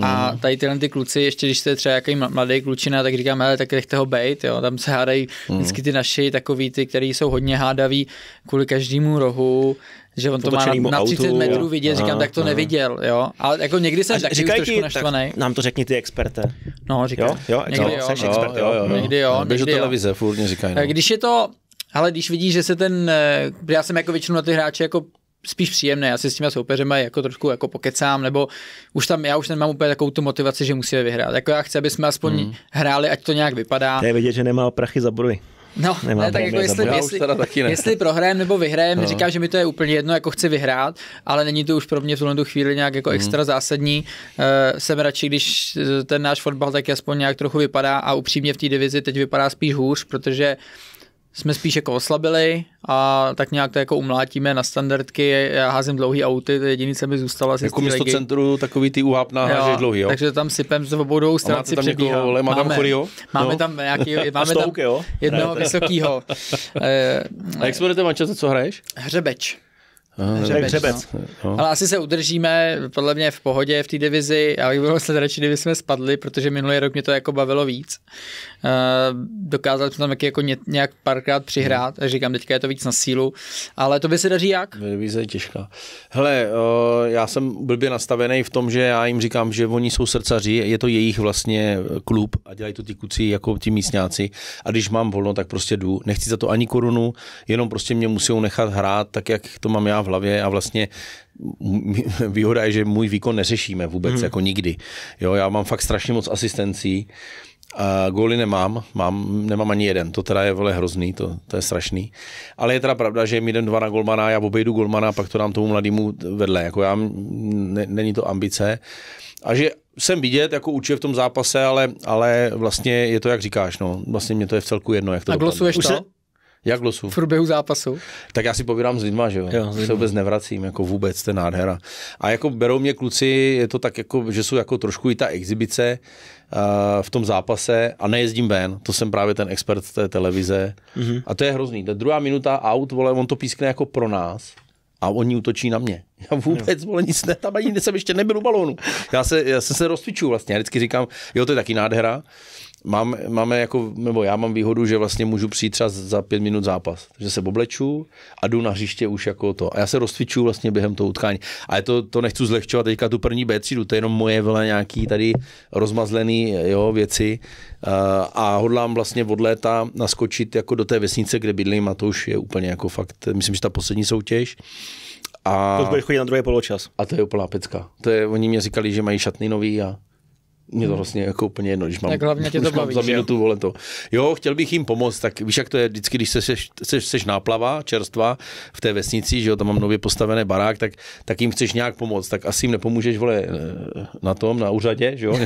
a mhm. tady tyhle ty kluci, ještě když jste třeba jaký mladý klučina, tak říkám, ale tak nechte ho bejt, jo. Tam se hádají mhm. vždycky ty naši takový ty, který jsou hodně hádaví kvůli každému rohu, že on to má na, na 30 autu, metrů vidět, aha, říkám, tak to aha. neviděl, jo. Ale jako někdy jsem taky říkají trošku ti, naštvaný. Tak nám to řekni ty experte. No, říkám. Jo, jo, někdy jo, no, jo, expert, jo, jo, jo. Někdy jo, Běžu do televize, furt mě říkají. No. Když je to, ale když vidíš, že se ten, eh, já jsem jako většinou na ty hráče jako spíš příjemné, já si s těma soupeřema jako trošku jako pokecám, nebo už tam, já už nemám úplně takovou tu motivaci, že musíme vyhrát. Jako já chci, aby jsme aspoň hmm. hráli, ať to nějak vypadá. To je vidět, že nemá prachy za body. No, Nemám ne, tak jako jestli, jestli, ne. jestli prohrajeme nebo vyhrajeme, no. říkám, že mi to je úplně jedno, jako chci vyhrát, ale není to už pro mě v tuhle chvíli nějak jako mm. extra zásadní. Uh, jsem radši, když eh, ten náš fotbal tak aspoň nějak trochu vypadá a upřímně v té divizi teď vypadá spíš hůř, protože uh, jsme spíš jako oslabili a tak nějak to jako umlátíme na standardky, já házím dlouhý auty, to je jediný, co mi zůstalo asi Jako místo centru takový ty uhápná háže dlouhý, jo? Takže tam sypem z obou dvou stran si přebíhá. Máme, tam chorio? Máme no. tam nějaký, máme Stouke, tam jo? jednoho vysokého. Eh, a jak se budete mančat, co hraješ? Hřebeč. Hřebeč, no. hřebec. No. Ale asi se udržíme podle mě v pohodě v té divizi. Já bych byl vlastně radši, kdyby jsme spadli, protože minulý rok mě to jako bavilo víc. Eh, dokázali jsme tam jako nějak párkrát přihrát, a říkám, teďka je to víc na sílu. Ale to by se daří jak? Divize je těžká. Hele, eh, já jsem blbě nastavený v tom, že já jim říkám, že oni jsou srdcaři, je to jejich vlastně eh, klub a dělají to ty kuci jako ti místňáci. A když mám volno, tak prostě jdu. Nechci za to ani korunu, jenom prostě mě musí nechat hrát tak, jak to mám já v hlavě a vlastně výhoda je, že můj výkon neřešíme vůbec, hmm. jako nikdy. Jo, já mám fakt strašně moc asistencí, a góly nemám, mám, nemám ani jeden, to teda je vole hrozný, to, to je strašný. Ale je teda pravda, že mi jeden dva na golmana, já obejdu golmana, pak to dám tomu mladému vedle, jako já, ne, není to ambice. A že jsem vidět, jako učil v tom zápase, ale, ale vlastně je to, jak říkáš, no, vlastně mě to je v celku jedno, jak to A glosuješ to? Jak losu? V průběhu zápasu? Tak já si povídám s lidma, že jo. jo se vůbec nevracím, jako vůbec, ten nádhera. A jako berou mě kluci, je to tak, jako, že jsou jako trošku i ta exibice uh, v tom zápase a nejezdím ven, to jsem právě ten expert té televize. Mm-hmm. A to je hrozný. Ta druhá minuta aut, vole, on to pískne jako pro nás a oni útočí na mě. Já vůbec, vole, nic ne, tam ani jsem ještě nebyl u balónu. Já, se, já jsem se rozcvičuju vlastně, já vždycky říkám, jo, to je taky nádhera mám, máme jako, nebo já mám výhodu, že vlastně můžu přijít třeba za pět minut zápas, že se obleču a jdu na hřiště už jako to. A já se rozcvičuju vlastně během toho utkání. A je to, to nechci zlehčovat teďka tu první B třídu, to je jenom moje vle nějaký tady rozmazlený jo, věci a, a hodlám vlastně od léta naskočit jako do té vesnice, kde bydlím a to už je úplně jako fakt, myslím, že ta poslední soutěž. A, to už budeš chodit na druhý poločas. A to je úplná pecka. To je, oni mě říkali, že mají šatny nový a mě to vlastně jako úplně jedno, když mám, tak hlavně tě to baví, za minutu, vole to. Jo, chtěl bych jim pomoct, tak víš, jak to je vždycky, když seš, seš, seš náplava, čerstva v té vesnici, že jo, tam mám nově postavené barák, tak, tak jim chceš nějak pomoct, tak asi jim nepomůžeš, vole, eh, na tom, na úřadě, že jo,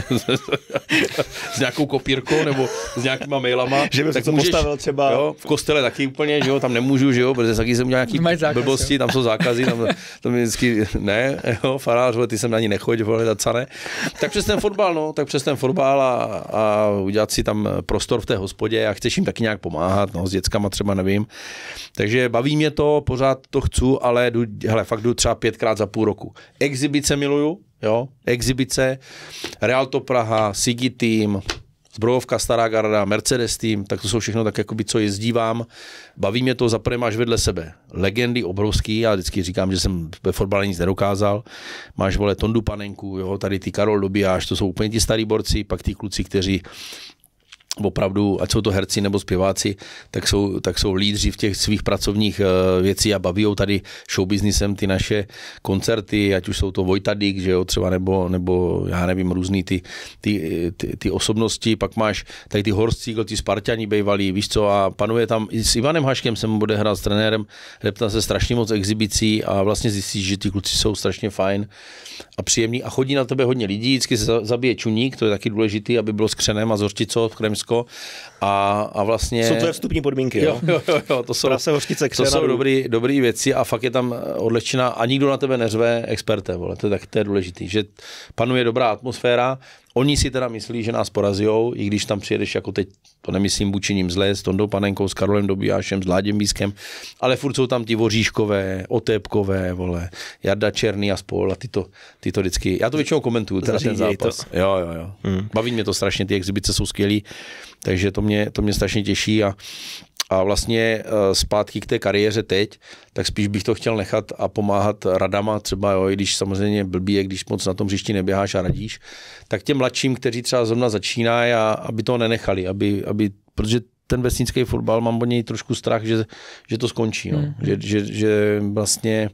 s nějakou kopírkou nebo s nějakýma mailama. Že bys tak to můžeš, postavil třeba. Jo, v kostele taky úplně, že jo, tam nemůžu, že jo, protože taky jsem udělal nějaký zákaz, blbosti, jo. tam jsou zákazy, tam, tam vždycky, ne, jo, farář, vole, ty sem na ní nechoď, vole, ta cane. Tak přes ten fotbal, no, tak přes ten fotbal a, a udělat si tam prostor v té hospodě a chceš jim taky nějak pomáhat, no, s dětskama třeba nevím. Takže baví mě to, pořád to chci, ale jdu, hele, fakt jdu třeba pětkrát za půl roku. Exibice miluju, jo, exibice, Realto Praha, Sigi Team, Zbrojovka, Stará garda, Mercedes tým, tak to jsou všechno tak, jakoby, co jezdívám. Baví mě to, zaprvé máš vedle sebe legendy obrovský, já vždycky říkám, že jsem ve fotbale nic nedokázal. Máš, vole, Tondu Panenku, jo, tady ty Karol Dobijáš, to jsou úplně ti starý borci, pak ty kluci, kteří opravdu, ať jsou to herci nebo zpěváci, tak jsou, tak jsou lídři v těch svých pracovních eh, věcí a baví tady showbiznisem ty naše koncerty, ať už jsou to Vojta Dík, že jo, třeba, nebo, nebo já nevím, různý ty, ty, ty, ty osobnosti, pak máš tady ty horstí, ty Spartani bývalí, víš co, a panuje tam, i s Ivanem Haškem jsem bude hrát s trenérem, reptá se strašně moc exhibicí a vlastně zjistíš, že ty kluci jsou strašně fajn a příjemní a chodí na tebe hodně lidí, vždycky se zabije čuník, to je taky důležité, aby bylo křenem a s co v Česko. a, a vlastně... Jsou to je vstupní podmínky, jo? Jo, jo, jo to jsou, Prase, hořtice, to jsou dobrý, dobrý věci a fakt je tam eh, odlečená a nikdo na tebe neřve experte, vole, to, tak to je důležitý, že panuje dobrá atmosféra, Oni si teda myslí, že nás porazijou, i když tam přijedeš jako teď, to nemyslím vůči ním zle, s Tondou Panenkou, s Karolem Dobijášem, s Ládem Bískem, ale furt jsou tam ti Voříškové, Otépkové, vole, Jarda Černý a spol a ty to, ty to vždycky, já to většinou komentuju, teda ten zápas. To. Jo, jo, jo. Hmm. Baví mě to strašně, ty exibice jsou skvělý, takže to mě, to mě strašně těší a a vlastně eh, zpátky k té kariéře teď, tak spíš bych to chtěl nechat a pomáhat radama, třeba jo, i když samozřejmě blbý je, když moc na tom hřišti neběháš a radíš, tak těm mladším, kteří třeba zrovna začínají, a aby to nenechali, aby, aby, protože ten vesnický fotbal, mám o něj trošku strach, že, že to skončí, no. mm. že, že, že vlastně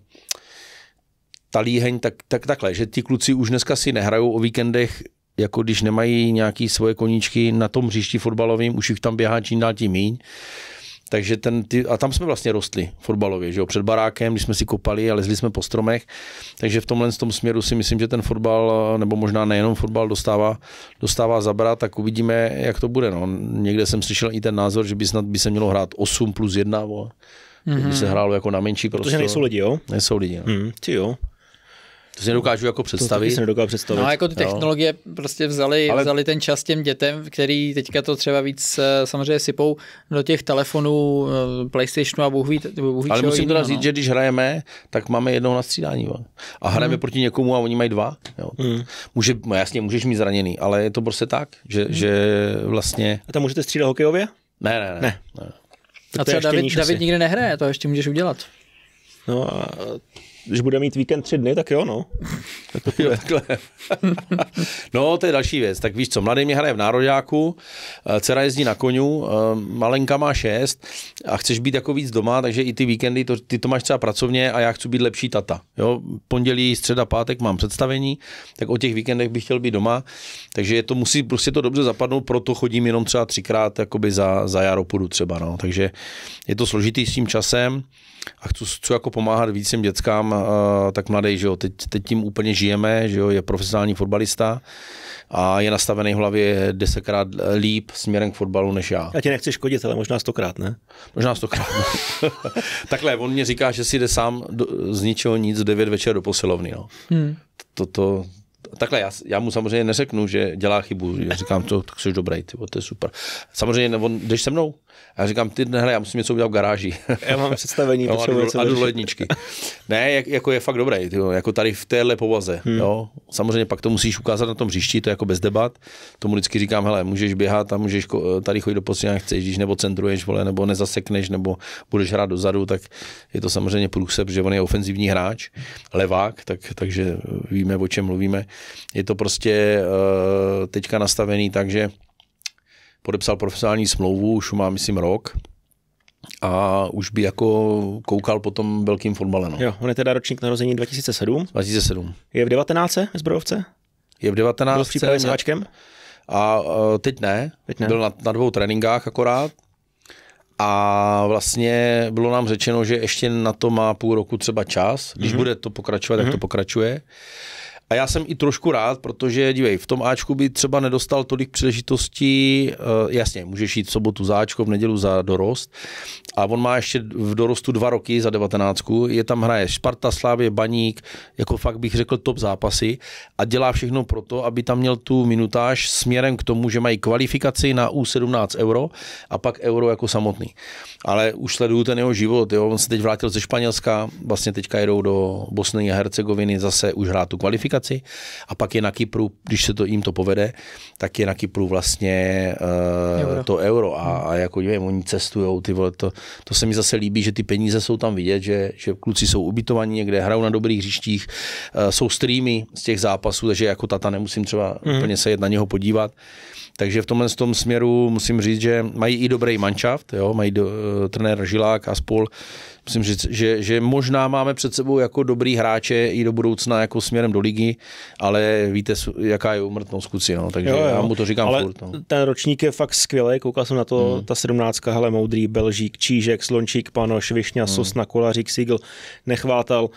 ta líheň, tak, tak takhle, že ti kluci už dneska si nehrajou o víkendech jako když nemají nějaké svoje koníčky na tom hřišti fotbalovým, už jich tam běhá čím dál tím míň. Takže ten, ty, a tam jsme vlastně rostli fotbalově, že jo, před barákem, když jsme si kopali a lezli jsme po stromech, takže v tomhle tom směru si myslím, že ten fotbal, nebo možná nejenom fotbal, dostává, dostává zabrat, tak uvidíme, jak to bude. No. Někde jsem slyšel i ten názor, že by snad by se mělo hrát 8 plus 1, vole. Mm-hmm. se hrálo jako na menší prostor. Protože nejsou lidi, jo? Nejsou lidi, no. mm, ty jo. To si nedokážu jako představit. To, to nedokážu představit. No jako ty technologie jo. prostě vzali, Ale... vzali ten čas těm dětem, který teďka to třeba víc eh, samozřejmě sypou do těch telefonů, eh, PlayStationu a Bůh ví, Bůh ví Ale musím teda říct, no. že když hrajeme, tak máme jednou na střídání. Jo. A hrajeme hmm. proti někomu a oni mají dva. Jo. Hmm. Může, no jasně, můžeš mít zraněný, ale je to prostě tak, že, hmm. že vlastně... A tam můžete střídat hokejově? Ne, ne, ne. ne. ne. A třeba David, David nikdy nehraje, to ještě můžeš udělat. No a když bude mít víkend tři dny, tak jo, no. Tak to jo, takhle. no, to je další věc. Tak víš co, mladý mě hraje v nároďáku, eh, dcera jezdí na koni. Eh, malenka má šest a chceš být jako víc doma, takže i ty víkendy, to, ty to máš třeba pracovně a já chci být lepší tata. Jo, pondělí, středa, pátek mám představení, tak o těch víkendech bych chtěl být doma, takže je to musí prostě to dobře zapadnout, proto chodím jenom třeba třikrát jakoby za, za jaro půjdu třeba, no. Takže je to složitý s tím časem a chci, chci jako pomáhat víc těm dětskám, tak mladý, že jo, teď, teď tím úplně žijeme, že jo, je profesionální fotbalista a je nastavený v hlavě desetkrát líp směrem k fotbalu než já. Já ti nechci škodit, ale možná stokrát, ne? Možná stokrát. Takhle, on mě říká, že si jde sám do, z ničeho nic v večer do posilovny, no. Hmm. Toto, takhle, já, já mu samozřejmě neřeknu, že dělá chybu, já říkám, to, tak jsi dobrý, ty, to je super. Samozřejmě, on, jdeš se mnou, a já říkám, ty hele, já musím něco udělat v garáži. Já mám představení. no, a jdu do ledničky. ne, jak, jako je fakt dobré, ty, jako tady v téhle povaze. Hmm. Jo? Samozřejmě pak to musíš ukázat na tom hřišti, to je jako bez debat. Tomu vždycky říkám, hele, můžeš běhat a můžeš tady chodit do posílení, chceš, když nebo centruješ, vole, nebo nezasekneš, nebo budeš hrát dozadu, tak je to samozřejmě průseb, že on je ofenzivní hráč, levák, tak, takže víme, o čem mluvíme. Je to prostě eh, teďka nastavený tak, že podepsal profesionální smlouvu, už má, myslím, rok a už by jako koukal po tom velkým fotbale. No. Jo, on je teda ročník narození 2007. 2007. Je v 19. zbrojovce? Je v 19. Byl v s Háčkem? A e, teď ne. teď ne. Byl na, na dvou tréninkách akorát. A vlastně bylo nám řečeno, že ještě na to má půl roku třeba čas. Když mm-hmm. bude to pokračovat, mm-hmm. jak to mhm. pokračuje. A já jsem i trošku rád, protože dívej, v tom Ačku by třeba nedostal tolik příležitostí, uh, jasně, můžeš jít v sobotu za Ačko, v neděli za dorost a on má ještě v dorostu dva roky za 19, je tam hraje Sparta, Slávě, Baník, jako fakt bych řekl top zápasy a dělá všechno proto, aby tam měl tu minutáž směrem k tomu, že mají kvalifikaci na U17 euro a pak euro jako samotný. Ale už sleduju ten jeho život, jo? on se teď vrátil ze Španělska, vlastně teďka jedou do Bosny a Hercegoviny zase už hrát tu kvalifikaci kvalifikaci a pak je na Kypru, když se to jim to povede, tak je na Kypru vlastně uh, euro. to euro a, hmm. a jako nevím, oni cestujou, ty vole, to, to se mi zase líbí, že ty peníze jsou tam vidět, že, že kluci jsou ubytovaní někde, hrajou na dobrých hřištích, uh, jsou streamy z těch zápasů, takže jako tata nemusím třeba mm. úplně se na něho podívat. Takže v tomhle tom směru musím říct, že mají i dobrý manšaft, jo, mají do, uh, trenér Žilák a spol, Myslím, že, že, že možná máme před sebou jako dobrý hráče i do budoucna jako směrem do ligy, ale víte, jaká je umrtnost kuci, no, takže jo, jo. já mu to říkám ale furt. No. ten ročník je fakt skvělý, koukal jsem na to, hmm. ta sedmnáctka, hele, Moudrý, Belžík, Čížek, Slončík, Panoš, Višňa, hmm. Sosna, Kolařík, Sigl, Nechvátal,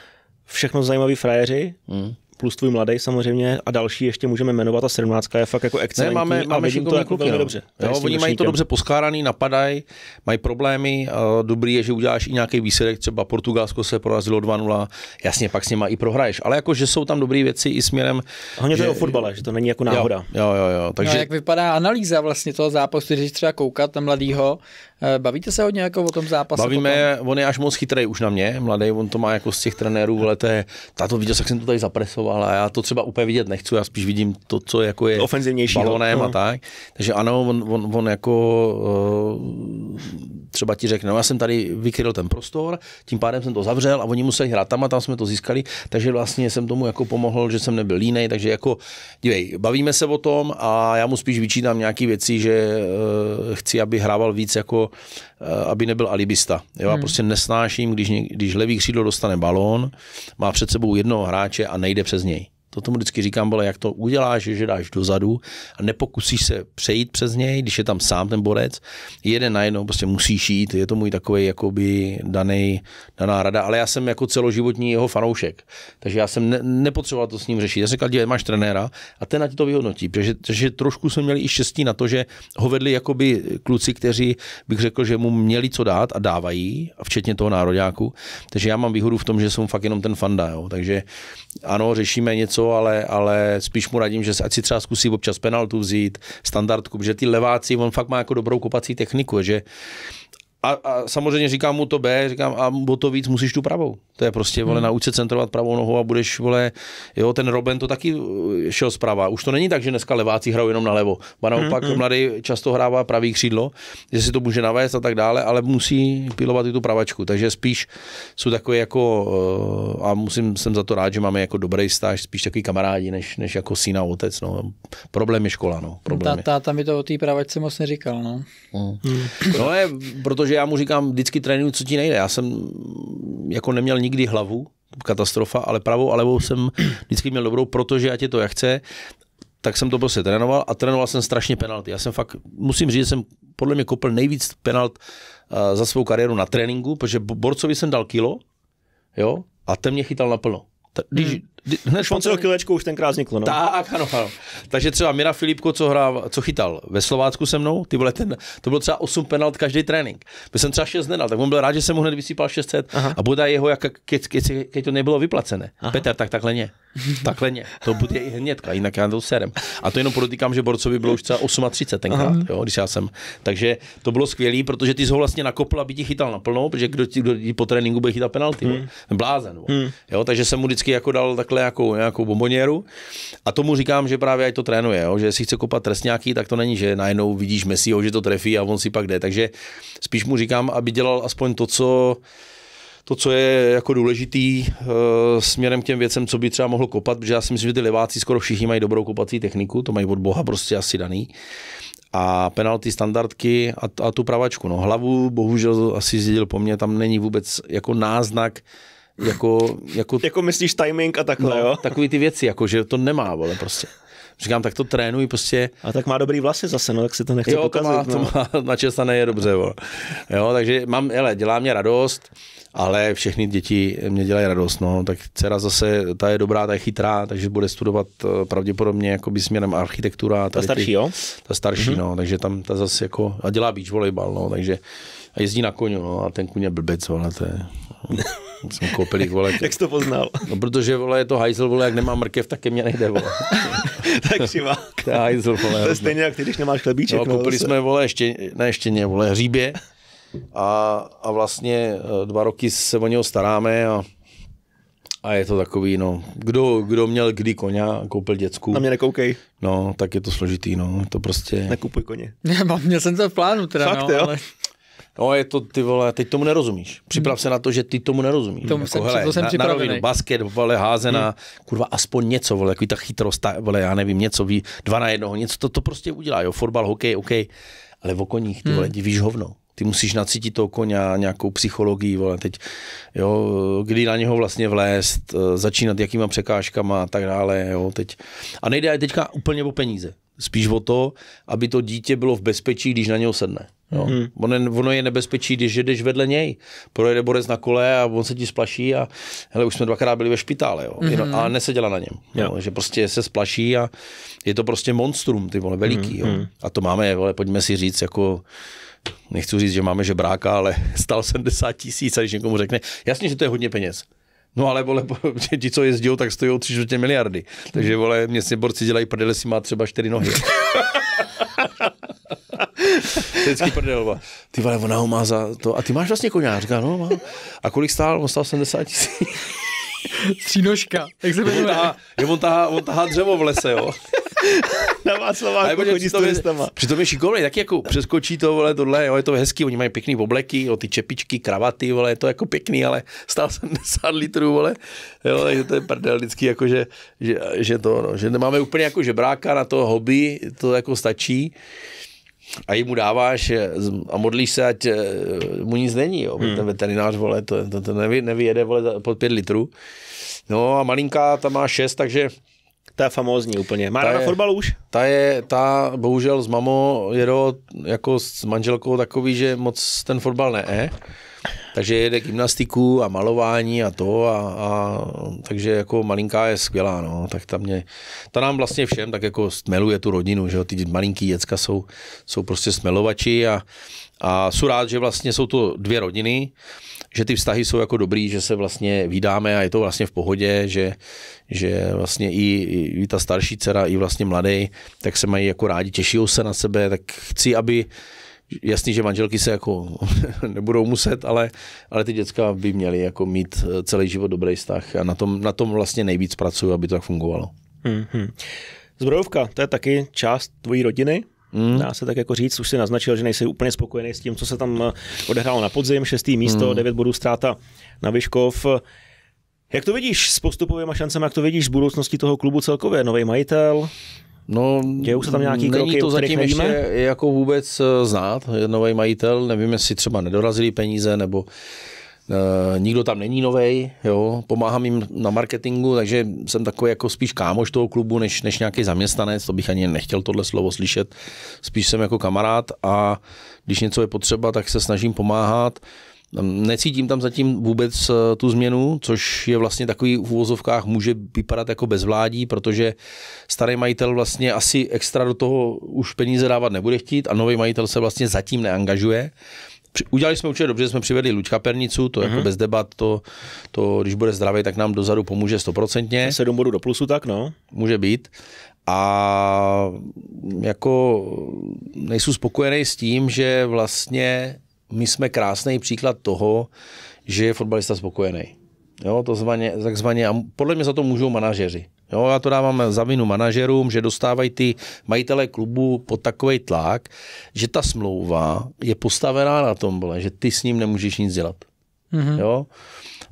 všechno zajímaví frajeři, hmm plus tvůj mladý samozřejmě a další ještě můžeme jmenovat a 17 je fakt jako excelentní. Ne, máme, a máme vidím to jako kluky, velmi no. dobře. Jo, oni ročníkem. mají to dobře poskáraný, napadají, mají problémy, eh, dobrý je, že uděláš i nějaký výsledek, třeba Portugalsko se porazilo 2-0, jasně, pak s nima i prohraješ, ale jako, že jsou tam dobré věci i směrem. Hlavně že... to je o fotbale, že to není jako náhoda. Jo, jo, jo, jo no takže... No, jak vypadá analýza vlastně toho zápasu, když třeba koukat na mladýho Eh, bavíte se hodně jako o tom zápase? Bavíme, potom? on je až moc chytrý už na mě, mladý, on to má jako z těch trenérů, ale to je, tato viděl, jak jsem to tady zapresoval a já to třeba úplně vidět nechci, já spíš vidím to, co jako je ofenzivnější no. balonem no. a mm. tak. Takže ano, on, on, on jako eh, třeba ti řekne, no já jsem tady vykryl ten prostor, tím pádem jsem to zavřel a oni museli hrát tam a tam jsme to získali, takže vlastně jsem tomu jako pomohl, že jsem nebyl línej, takže jako, dívej, bavíme se o tom a já mu spíš vyčítám nějaké věci, že eh, chci, aby hrával víc jako Eh, aby nebyl alibista. Jo? Já hmm. prostě nesnáším, když, když levý křídlo dostane balón, má před sebou jednoho hráče a nejde přes něj. To tomu vždycky říkám, bylo, jak to uděláš, že dáš dozadu a nepokusíš se přejít přes něj, když je tam sám ten borec, jeden na jedno, prostě musíš jít, je to můj takový jakoby daný, daná rada, ale já jsem jako celoživotní jeho fanoušek, takže já jsem ne, nepotřeboval to s ním řešit. Já jsem říkal, dívej, máš trenéra a ten na ti to vyhodnotí, protože, protože trošku jsme měli i štěstí na to, že ho vedli jakoby kluci, kteří bych řekl, že mu měli co dát a dávají, včetně toho národňáku, takže já mám výhodu v tom, že jsem fakt jenom ten fanda, jo. takže ano, řešíme něco, to, ale, ale spíš mu radím, že ať si třeba zkusí občas penaltu vzít, standardku, protože ty leváci, on fakt má jako dobrou kopací techniku, že a, a samozřejmě říkám mu to B, říkám, a o to víc musíš tu pravou. To je prostě, vole, hmm. nauč se centrovat pravou nohou a budeš, vole, jo, ten Robin to taky eh, šel zprava. Už to není tak, že dneska leváci hrajou jenom na levo. Ba hmm, naopak, hmm. mladý často hrává pravý křídlo, že si to může navést a tak dále, ale musí pilovat i tu pravačku. Takže spíš jsou takové jako, eh, a musím, jsem za to rád, že máme jako dobrý stáž, spíš takový kamarádi, než, než jako syn a otec, no. Problém je škola, no. Problém je. Táta mi to o té pravačce moc neříkal, no. Hmm. hmm. No, je, protože já mu říkám, vždycky trénuju, co ti nejde. Já jsem mm, jako neměl nikdy hlavu, katastrofa, ale pravou a levou jsem vždycky měl dobrou, protože já tě to jak chce, tak jsem to prostě trénoval a trénoval jsem strašně penalty. Já jsem fakt, musím říct, že jsem podle mě kopl nejvíc penalt eh, za svou kariéru na tréninku, protože Borcovi jsem dal kilo, jo, a ten mě chytal naplno. Když, hmm hned do Kilečku už tenkrát vzniklo. No? Tak, ano, ano. Takže třeba Mira Filipko, co, hrál, co chytal ve Slovácku se mnou, ty vole, ten, to bylo třeba 8 penalt každý trénink. Byl jsem třeba 6 nedal, tak on byl rád, že jsem mu hned vysypal 600 Aha. a bude jeho, jak, keď, ke, ke to nebylo vyplacené. Aha. Petr, tak takhle ne. Takhle ně. To bude i hnědka, jinak já byl serem. A to jenom podotýkám, že Borcovi bylo už třeba 38 tenkrát, jo, když já jsem. Takže to bylo skvělé, protože ty jsi ho vlastně nakopl, aby ti chytal naplno, protože kdo ti, kdo ti po tréninku bude chytat penalty. Hmm. Blázen. Hmm. Jo, takže jsem mu vždycky jako dal takhle jako nějakou bomboněru. A tomu říkám, že právě ať to trénuje, jo, že si chce kopat trestňáky, tak to není, že najednou vidíš Messiho, že to trefí a on si pak jde. Takže spíš mu říkám, aby dělal aspoň to, co to, co je jako důležitý eh, směrem k těm věcem, co by třeba mohl kopat, protože já si myslím, že ty leváci skoro všichni mají dobrou kopací techniku, to mají od boha prostě asi daný. A penalty, standardky a, a tu pravačku. No, hlavu bohužel asi zjedil po mně, tam není vůbec jako náznak, jako, jako, jako myslíš timing a takhle, no, jo? Takový ty věci, jako že to nemá, vole, prostě. Říkám, tak to trénuji prostě. A tak má dobrý vlasy zase, no, tak si to nechce jo, pokazit. to no. má, no. to má, na je dobře, jo. jo. takže mám, hele, dělá mě radost ale všechny děti mě dělají radost. No. Tak dcera zase, ta je dobrá, ta je chytrá, takže bude studovat eh, pravděpodobně jakoby směrem architektura. Ta starší, ty, jo? Ta starší, mm-hmm. no, takže tam ta zase jako, a dělá beach volejbal, no, takže a jezdí na koni, no, a ten kůň je blbec, vole, to je... Jsem koupil vole. jak jsi to poznal? No, protože, vole, je to hajzl, vole, jak nemá mrkev, tak ke mně nejde, vole. tak křivák. To je hajzl, vole. To je stejně, jak ty, když nemáš chlebíček. No, no koupili jsme, vole, ještě, ne ještě ne, vole, hříbě a, a vlastně eh, dva roky se o něho staráme a, a je to takový, no, kdo, kdo měl kdy koně a koupil děcku. Na mě nekoukej. No, tak je to složitý, no, to prostě. Nekupuj koně. Já měl jsem to v plánu teda, Fakt, no, jo? ale... No je to, ty vole, teď tomu nerozumíš. Připrav se na to, že ty tomu nerozumíš. Tomu jako, jsem, hele, to jsem na, na rovinu, basket, vole, házená, hmm. kurva, aspoň něco, vole, jako ta chytrost, ta, vole, já nevím, něco, ví, dva na jednoho, něco, to, to prostě udělá, jo, fotbal, hokej, OK, ale v okoních, ty vole, hmm. víš hovno. Ty musíš nacítit toho koně, nějakou psychologii, vole, teď, jo, kdy na něho vlastně vlézt, eh, začínat jakýma překážkama a tak dále, jo, teď. A nejde teďka úplně o peníze. Spíš o to, aby to dítě bylo v bezpečí, když na něho sedne. Jo. Mm-hmm. Ono, ono je nebezpečí, když jedeš vedle něj. Projede borec na kole a on se ti splaší a hele, už jsme dvakrát byli ve špitále, jo. Mm-hmm. ale neseděla na něm. Jo. Jo. Že prostě se splaší a je to prostě monstrum, ty vole, veliký. Mm-hmm. Jo. Mhm. A to máme, vole, pojďme si říct, jako nechci říct, že máme žebráka, ale stal 70 tisíc a když někomu řekne, jasně, že to je hodně peněz. No ale vole, ti, co jezdí, tak stojí tři čtvrtě miliardy. Takže vole, městní borci dělají prdele, si má třeba čtyři nohy. Vždycky prdelba. Ty vole, ona ho má za to. A ty máš vlastně koně? Říká, no mám. A kolik stál? On stál 70 tisíc. Třínožka, jak se on tahá, on, tahá, on tahá dřevo v lese, jo. na Václaváku jako chodí s Přitom je šikovný, taky jako přeskočí to, vole, tohle, jo, je to hezký, oni mají pěkný obleky, jo, ty čepičky, kravaty, vole, je to jako pěkný, ale stál 10 litrů, vole, jo, takže to je prdel vždycky, jako, že, že, že to, no, že nemáme úplně jako žebráka na to hobby, to jako stačí a jim dáváš eh, a modlíš se, ať eh, mu nic není, jo. Hmm. Ten veterinář, vole, to, to, to nevy, nevyjede, vole, pod pět litrů. No a malinká, ta má šest, takže ta je famózní úplně. Má ta na fotbal už? Ta je, ta bohužel s mamou jedo jako s manželkou takový, že moc ten fotbal ne. Takže jede gymnastiku a malování a to a, a takže jako malinká je skvělá, no, tak ta mě, ta nám vlastně všem tak jako smeluje tu rodinu, že jo, ty malinký děcka jsou, jsou prostě smelovači a, a jsou rád, že vlastně jsou to dvě rodiny, že ty vztahy jsou jako dobrý, že se vlastně vydáme a je to vlastně v pohodě, že, že vlastně i, i, i ta starší dcera, i vlastně mladý, tak se mají jako rádi, těší se na sebe, tak chci, aby jasný, že manželky se jako nebudou muset, ale, ale ty děcka by měly jako mít eh, celý život dobrý vztah a na tom, na tom vlastně nejvíc pracuju, aby to tak fungovalo. Mm-hmm. Zbrojovka, to je taky část tvojí rodiny, Hmm. Dá se tak jako říct, už si naznačil, že nejsi úplně spokojený s tím, co se tam eh, odehrálo na podzim, šestý hmm. místo, hmm. devět bodů ztráta na Vyškov. Jak to vidíš s postupovými šancemi, jak to vidíš s budoucností toho klubu celkově? Nový majitel? No, Dějou se tam nějaký není kroky, to zatím nevíme? ještě jako vůbec eh, znát. Nový majitel, nevím, jestli třeba nedorazili peníze, nebo Eh, nikdo tam není novej, jo, pomáhám jim na marketingu, takže jsem takový jako spíš kámoš toho klubu, než, než nějaký zaměstnanec, to bych ani nechtěl tohle slovo slyšet, spíš jsem jako kamarád a když něco je potřeba, tak se snažím pomáhat. Ehm, necítím tam zatím vůbec eh, tu změnu, což je vlastně takový v úvozovkách může vypadat jako bezvládí, protože starý majitel vlastně asi extra do toho už peníze dávat nebude chtít a nový majitel se vlastně zatím neangažuje udělali jsme určitě dobře, jsme přivedli Luďka Pernicu, to mm-hmm. jako mhm. bez debat, to, to když bude zdravý, tak nám dozadu pomůže stoprocentně. Sedm bodů do plusu, tak no. Může být. A jako nejsou spokojený s tím, že vlastně my jsme krásný příklad toho, že je fotbalista spokojený. Jo, to zvaně, takzvaně, a podle mě za to můžou manažeři. Jo, já to dávám za vinu manažerům, že dostávají ty majitele klubu pod takový tlak, že ta smlouva je postavená na tom, že ty s ním nemůžeš nic dělat. Mm-hmm. Jo?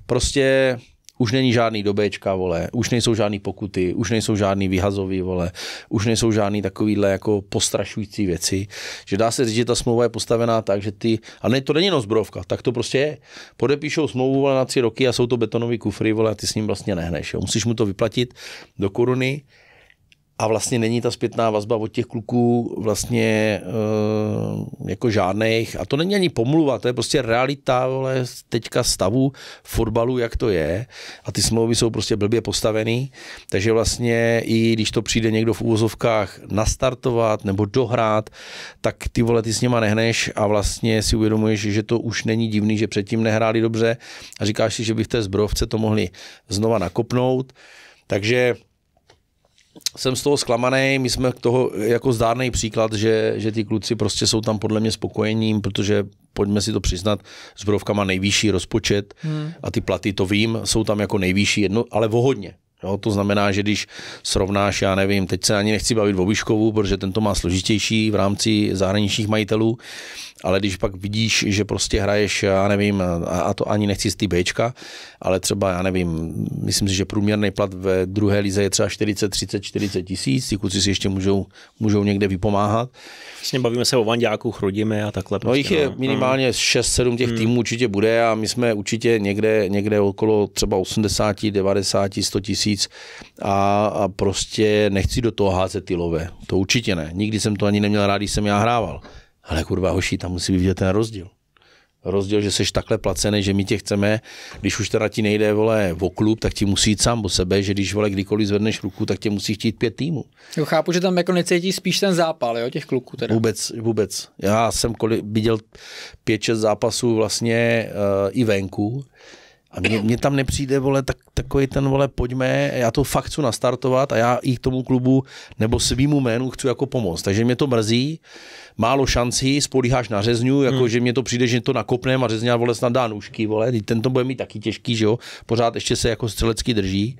Prostě už není žádný dobečka, vole, už nejsou žádný pokuty, už nejsou žádný vyhazový, vole, už nejsou žádný takovýhle jako postrašující věci. Že dá se říct, že ta smlouva je postavená tak, že ty, a ne, to není jenom zbrovka, tak to prostě je. Podepíšou smlouvu vole, na tři roky a jsou to betonové kufry, vole, a ty s ním vlastně nehneš. Jo. Musíš mu to vyplatit do koruny, a vlastně není ta zpětná vazba od těch kluků vlastně e, jako žádných. A to není ani pomluva, to je prostě realita vole, teďka stavu fotbalu, jak to je. A ty smlouvy jsou prostě blbě postavený. Takže vlastně i když to přijde někdo v úvozovkách nastartovat nebo dohrát, tak ty vole ty s nima nehneš a vlastně si uvědomuješ, že to už není divný, že předtím nehráli dobře a říkáš si, že bych té zbrojovce to mohli znova nakopnout. Takže jsem z toho zklamaný, my jsme k toho jako zdárný příklad, že, že ty kluci prostě jsou tam podle mě spokojením, protože pojďme si to přiznat, Zbrojovka má nejvyšší rozpočet hmm. a ty platy, to vím, jsou tam jako nejvyšší jedno, ale vohodně. Jo, to znamená, že když srovnáš, já nevím, teď se ani nechci bavit o Vyškovu, protože tento má složitější v rámci zahraničních majitelů, ale když pak vidíš, že prostě hraješ, já nevím, a to ani nechci z té ale třeba, já nevím, myslím si, že průměrný plat ve druhé lize je třeba 40, 30, 40 tisíc, ti kluci si ještě můžou, můžou někde vypomáhat. Vlastně bavíme se o vandáku, chodíme a takhle. Prostě, no jich prostě, je no. minimálně hmm. 6-7 těch mm. týmů určitě bude a my jsme určitě někde, někde okolo třeba 80, 90, 100 tisíc a, a prostě nechci do toho házet ty love. To určitě ne. Nikdy jsem to ani neměl rád, když jsem já hrával. Ale kurva hoší, tam musí vidět ten rozdíl. Rozdíl, že seš takhle placený, že my tě chceme, když už teda ti nejde, vole, o klub, tak ti musí jít sám o sebe, že když, vole, kdykoliv zvedneš ruku, tak tě musí chtít pět týmů. Jo, chápu, že tam jako necítí spíš ten zápal, jo, těch kluků teda. Vůbec, vůbec. Já jsem kolik, viděl pět, šest zápasů vlastně uh, i venku a mě, mě tam nepřijde, vole, tak, takový ten, vole, pojďme, já to fakt chci nastartovat a já i k tomu klubu nebo svýmu jménu chci jako pomoct. Takže mě to mrzí, málo šancí, spolíháš na řezňu, jako hmm. že mě to přijde, že to nakopnem a řezňa, vole, snad dá nůžky, vole, ten to bude mít taky těžký, že jo, pořád ještě se jako střelecky drží,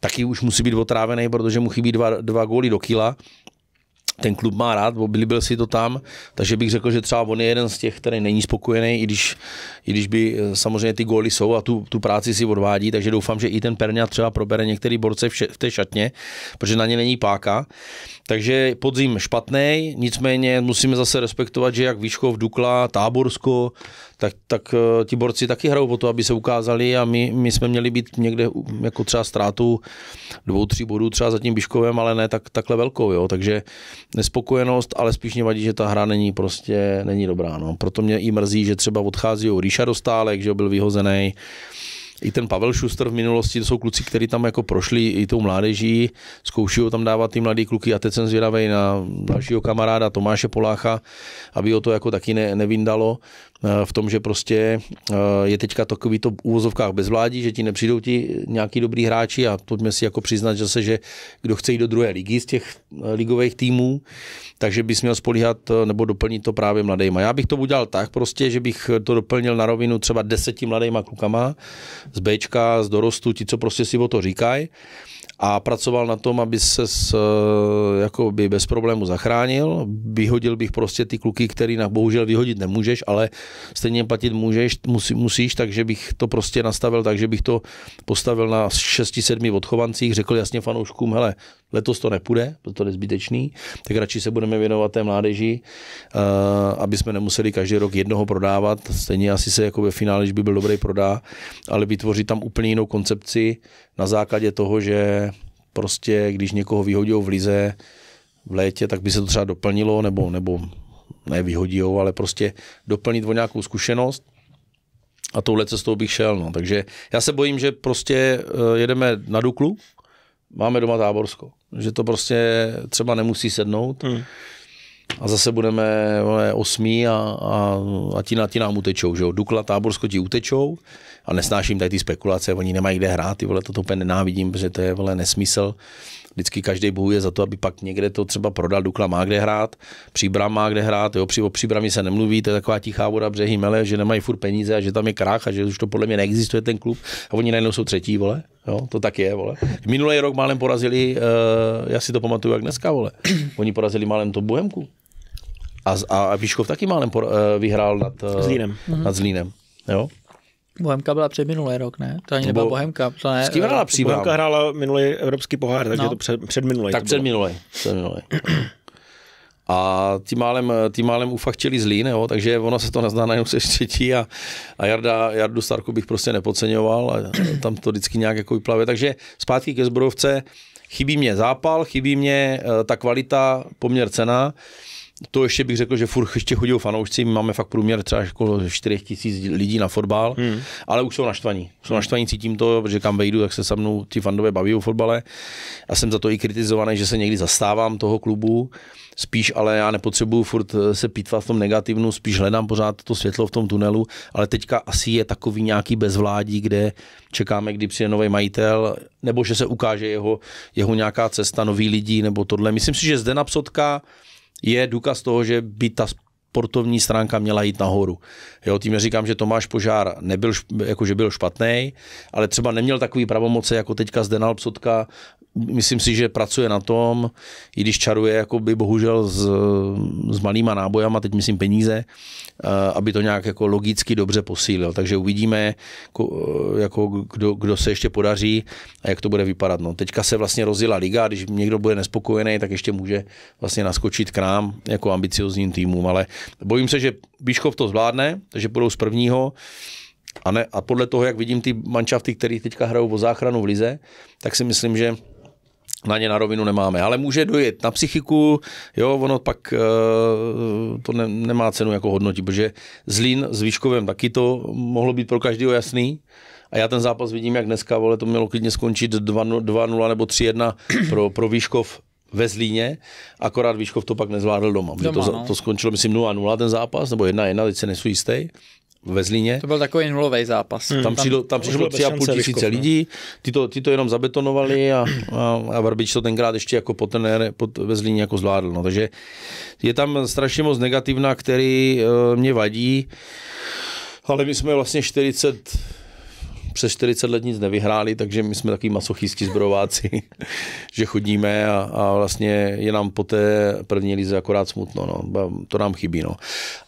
taky už musí být otrávený, protože mu chybí dva, dva góly do kila, ten klub má rád, oblíbil si to tam, takže bych řekl, že třeba on je jeden z těch, který není spokojený, i když, i když by eh, samozřejmě ty góly jsou a tu, tu práci si odvádí, takže doufám, že i ten Perňa třeba probere některý borce v, v té šatně, protože na ně není páka. Takže podzim špatný, nicméně musíme zase respektovat, že jak Výškov, Dukla, Táborsko, tak, tak eh, ti borci taky hrajou o to, aby se ukázali a my, my jsme měli být někde jako třeba ztrátu dvou, tří bodů třeba za tím Biškovem, ale ne tak, takhle velkou, jo. Takže nespokojenost, ale spíš mě vadí, že ta hra není prostě, není dobrá, no. Proto mě i mrzí, že třeba odchází Ríša Dostálek, že byl vyhozený. I ten Pavel Šuster v minulosti, to jsou kluci, kteří tam jako prošli i tou mládeží, zkoušejí tam dávat ty mladý kluky a teď jsem zvědavý na dalšího kamaráda Tomáše Polácha, aby ho to jako taky ne, nevindalo. Eh, v tom, že prostě eh, je teďka takový to v úvozovkách bezvládí, že ti nepřijdou ti nějaký dobrý hráči a pojďme si jako přiznat zase, že kdo chce jít do druhé ligy z těch eh, ligových týmů, takže bys měl spolíhat nebo doplnit to právě mladejma. Já bych to udělal tak prostě, že bych to doplnil na rovinu třeba deseti mladejma klukama z Bčka, z dorostu, ti, co prostě si o to říkají a pracoval na tom, aby se s, eh, jako by bez problému zachránil. Vyhodil bych prostě ty kluky, který na bohužel vyhodit nemůžeš, ale stejně platit můžeš, musí, musíš, takže bych to prostě nastavil, takže bych to postavil na 6-7 odchovancích, řekl jasně fanouškům, hele, Letos to nepůjde, protože to je zbytečný, tak radši se budeme věnovat té mládeži, eh, aby jsme nemuseli každý rok jednoho prodávat. Stejně asi se jako ve finále, když by byl dobrý prodá, ale vytvořit tam úplně jinou koncepci na základě toho, že prostě když někoho vyhodí v lize v létě, tak by se to třeba doplnilo, nebo, nebo ne vyhodí, ale prostě doplnit o nějakou zkušenost a touhle cestou bych šel. No. Takže já se bojím, že prostě eh, jedeme na Duklu, máme doma Táborsko že to prostě třeba nemusí sednout. Hmm. A zase budeme vole, osmí a, a, a ti, ti nám utečou, že jo? Dukla, Táborsko ti utečou a nesnáším tady ty spekulace, oni nemají kde hrát, ty vole, to úplně nenávidím, protože to je vole nesmysl vždycky každý bojuje za to, aby pak někde to třeba prodal. Dukla má kde hrát, Příbram má kde hrát, jo, při, o Příbrami se nemluví, to je taková tichá voda břehy mele, že nemají furt peníze a že tam je krach a že už to podle mě neexistuje ten klub a oni najednou jsou třetí, vole. Jo, to tak je, vole. Minulý rok málem porazili, uh, já si to pamatuju jak dneska, vole. Oni porazili málem to Bohemku. A, a Píškov taky málem por, uh, eh, vyhrál nad, uh, Zlínem. nad Zlínem. Jo? Bohemka byla před minulý rok, ne? To ani nebyla Bohemka. To ne, s kým hrála příbram? Bohemka hrála minulý evropský pohár, takže no. to před, před minulý. Tak před minulý. A tím málem, tím málem ufachtili zlý, jo, takže ono se to nezná na se třetí a, a Jarda, Jardu Starku bych prostě nepodceňoval a tam to vždycky nějak jako vyplave. Takže zpátky ke zbrojovce, chybí mě zápal, chybí mě eh, ta kvalita, poměr cena to ještě bych řekl, že furt ještě chodí fanoušci, my máme fakt průměr třeba okolo jako 4 tisíc lidí na fotbal, hmm. ale už jsou naštvaní. Jsou naštvaní, cítím to, že kam vejdu, tak se se mnou ti fandové baví o fotbale a jsem za to i kritizovaný, že se někdy zastávám toho klubu, spíš ale já nepotřebuju furt eh, se pítvat v tom negativnu, spíš hledám pořád to světlo v tom tunelu, ale teďka asi je takový nějaký bezvládí, kde čekáme, kdy přijde nový majitel, nebo že se ukáže jeho, jeho nějaká cesta, nový lidi, nebo tohle. Myslím si, že zde na Psotka, je důkaz toho, že by ta sportovní stránka měla jít nahoru. Jo, tím říkám, že Tomáš Požár nebyl, jako že byl špatný, ale třeba neměl takový pravomoce jako teďka Zdenal Psotka. Myslím si, že pracuje na tom, i když čaruje jako by bohužel s, s malýma nábojama, teď myslím peníze, eh, aby to nějak jako logicky dobře posílil. Takže uvidíme, jako, jako kdo, kdo, se ještě podaří a jak to bude vypadat. No, teďka se vlastně rozjela liga, když někdo bude nespokojený, tak ještě může vlastně naskočit k nám jako ambiciozním týmům, ale bojím se, že Bíškov to zvládne, takže půjdou z prvního. A, ne, a podle toho, jak vidím ty manšafty, které teďka hrajou o záchranu v Lize, tak si myslím, že na ně na rovinu nemáme. Ale může dojet na psychiku, jo, ono pak uh, to ne, nemá cenu jako hodnotit, protože Zlín s Výškovem taky to mohlo být pro každého jasný. A já ten zápas vidím, jak dneska, vole, to mělo klidně skončit 2-0 nebo 3-1 pro, pro Výškov ve Zlíně, akorát Výškov to pak nezvládl doma. doma to, no. to skončilo, myslím, 0-0 ten zápas, nebo 1-1, teď se nesu jistý ve Zlíně. To byl takový nulový zápas. Hmm. Tam, přišlo, tam přišlo tři a půl tisíce výškov, lidí, no. ty to, ty to jenom zabetonovali a, a, a Barbič to tenkrát ještě jako potenér pod, ve Zlíně jako zvládl. No. Takže je tam strašně moc negativna, který uh, mě vadí, ale my jsme vlastně 40 přes 40 let nic nevyhráli, takže my jsme takový masochistí zbrojováci, že chodíme a, a vlastně je nám po té první lize akorát smutno, no. to nám chybí. No.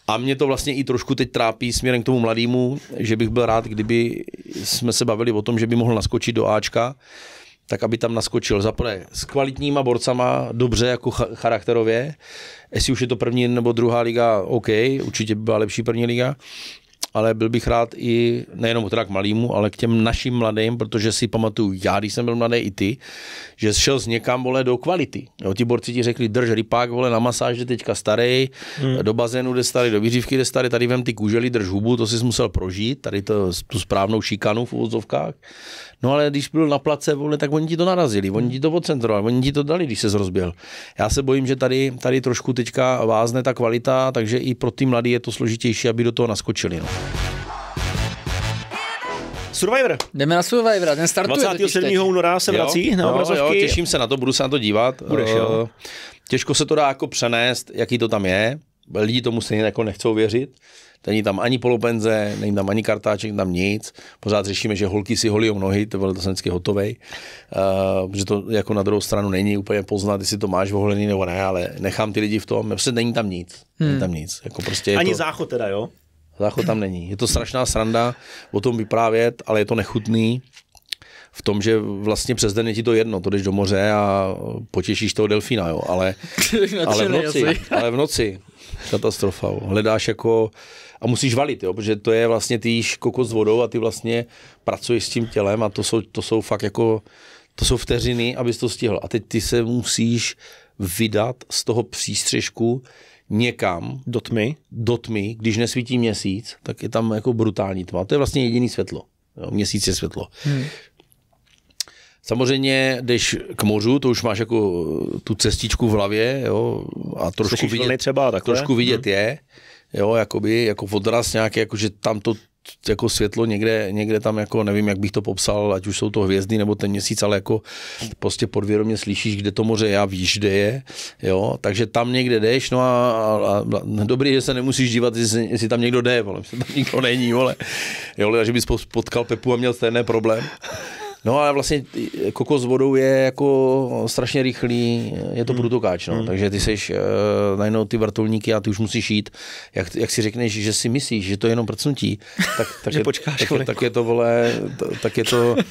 A mě to vlastně i trošku teď trápí směrem k tomu mladému, že bych byl rád, kdyby jsme se bavili o tom, že by mohl naskočit do Ačka, tak aby tam naskočil. zaprvé s kvalitníma borcama, dobře jako charakterově, jestli už je to první nebo druhá liga, OK, určitě by byla lepší první liga, ale byl bych rád i nejenom teda k malýmu, ale k těm našim mladým, protože si pamatuju, já když jsem byl mladý i ty, že šel z někam, vole, do kvality. Jo, ti borci ti řekli, drž rypák, vole, na masáž, že teďka starý, hmm. do bazénu jde starý, do výřivky jde starý, tady vem ty kůžely, drž hubu, to jsi musel prožít, tady to, tu správnou šikanu v úvozovkách. No ale když byl na place, vole, tak oni ti to narazili, oni ti to odcentrovali, oni ti to dali, když se rozbil. Já se bojím, že tady, tady trošku teďka vázne ta kvalita, takže i pro ty mladé je to složitější, aby do toho naskočili. No. Survivor. Jdeme na Survivor, ten startuje 27. února se vrací jo, obrazovky. jo, těším se na to, budu se na to dívat. Budeš, jo. Eh, těžko se to dá jako přenést, jaký to tam je. Lidi tomu stejně jako nechcou věřit. Není tam ani polopenze, není tam ani kartáček, tam nic. Pořád řešíme, že holky si o nohy, to bylo to jsem vždycky hotovej. Uh, že to jako na druhou stranu není úplně poznat, jestli to máš voholený nebo ne, ale nechám ty lidi v tom. Prostě není tam nic. Hmm. Není tam hmm. nic. Jako prostě ani to... záchod teda, jo? Záchod tam není. Je to strašná sranda o tom vyprávět, ale je to nechutný v tom, že vlastně přes den je ti to jedno, to jdeš do moře a potěšíš toho delfína, jo, ale, ale v noci, ale v noci, Katastrofa. Hledáš jako, a musíš valit, jo, protože to je vlastně, ty jíš kokos vodou a ty vlastně pracuješ s tím tělem a to jsou, to jsou fakt jako, to jsou vteřiny, abys to stihl. A teď ty se musíš vydat z toho přístřežku někam. Do tmy? Do tmy, když nesvítí měsíc, tak je tam jako brutální tma. To je vlastně jediný světlo. Jo, měsíc je světlo. Hmm. Samozřejmě jdeš k mořu, to už máš jako eh, tu cestičku v hlavě, jo, a trošku Slyšiš vidět, třeba tak trošku vidět hmm. je, jo, jakoby, jako odraz nějaký, jako že tam to jako světlo někde, někde tam jako nevím, jak bych to popsal, ať už jsou to hvězdy nebo ten měsíc, ale jako prostě podvědomě slyšíš, kde to moře já víš, kde je, jo, takže tam někde jdeš, no a, a, a dobrý, že se nemusíš dívat, jestli, jestli tam někdo jde, vole, tam nikdo není, vole, jo, ale že bys potkal Pepu a měl stejné problém. No a vlastně eh, kokos s vodou je jako strašně rychlý, je to hmm. brutokáč, průtokáč, no. Hmm. Takže ty seš uh, najednou ty vrtulníky a ty už musíš jít. Jak, jak si řekneš, že si myslíš, že to je jenom prcnutí, tak, tak, je, počkáš, tak, je, tak je to, vole, tak je to, tak,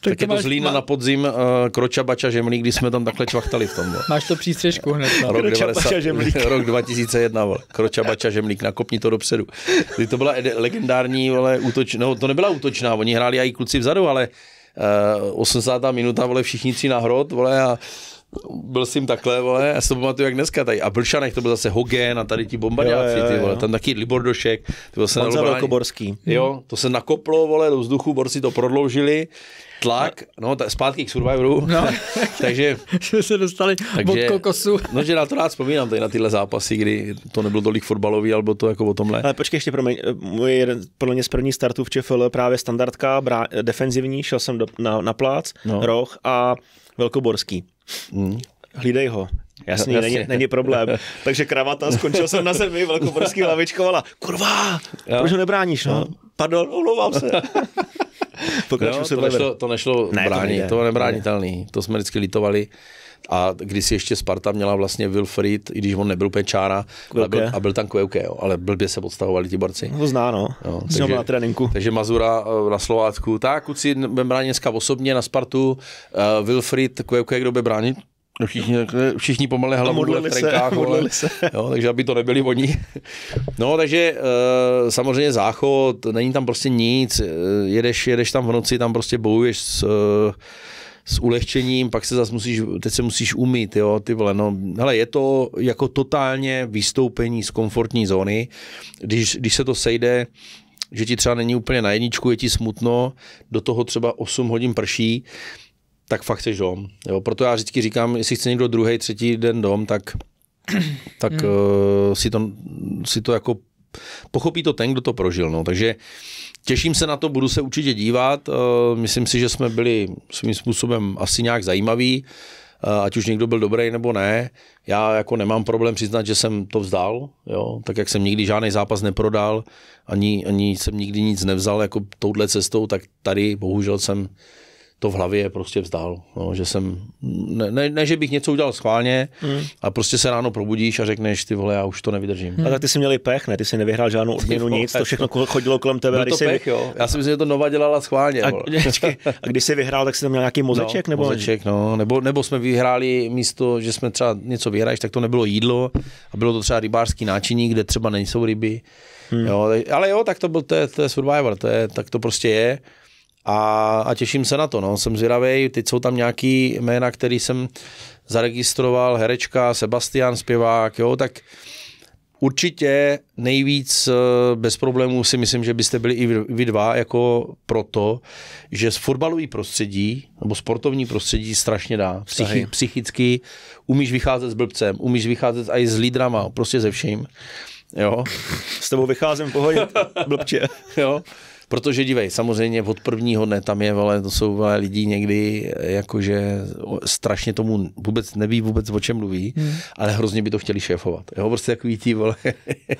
tak je to zlína má... na podzim uh, Kroča Bača žemlí, když jsme tam takhle čvachtali v tom. Bo. Máš to přístřežku hned. No. Rok, 90, rok 2001, vole. Kroča Bača Žemlík, nakopni to dopředu. Kdy to byla legendární, vole, útoč, no, to nebyla útočná, oni hráli i kluci vzadu, ale 80. Eh, minuta, vole, všichni tři na hrot, vole, a byl jsem takhle, vole, já si to pamatuju jak dneska tady. A Blšanek, to byl zase Hogen a tady ti bombardáci, ty vole, tam taky Libor Došek. To byl se Honza Velkoborský. Jo, to se nakoplo, vole, do vzduchu, borci to prodloužili tlak, no, ta, zpátky k Survivoru, no. takže... Jsme se dostali takže, od kokosu. no, že na to rád vzpomínám, tady na tyhle zápasy, kdy to nebylo tolik fotbalový, alebo to jako o tomhle. Ale počkej ještě, promiň, eh, můj jeden, podle mě z první startu v ČFL právě standardka, brá, eh, defenzivní, šel jsem do, na, na plác, no. roh a Velkoborský. Hmm. Hlídej ho. Jasný, Jasně. Není, není, problém. Takže kravata, skončil jsem na zemi, velkoborský lavičkovala. Kurva, jo. proč ho nebráníš? No? Pardon, omlouvám se. Pokraču no, to, nešlo, to nešlo ne, brání, to, to je nebránitelný. Ne. To jsme vždycky litovali. A když si ještě Sparta měla vlastně Wilfried, i když on nebyl pečára, ale byl, a byl tam Kvěuke, jo, ale blbě se podstahovali ti borci. No, zná, no. Jo, takže, na tréninku. Takže Mazura eh, na Slovácku. Tak, kluci, budeme bránit dneska osobně na Spartu. Uh, Wilfried, Kvěuke, kdo by bránit? No všichni, všichni pomalé hlavou v trenkách, se, ale, se. Jo, takže aby to nebyli oni. No takže e, samozřejmě záchod, není tam prostě nic, eh, jedeš, jedeš tam v noci, tam prostě bojuješ s, eh, s ulehčením, pak se zase musíš, teď se musíš umýt, jo, ty vole, no, hele, je to jako totálně vystoupení z komfortní zóny, když, když se to sejde, že ti třeba není úplně na jedničku, je ti smutno, do toho třeba 8 hodin prší, tak fakt chceš dom. Jo? Proto já vždycky říkám, jestli chce někdo druhý, třetí den dom, tak, tak hmm. uh, si, to, si to jako pochopí to ten, kdo to prožil. No. Takže těším se na to, budu se určitě dívat. Uh, myslím si, že jsme byli svým způsobem asi nějak zajímaví, uh, ať už někdo byl dobrý nebo ne. Já jako nemám problém přiznat, že jsem to vzdal, jo? tak jak jsem nikdy žádný zápas neprodal, ani, ani jsem nikdy nic nevzal jako touhle cestou, tak tady bohužel jsem to v hlavě prostě vzdal. No, že jsem, ne, ne, ne, že bych něco udělal schválně, hmm. a prostě se ráno probudíš a řekneš, ty vole, já už to nevydržím. Hmm. A tak ty jsi měl pech, ne? Ty jsi nevyhrál žádnou odměnu, nic, to všechno chodilo kolem tebe. Byl to jsi... pech, jo. Já si myslím, že to Nova dělala schválně. A, a když jsi vyhrál, tak jsi tam měl nějaký mozeček? No, nebo... Mozeček, no. Nebo, nebo jsme vyhráli místo, že jsme třeba něco vyhráli, tak to nebylo jídlo a bylo to třeba rybářský náčiní, kde třeba nejsou ryby. Hmm. Jo, ale jo, tak to byl, to je, to je Survivor, to je, tak to prostě je a, a těším se na to. No. Jsem zvědavý, teď jsou tam nějaký jména, který jsem zaregistroval, herečka, Sebastian, zpěvák, jo, tak určitě nejvíc eh, bez problémů si myslím, že byste byli i vy dva, jako proto, že z fotbalový prostředí, nebo sportovní prostředí strašně dá. Psychi, psychicky umíš vycházet s blbcem, umíš vycházet i s lídrama, prostě ze vším. Jo. S tebou vycházím pohodě, blbče. jo. Protože dívej, samozřejmě od prvního dne tam je, ale to jsou vole, lidi někdy, eh, jakože strašně tomu vůbec neví vůbec o čem mluví, hmm. ale hrozně by to chtěli šéfovat. Jo, prostě takový tý, vole.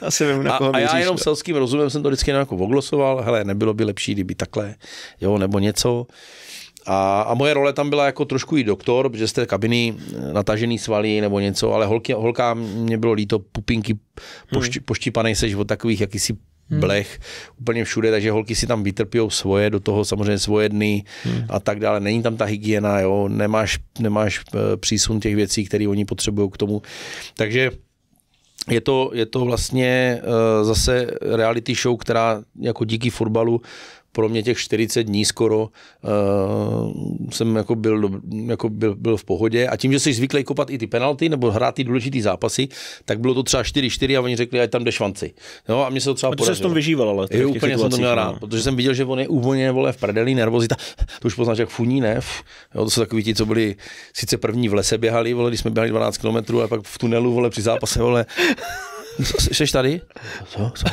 se vím, na a, a já jenom to. selským rozumem jsem to vždycky nějak oglosoval, hele, nebylo by lepší, kdyby takhle, jo, nebo něco. A, a moje role tam byla jako trošku i doktor, protože z té kabiny eh, natažený svaly nebo něco, ale holky, holkám mě bylo líto, pupinky hmm. pošti, hmm. poštípanej seš od takových jakýsi hmm. blech, úplně všude, takže holky si tam vytrpějou svoje, do toho samozřejmě svoje dny hmm. a tak dále. Není tam ta hygiena, jo? Nemáš, nemáš eh, přísun těch věcí, které oni potřebují k tomu. Takže je to, je to vlastně eh, zase reality show, která jako díky fotbalu pro mě těch 40 dní skoro uh, jsem jako byl, jako byl, byl, v pohodě a tím, že jsi zvyklý kopat i ty penalty nebo hrát ty důležité zápasy, tak bylo to třeba 4-4 a oni řekli, ať tam jde švanci. No a mě se to třeba Protože podařilo. jsem tom vyžíval, ale je, úplně jsem to měl no. rád, no. protože jsem viděl, že on je úplně vole v prdelí, nervozita, to už poznáš, jak funí, ne? Jo, to jsou takový ti, co byli sice první v lese běhali, vole, když jsme běhali 12 km a pak v tunelu, vole, při zápase, vole, Jsi tady? Co? co?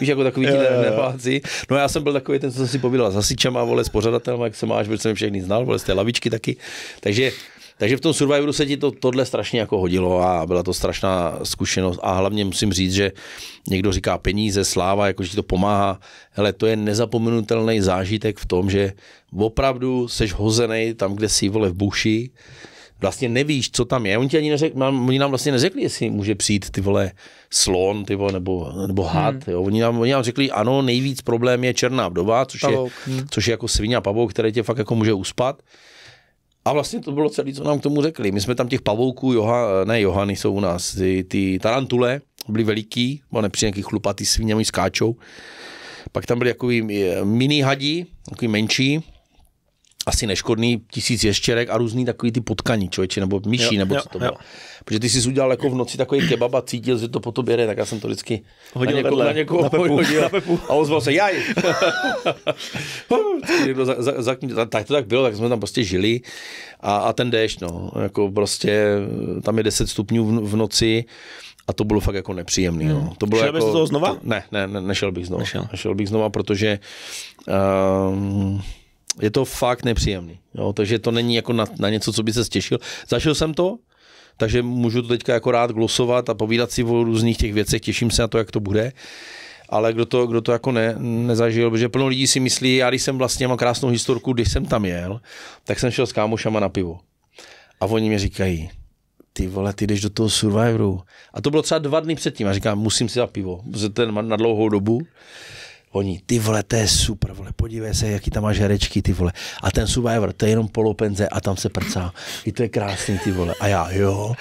Víš, jako takový ti nepáci. No já jsem byl takový ten, co jsem si povídal s hasičama, vole, s pořadatelem, jak se máš, protože jsem všechny znal, vole, z té lavičky taky. Takže takže v tom Survivoru se ti to, tohle strašně jako hodilo a byla to strašná zkušenost. A hlavně musím říct, že někdo říká peníze, sláva, jakože ti to pomáhá. Hele, to je nezapomenutelný zážitek v tom, že opravdu seš hozený tam, kde jsi vole v buši vlastně nevíš, co tam je. Oni, ti ani neřek, nám, oni nám vlastně neřekli, jestli může přijít ty vole slon ty vole, nebo, nebo had. Hmm. Jo. Oni, nám, oni nám řekli, ano, nejvíc problém je černá vdova, což, je, hmm. což je jako svině a pavouk, které tě fakt jako může uspat. A vlastně to bylo celé, co nám k tomu řekli. My jsme tam těch pavouků, Joha, ne Johany jsou u nás, ty, ty tarantule byly veliký, byly nepřijde nějaký chlupatý svině, oni skáčou. Pak tam byly jakový eh, mini hadí, takový menší, asi neškodný tisíc ještěrek a různý takový ty potkaní, člověče, nebo myší, jo, nebo co to bylo. Jo. Protože ty jsi udělal jako v noci takový kebab a cítil, že to po tobě jde, tak já jsem to vždycky hodil na někoho, vedle, na někoho na pepu, hodil na pepu. a ozval se, jaj! tak to tak bylo, tak jsme tam prostě žili a, a ten déšť, no, jako prostě eh, tam je 10 stupňů v, v noci, a to bylo fakt jako nepříjemný. No. Hmm. No. To bylo Šel jako, bys toho znova? To, ne, ne, ne, nešel bych znova. Nešel. nešel bych znova, protože um, je to fakt nepříjemný. Jo? Takže to není jako na, na něco, co by se stěšil. Zašel jsem to, takže můžu to teďka jako rád glosovat a povídat si o různých těch věcech, těším se na to, jak to bude. Ale kdo to, kdo to jako ne, nezažil, protože plno lidí si myslí, já když jsem vlastně mám krásnou historku, když jsem tam jel, tak jsem šel s kámošama na pivo. A oni mi říkají, ty vole, ty jdeš do toho Survivoru. A to bylo třeba dva dny předtím. A říkám, musím si za pivo, protože to je na dlouhou dobu. Oni, ty vole, to je super, vole, podívej se, jaký tam máš žerečky, ty vole. A ten Survivor, to je jenom polopenze a tam se prcá. I to je krásný, ty vole. A já, jo,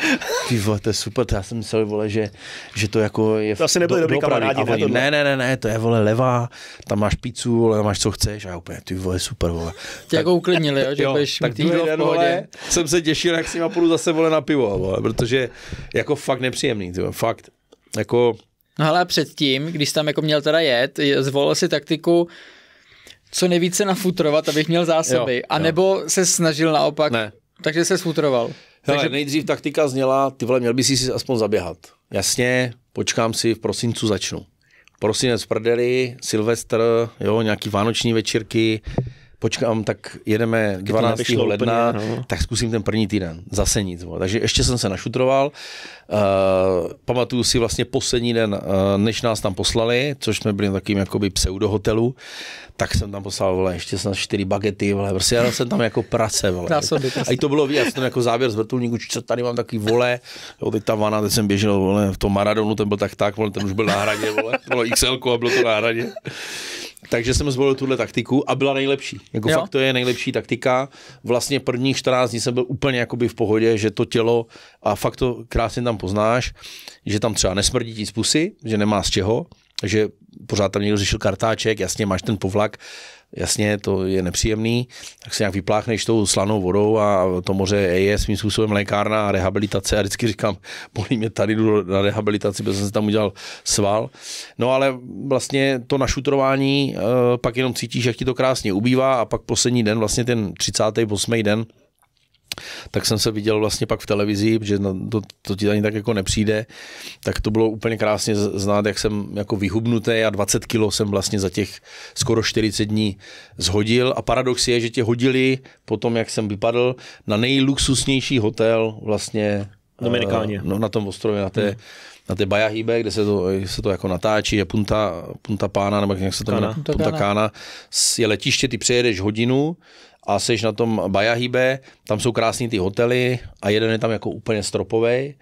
ty vole, to je super, to já jsem myslel, vole, že, že to jako je... To asi nebyly do, dobrý kamarádi, ne, oni, ne, ne, ne, ne, to je, vole, levá, tam máš pizzu, vole, máš co chceš a já úplně, ty vole, super, vole. Tě jako uklidnili, jo, že jo, budeš tak druhý den, vole, jsem se těšil, jak s nima půjdu zase, vole, na pivo, vole, protože jako fakt nepříjemný, ty vole, fakt. Jako, No ale předtím, když tam jako měl teda jet, zvolil si taktiku co nejvíce nafutrovat, abych měl zásoby, jo, a nebo se snažil naopak, ne. takže se sfutroval. Hele, takže nejdřív taktika zněla, ty vole, měl bys si aspoň zaběhat. Jasně, počkám si, v prosincu začnu. Prosinec v prdeli, Silvestr, jo, nějaký vánoční večírky, počkám, tak jedeme 12. ledna, úplně, no. tak zkusím ten první týden. Zase nic. Bo. Takže ještě jsem se našutroval. Uh, pamatuju si vlastně poslední den, uh, než nás tam poslali, což jsme byli na takovým jakoby hotelu. tak jsem tam poslal, vole, ještě snad čtyři bagety, vole, prostě já jsem tam jako prace, vole. a prostě. i to bylo víc, ten jako závěr z vrtulníku, co tady mám takový vole, jo, teď ta vana, teď jsem běžel, vole, v tom Maradonu, ten byl tak tak, vole, ten už byl na hradě, vole, bylo XL a bylo to na hradě. Takže jsem zvolil tuhle taktiku a byla nejlepší. Jako jo. fakt to je nejlepší taktika. Vlastně prvních 14 dní jsem byl úplně jakoby v pohodě, že to tělo, a fakt to krásně tam poznáš, že tam třeba nesmrdí ti z pusy, že nemá z čeho, že pořád tam někdo řešil kartáček, jasně máš ten povlak, jasně, to je nepříjemný, tak se nějak vypláchneš tou slanou vodou a to moře je svým způsobem lékárna a rehabilitace. A vždycky říkám, bolí mě tady jdu na rehabilitaci, protože jsem se tam udělal sval. No ale vlastně to našutrování eh, pak jenom cítíš, jak ti to krásně ubývá a pak poslední den, vlastně ten 38. den, tak jsem se viděl vlastně pak v televizi, že to, to ti ani tak jako nepřijde, tak to bylo úplně krásně znát, jak jsem jako vyhubnutý a 20 kilo jsem vlastně za těch skoro 40 dní zhodil a paradox je, že tě hodili po tom, jak jsem vypadl, na nejluxusnější hotel vlastně Dominikáně. Eh, no, na tom ostrově, na té, hmm. na té Bajahibe, kde se to, se to jako natáčí, je Punta, Punta Pána, nebo jak se to jmenuje, Punta, Punta Kána. Je letiště, ty přejedeš hodinu, a jsi na tom Bajahibe, tam jsou krásní ty hotely a jeden je tam jako úplně stropový,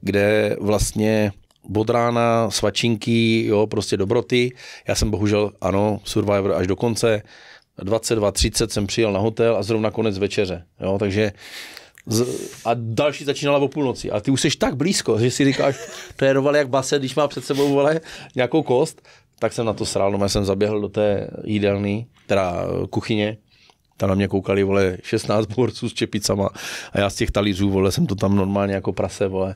kde vlastně rána, svačinky, jo, prostě dobroty. Já jsem bohužel, ano, Survivor až do konce, 22.30 jsem přijel na hotel a zrovna konec večeře, jo, takže z, a další začínala o půlnoci. A ty už jsi tak blízko, že si říkáš, trénovali jak base, když má před sebou vole, nějakou kost, tak jsem na to sral, no já jsem zaběhl do té jídelny, teda kuchyně, tam na mě koukali, vole, 16 borců s čepicama a já z těch talířů, vole, jsem to tam normálně jako prase, vole.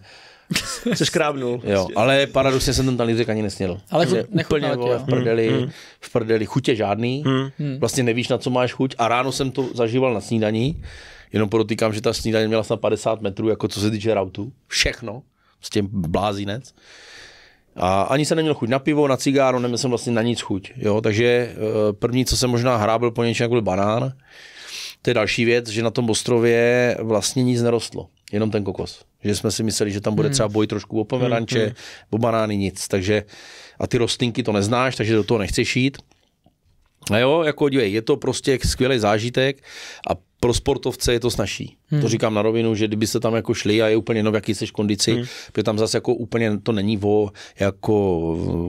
Se škrábnul. Jo, ale paradoxně jsem ten talířek ani nesnědl. Ale chud, úplně, vole, v prdeli, mm, mm. v prdeli, chutě žádný, mm. vlastně nevíš, na co máš chuť a ráno jsem to zažíval na snídaní, jenom podotýkám, že ta snídaně měla snad 50 metrů, jako co se týče rautu, všechno, s prostě tím blázinec. A ani jsem neměl chuť na pivo, na cigáro, neměl jsem vlastně na nic chuť. Jo? Takže eh, první, co jsem možná hrábil po něčem, byl banán. To je další věc, že na tom ostrově vlastně nic nerostlo, jenom ten kokos. Že jsme si mysleli, že tam bude hmm. třeba boj trošku o pomeranče, hmm, hmm. o banány, nic. Takže a ty rostlinky to neznáš, takže do toho nechceš jít. A jo, jako dívej, je to prostě skvělý zážitek a pro sportovce je to snažší. Hmm. To říkám na rovinu, že kdyby se tam jako šli a je úplně no v jaký seš kondici, hmm. protože tam zase jako úplně to není o jako...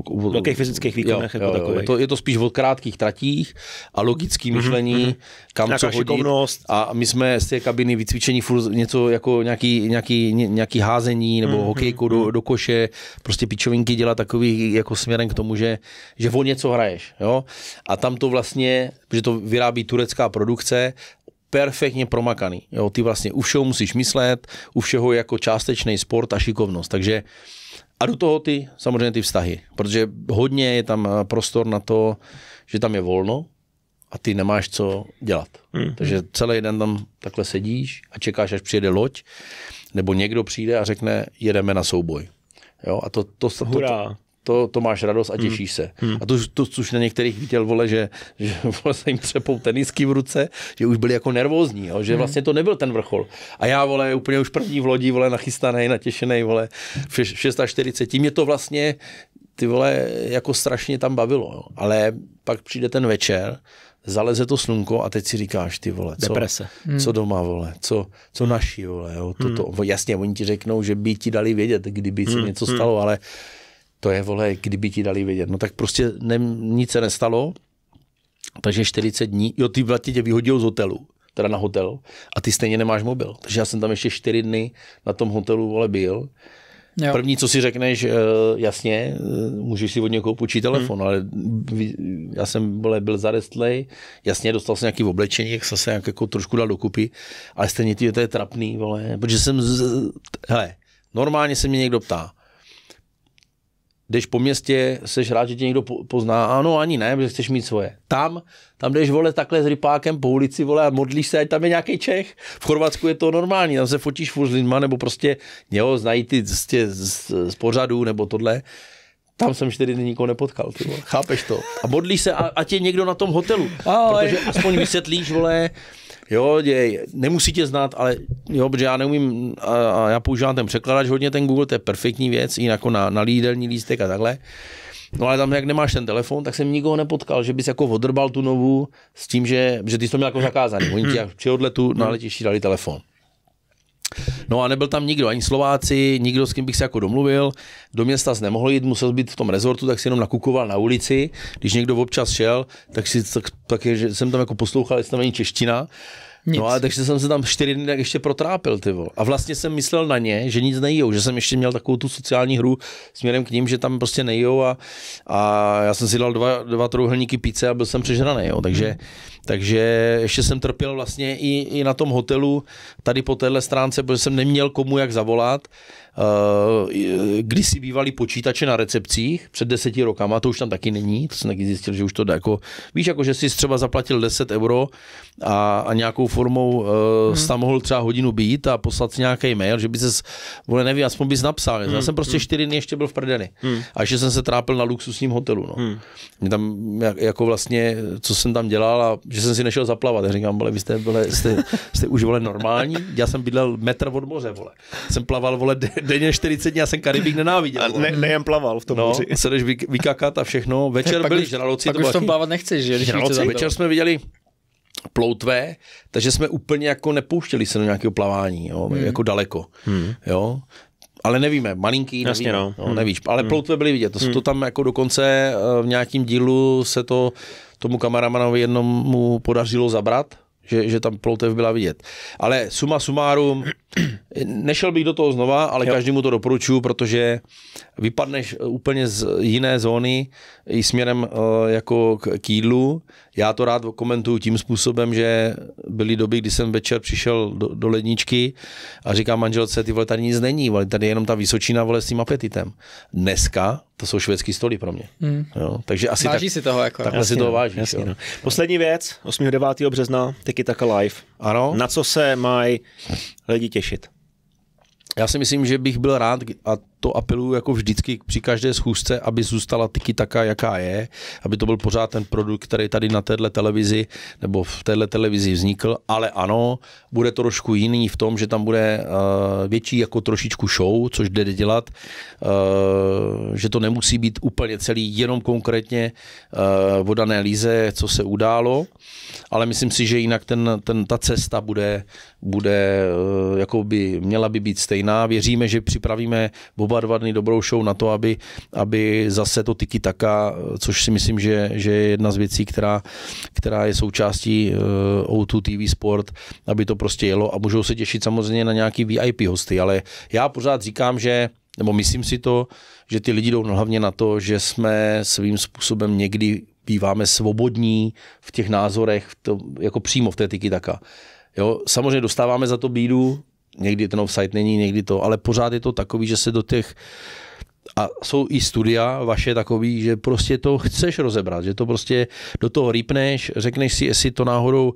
O velkých fyzických výkonech. Jo, jako jo, je, to, je to spíš o krátkých tratích a logický hmm, myšlení, hmm, hmm. kam Nějaká co hodit. A my jsme z té kabiny vycvičení furt něco jako nějaký, nějaký, nějaký házení nebo hmm. hokejku hmm, do, do, koše, prostě pičovinky dělat takový jako směrem k tomu, že, že o něco hraješ. Jo? A tam to vlastně, že to vyrábí turecká produkce, perfektně promakaný. Jo, ty vlastně u všeho musíš myslet, u všeho jako částečný sport a šikovnost. Takže a do toho ty samozřejmě ty vztahy, protože hodně je tam eh, prostor na to, že tam je volno a ty nemáš co dělat. Mm. Takže celý den tam takhle sedíš a čekáš, až přijede loď, nebo někdo přijde a řekne, jedeme na souboj. Jo, a to, to, to, to, to, to, to máš radost a hmm. těšíš se. Hmm. A to, to což na některých viděl, vole, že, že vole, se jim třepou tenisky v ruce, že už byli jako nervózní, jo, že hmm. vlastně to nebyl ten vrchol. A já, vole, úplně už první v lodi, vole, nachystaný, natěšený, vole, v 640. Mě to vlastně, ty vole, jako strašně tam bavilo. Jo. Ale pak přijde ten večer, zaleze to slunko a teď si říkáš, ty vole, co, Deprese. Hmm. co doma, vole, co, co naši, vole, jo, to, hmm. jasně, oni ti řeknou, že by ti dali vědět, kdyby se hmm. něco hmm. stalo, ale to je, vole, kdyby ti dali vědět. No tak prostě ne, nic se nestalo, takže 40 dní, jo, ty vlastně tě vyhodil z hotelu, teda na hotel, a ty stejně nemáš mobil. Takže já jsem tam ještě 4 dny na tom hotelu, vole, byl. Jo. První, co si řekneš, eh, jasně, eh, můžeš si od někoho půjčit telefon, hmm. ale já jsem vole, byl zarestlej, jasně, dostal jsem nějaký oblečení, jak jsem se nějak jako trošku dal dokupy, ale stejně ty, to je trapný, vole, protože jsem, z, hele, normálně se mě někdo ptá, jdeš po městě, seš rád, že tě někdo pozná, ano, ani ne, protože chceš mít svoje. Tam, tam jdeš, vole, takhle s rypákem po ulici, vole, a modlíš se, ať tam je nějaký Čech. V Chorvatsku je to normální, tam se fotíš furt s lidma, nebo prostě, jo, znají ty z, z, z pořadu, nebo tohle. Tam jsem čtyři dny nikoho nepotkal, ty vole. chápeš to? A modlíš se, a, ať je někdo na tom hotelu, Ahoj. protože aspoň vysvětlíš, vole, Jo, je, nemusí tě znát, ale jo, protože já neumím, a, a já používám ten překladač hodně, ten Google, to je perfektní věc, i jako na, na lídelní lístek a takhle. No ale tam, jak nemáš ten telefon, tak jsem nikoho nepotkal, že bys jako odrbal tu novu s tím, že, že ty jsi to měl jako zakázaný. Oni ti při odletu na letišti dali telefon. No a nebyl tam nikdo, ani Slováci, nikdo, s kým bych se jako domluvil. Do města z nemohl jít, musel být v tom rezortu, tak si jenom nakukoval na ulici. Když někdo občas šel, tak, si, tak, tak je, jsem tam jako poslouchal, jestli tam není čeština. No nic. No a takže jsem se tam čtyři dny tak ještě protrápil, ty vole. A vlastně jsem myslel na ně, že nic nejou, že jsem ještě měl takovou tu sociální hru směrem k ním, že tam prostě nejou a, a já jsem si dal dva, dva trouhelníky píce a byl jsem přežraný, jo. Takže hmm takže ještě jsem trpěl vlastně i, i na tom hotelu tady po téhle stránce, protože jsem neměl komu jak zavolat. Eh, kdysi si bývali počítače na recepcích před deseti rokama, to už tam taky není, to jsem taky zjistil, že už to dá jako, víš, jako že jsi třeba zaplatil 10 euro a, a nějakou formou hmm. tam mohl třeba hodinu být a poslat si nějaký mail, že by ses, vole nevím, aspoň bys napsal. Hmm. Já mhm, jsem prostě mhm. čtyři dny ještě byl v prdeli hmm. a ještě jsem se trápil na luxusním hotelu. No. Hmm. Mě tam jako vlastně, co jsem tam dělal a že jsem si nešel zaplavat. Já říkám, vole, vy jste, vole, jste, jste už vole normální. Já jsem bydlel metr od moře, vole. Jsem plaval, vole, denně 40 dní, já jsem Karibik nenáviděl. A ne, nejen plaval v tom no, moři. se jdeš vy, vykakat a všechno. Večer byli žraloci. Pak to už plavat nechceš, že? Žraloci, večer jsme viděli ploutve, takže jsme úplně jako nepouštěli se do nějakého plavání, jo, hmm. jako daleko. Hmm. Jo? Ale nevíme, malinký, nevíme, Jasně, no. No, hmm. nevíš. Ale hmm. ploutve byly vidět, to, hmm. to tam jako dokonce eh, v nějakém dílu se to tomu kameramanovi mu podařilo zabrat, že, že tam ploutev byla vidět. Ale suma sumárum, nešel bych do toho znova, ale každému to doporučuju, protože vypadneš eh, úplně z jiné zóny i směrem eh, jako k jídlu. Já to rád komentuju tím způsobem, že byly doby, kdy jsem večer přišel do, do ledničky a říkám manželce, ty vole, tady nic není, vole, tady je jenom ta Vysočina, vole, s tím apetitem. Dneska to jsou švédský stoly pro mě. Hmm. Jo, takže asi Váží tak, si toho jako. Takhle jasný, si toho no, vážíš. Jasně, no. Poslední věc, 8. 9. března, Tiki Taka Live. Ano. Na co se mají lidi těšit? Já si myslím, že bych byl rád, a to apeluju jako vždycky při každé schůzce, aby zůstala tiki taká, jaká je, aby to byl pořád ten produkt, který tady na téhle televizi nebo v téhle televizi vznikl, ale ano, bude to trošku jiný v tom, že tam bude uh, větší jako trošičku show, což jde dělat, uh, že to nemusí být úplně celý, jenom konkrétně uh, o dané líze, co se událo, ale myslím si, že jinak ten, ten, ta cesta bude bude, eh, jako by, měla by být stejná. Věříme, že připravíme oba dva dny dobrou show na to, aby, aby zase to tiki taka, eh, což si myslím, že, že je jedna z věcí, která, která je součástí eh, O2 TV Sport, aby to prostě jelo a můžou se těšit samozřejmě na nějaký VIP hosty, ale já pořád říkám, že nebo myslím si to, že ty lidi jdou hlavně na to, že jsme svým způsobem někdy býváme svobodní v těch názorech, to, jako přímo v té tiki taka. Jo, samozřejmě dostáváme za to bídu, někdy ten offside není, někdy to, ale pořád je to takový, že se do těch a jsou i studia vaše takový, že prostě to chceš rozebrat, že to prostě do toho rýpneš, řekneš si, jestli to náhodou uh,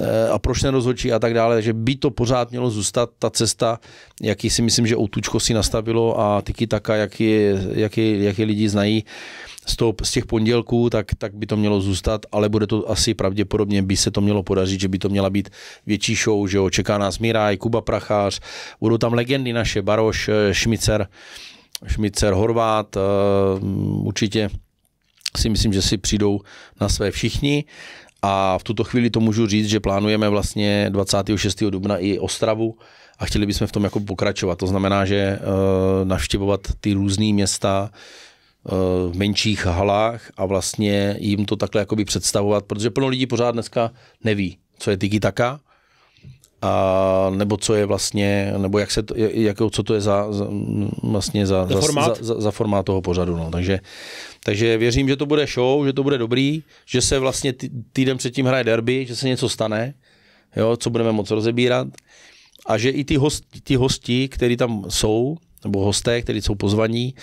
Eh, a proč ten rozhodčí a tak dále. že by to pořád mělo zůstat ta cesta, jaký si myslím, že Outučko si nastavilo a tyky Taka, jak je, jak, je, jak je lidi znají z, toho, z těch pondělků, tak, tak by to mělo zůstat, ale bude to asi pravděpodobně, by se to mělo podařit, že by to měla být větší show, že jo, čeká nás Miraj, Kuba Prachář, budou tam legendy naše, Baroš, eh, Šmicer, Šmicer, Horvát, eh, určitě si myslím, že si přijdou na své všichni a v tuto chvíli to můžu říct, že plánujeme vlastně 26. dubna i Ostravu a chtěli bychom v tom jako pokračovat. To znamená, že uh, navštěvovat ty různé města, eh, v menších halách a vlastně jim to takhle jakoby představovat, protože plno lidí pořád dneska neví, co je tiki taka, a nebo co je vlastně, nebo jak se to, jak, jako co to je za, za vlastně za, za, formát? Za, za, za formát toho pořadu. No. Takže, takže věřím, že to bude show, že to bude dobrý, že se vlastně týden předtím hraje derby, že se něco stane, jo, co budeme moc rozebírat a že i ty, host, ty hosti, kteří tam jsou, nebo hosté, kteří jsou pozvaní,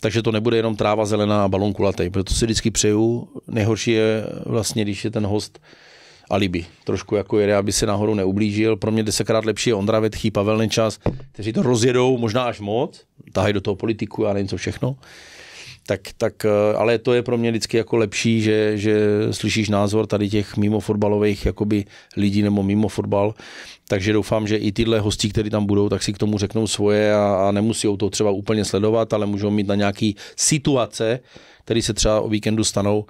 takže to nebude jenom tráva zelená a balon kulatý, protože to si vždycky přeju. Nejhorší je vlastně, když je ten host alibi. Trošku jako jede, aby se nahoru neublížil. Pro mě desetkrát lepší je Ondra Vetchý, Pavel Nečas, kteří to rozjedou možná až moc, tahají do toho politiku, a nevím co všechno. Tak, tak, eh, ale to je pro mě vždycky jako lepší, že, že slyšíš názor tady těch mimo fotbalových jakoby lidí nebo mimo fotbal, takže doufám, že i tyhle hosti, kteří tam budou, tak si k tomu řeknou svoje a, a nemusí to třeba úplně sledovat, ale můžou mít na nějaký situace, které se třeba o víkendu stanou,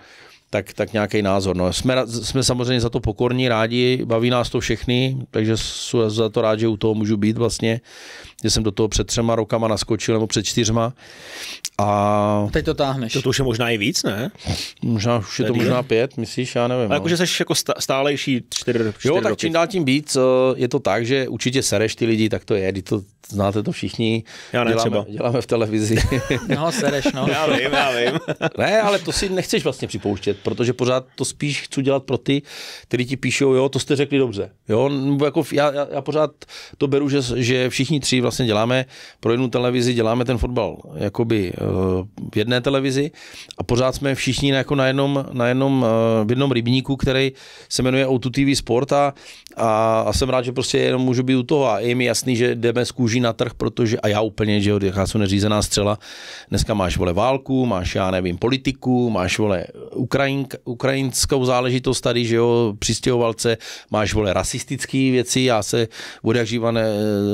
tak, tak nějaký názor. No. Jsme, jsme samozřejmě za to pokorní, rádi, baví nás to všechny, takže jsem za to rád, že u toho můžu být vlastně že jsem do toho před třema rokama naskočil, nebo před čtyřma. A... Teď to táhneš. To, to už je možná i víc, ne? Možná už je to možná pět, myslíš, já nevím. Ale jakože no. že jsi jako stálejší čtyři, čtyři Jo, tak roky. čím dál tím víc eh, je to tak, že určitě sereš ty lidi, tak to je, to znáte to všichni. Já ne, děláme, třeba. děláme v televizi. no, sereš, no. Já vím, já vím. ne, ale to si nechceš vlastně připouštět, protože pořád to spíš chci dělat pro ty, kteří ti píšou, jo, to jste řekli dobře. Jo, jako já, já, já pořád to beru, že, že všichni tři vlastně děláme pro jednu televizi, děláme ten fotbal jakoby eh, v jedné televizi a pořád jsme všichni jako na jednom, na jednom, eh, v jednom rybníku, který se jmenuje o TV Sport a, a, a, jsem rád, že prostě jenom můžu být u toho a je mi jasný, že jdeme z kůží na trh, protože a já úplně, že jo, jaká jsou neřízená střela, dneska máš vole válku, máš já nevím politiku, máš vole Ukrajin, ukrajinskou záležitost tady, že jo, přistěhovalce, máš vole rasistické věci, já se bude jak živa ne,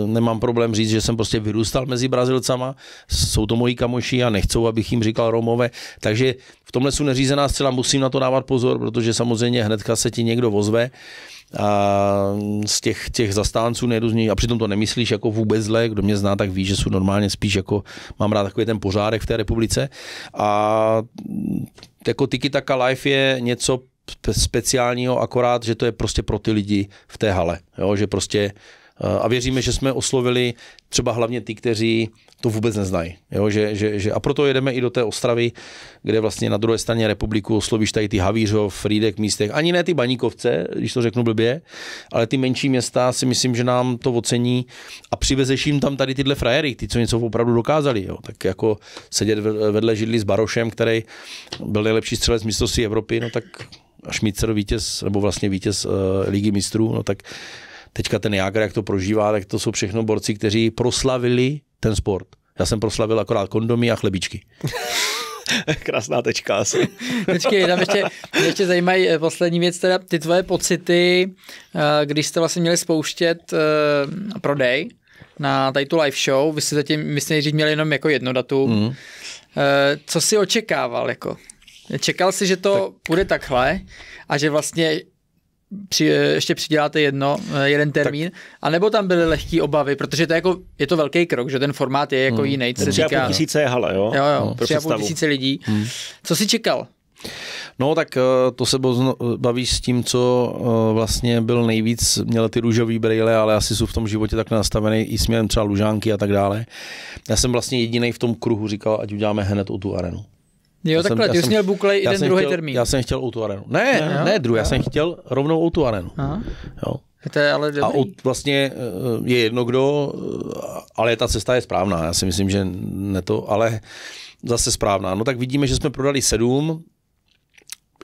nemám problém říct, říct, že jsem prostě vyrůstal mezi Brazilcama, jsou to moji kamoši a nechcou, abych jim říkal Romové. Takže v tomhle jsou neřízená zcela, musím na to dávat pozor, protože samozřejmě hnedka se ti někdo vozve a z těch, těch zastánců nejrůznějších, a přitom to nemyslíš jako vůbec zle, kdo mě zná, tak ví, že jsou normálně spíš jako, mám rád takový ten pořádek v té republice a jako Tiki Taka Life je něco speciálního, akorát, že to je prostě pro ty lidi v té hale, jo? že prostě a věříme, že jsme oslovili třeba hlavně ty, kteří to vůbec neznají. Jo? Že, že, že, a proto jedeme i do té Ostravy, kde vlastně na druhé straně republiku oslovíš tady ty Havířov, Frídek místech. Ani ne ty baníkovce, když to řeknu blbě, ale ty menší města si myslím, že nám to ocení a přivezeš jim tam tady tyhle frajery, ty, co něco opravdu dokázali. Jo? Tak jako sedět vedle židli s Barošem, který byl nejlepší střelec mistrovství Evropy, no tak a Šmícer vítěz, nebo vlastně vítěz uh, Ligy mistrů, no tak teďka ten Jágr, jak to prožívá, tak to jsou všechno borci, kteří proslavili ten sport. Já jsem proslavil akorát kondomy a chlebičky. Krásná tečka asi. Počkej, tam ještě, ještě zajímají eh, poslední věc, teda ty tvoje pocity, eh, když jste vlastně měli spouštět uh, prodej na tady tu live show, vy jste zatím, my že měli jenom jako jedno datum, mhm. mm. Uh, co si očekával jako? Čekal jsi, že to tak. bude takhle a že vlastně při, ještě přiděláte jedno, eh, jeden termín, tak. anebo tam byly lehké obavy, protože to je, jako, je to velký krok, že ten formát je jako hmm. jiný. Tři říká, a tisíce je hala, jo? Jo, jo, no, tři a půl tisíce lidí. Hmm. Co jsi čekal? No tak eh, to se baví s tím, co eh, vlastně byl nejvíc, měl ty růžový brýle, ale asi jsou v tom životě tak nastavený i směrem třeba lužánky a tak dále. Já jsem vlastně jediný v tom kruhu říkal, ať uděláme hned o tu arenu. Jo, já takhle, jsem, ty jsi měl Buklej i ten druhý chtěl, termín. Já jsem chtěl o tu arenu. Ne, Aha, ne druhý, já jsem chtěl rovnou o tu arenu. Aha. Jo. To je ale dobrý. A od, vlastně eh, je jedno kdo, eh, ale ta cesta je správná. Já si myslím, že ne to, ale zase správná. No tak vidíme, že jsme prodali sedm,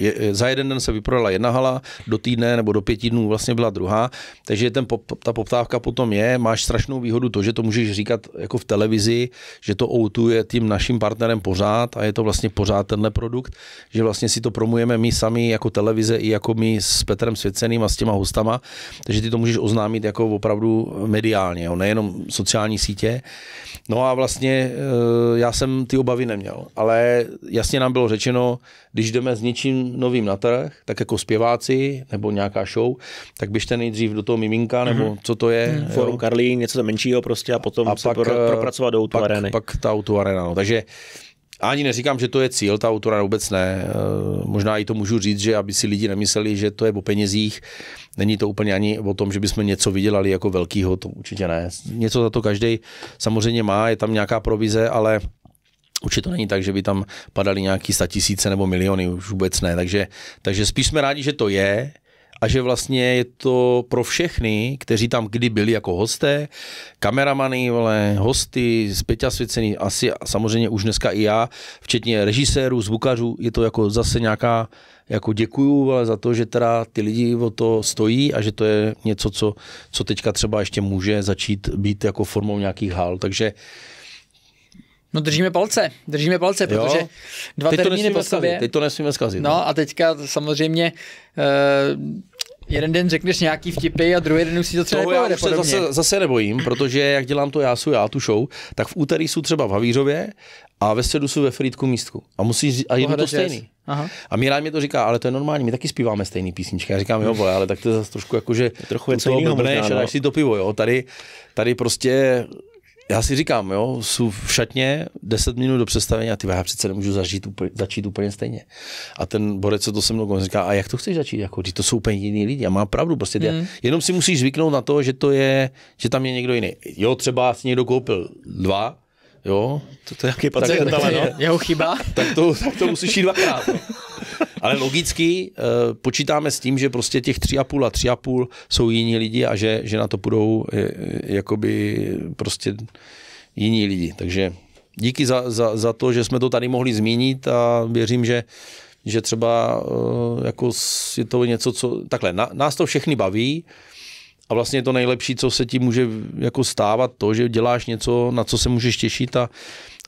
je, eh, za jeden den se vyprodala jedna hala, do týdne nebo do pěti dnů vlastně byla druhá, takže ten pop, ta poptávka potom je, máš strašnou výhodu to, že to můžeš říkat jako v televizi, že to outuje tím naším partnerem pořád a je to vlastně pořád tenhle produkt, že vlastně si to promujeme my sami jako televize i jako my s Petrem Svěceným a s těma hostama, takže ty to můžeš oznámit jako opravdu mediálně, jo, nejenom sociální sítě. No a vlastně eh, já jsem ty obavy neměl, ale jasně nám bylo řečeno, když jdeme s něčím novým na trh, tak jako zpěváci nebo nějaká show, tak běžte nejdřív do toho miminka, nebo mm-hmm. co to je. Mm-hmm. Forum Karlín, něco menšího prostě a potom a se pak, pro, eh, propracovat do pak, arény. Pak ta autoarena, no. Takže ani neříkám, že to je cíl, ta autora vůbec ne. Eh, možná i to můžu říct, že aby si lidi nemysleli, že to je o penězích. Není to úplně ani o tom, že bychom něco vydělali jako velkýho, to určitě ne. Něco za to každý samozřejmě má, je tam nějaká provize, ale Určitě to není tak, že by tam padaly nějaký tisíce nebo miliony, už vůbec ne. Takže, takže spíš jsme rádi, že to je a že vlastně je to pro všechny, kteří tam kdy byli jako hosté, kameramany, vole, hosty, Peťa Svěcený, asi samozřejmě už dneska i já, včetně režisérů, zvukařů, je to jako zase nějaká, jako děkuju ale za to, že teda ty lidi o to stojí a že to je něco, co, co teďka třeba ještě může začít být jako formou nějakých hal. Takže No držíme palce, držíme palce, jo. protože dva teď termíny po sobě. Zkazit, teď to nesmíme zkazit. No, no. a teďka samozřejmě uh, jeden den řekneš nějaký vtipy a druhý den už si to třeba nepovede, já už se zase, zase nebojím, protože jak dělám to já jsou já tu show, tak v úterý jsou třeba v Havířově a ve středu jsou ve Frýdku místku. A musíš a je to stejný. Aha. A Mirá mě to říká, ale to je normální, my taky zpíváme stejný písničky. Já říkám, jo, vole, ale tak to je zase trošku jako, že trochu je toho blbneš no. a dáš si to pivo, jo. Tady, tady prostě já si říkám, jo, jsou v šatně 10 minut do představení a ty já přece nemůžu zažít úplně, začít úplně stejně. A ten borec, co to se mnou říká, a jak to chceš začít? Jako, ty to jsou úplně jiní lidi a má pravdu. Prostě mm. jenom si musíš zvyknout na to, že to je, že tam je někdo jiný. Jo, třeba si někdo koupil dva, jo, to, to je jaký pacient, ale no. Jeho chyba. tak to, tak to jít dvakrát. No. Ale logicky uh, počítáme s tím, že prostě těch tři a půl a tři a půl jsou jiní lidi a že, že na to budou eh, eh, jakoby prostě jiní lidi. Takže díky za, za, za to, že jsme to tady mohli zmínit a věřím, že že třeba uh, jako je to něco, co takhle, na, nás to všechny baví, a vlastně to nejlepší, co se ti může jako stávat, to, že děláš něco, na co se můžeš těšit a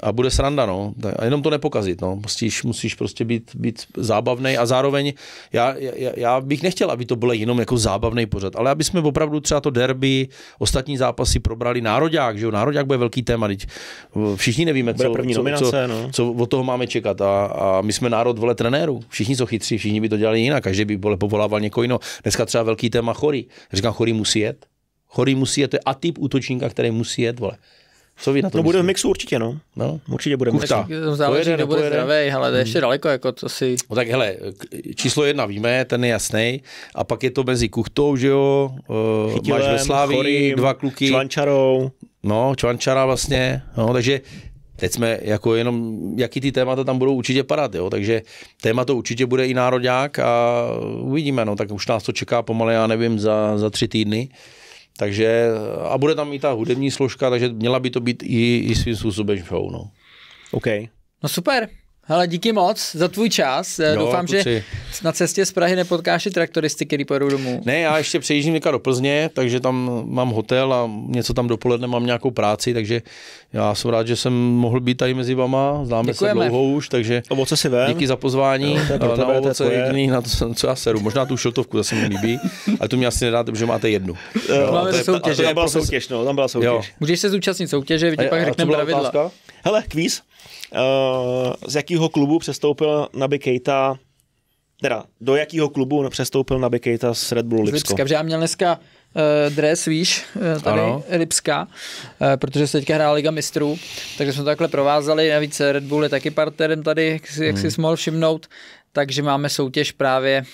a bude sranda, no. A jenom to nepokazit, no. Musíš, musíš prostě být, být zábavný a zároveň já, já, já, bych nechtěl, aby to bylo jenom jako zábavný pořad, ale aby jsme opravdu třeba to derby, ostatní zápasy probrali nároďák, že jo, nároďák bude velký téma, teď eh, všichni nevíme, co, první co, nominace, co, no. co, od toho máme čekat a, a my jsme národ vole trenéru, všichni jsou chytří, všichni by to dělali jinak, každý by vole povolával někoho jiného. Dneska třeba velký téma chory. říkám, chory musí jet, Chory musí jet, to je atyp útočníka, který musí jet, vole. Co vy na to No bude v mixu určitě, no. no. Určitě bude Kuchta. Záleží, kdo bude zdravý, ale to je ještě hmm. daleko, jako to si... No tak hele, číslo jedna víme, ten je jasný. A pak je to mezi Kuchtou, že jo, eh, Chytilem, máš Veslávy, dva kluky. Čvančarou. No, Čvančara vlastně, no, takže teď jsme jako jenom, jaký ty témata tam budou určitě padat, jo? takže téma to určitě bude i nároďák a uvidíme, no, tak už nás to čeká pomalu, já nevím, za, za tři týdny. Takže a bude tam i ta hudební složka, takže měla by to být i, i svým způsobem show. No. OK. No super. Hele, díky moc za tvůj čas. Jo, no, Doufám, kluci. že na cestě z Prahy nepotkáš i traktoristy, který pojedou domů. Ne, já ještě přejíždím někam do Plzně, takže tam mám hotel a něco tam dopoledne mám nějakou práci, takže já jsem rád, že jsem mohl být tady mezi vama. Známe Děkujeme. se dlouho už, takže ovoce si vem. díky za pozvání. Jo, to je na ovoce je jediný, na to, co já seru. Možná tu šiltovku zase mi líbí, ale tu mě asi nedáte, protože máte jednu. Jo, Máme to je, soutěže. A to tam byla soutěž, no, tam byla soutěž. Jo. Můžeš se zúčastnit soutěže, vidíte, pak řekneme pravidla. Hele, kvíz. Eh, z jakého klubu přestoupil na Bikejta, teda do jakého klubu přestoupil na Bikejta z Red Bull Lipsko? Z Lipska, protože já měl dneska uh, dres, víš, eh, tady ano. Lipska, uh, protože se teďka hrála Liga mistrů, takže jsme to takhle provázali, navíc Red Bull je taky partnerem tady, jak si, jak hmm. si mohl všimnout, takže máme soutěž právě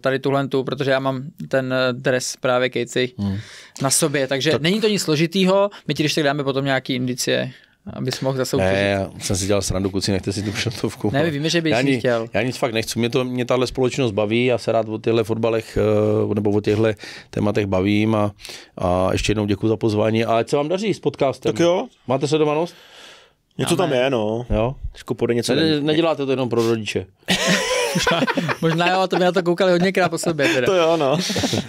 tady tuhle tu, protože já mám ten dres právě Kejci hmm. na sobě, takže tak. není to nic složitýho, my ti když tak dáme potom nějaký indicie abys mohl zase Ne, já jsem si dělal srandu, kluci, nechte si tu šatovku. Ne, víme, že bys já ani, chtěl. Já nic fakt nechci, mě, to, mě tahle společnost baví, já se rád o těchto fotbalech eh, nebo o těchto tématech bavím a, a ještě jednou děkuji za pozvání a ať se vám daří s podcastem. Tak jo. Máte sledovanost? Něco Amen. tam je, no. Jo? Škopory něco. Ne, neděláte to jenom pro rodiče. možná, možná jo, to by na to koukali hodněkrát po sobě. Teda. To jo, no.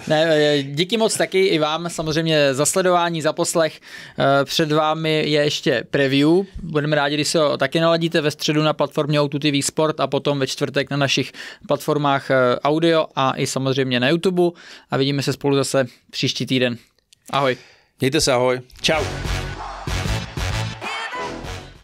ne, eh, díky moc taky i vám samozřejmě za sledování, za poslech. Eh, před vámi je ještě preview. Budeme rádi, když se ho taky naladíte ve středu na platformě O2 TV Sport a potom ve čtvrtek na našich platformách eh, audio a i samozřejmě na YouTube. A vidíme se spolu zase příští týden. Ahoj. Mějte se, ahoj. Čau.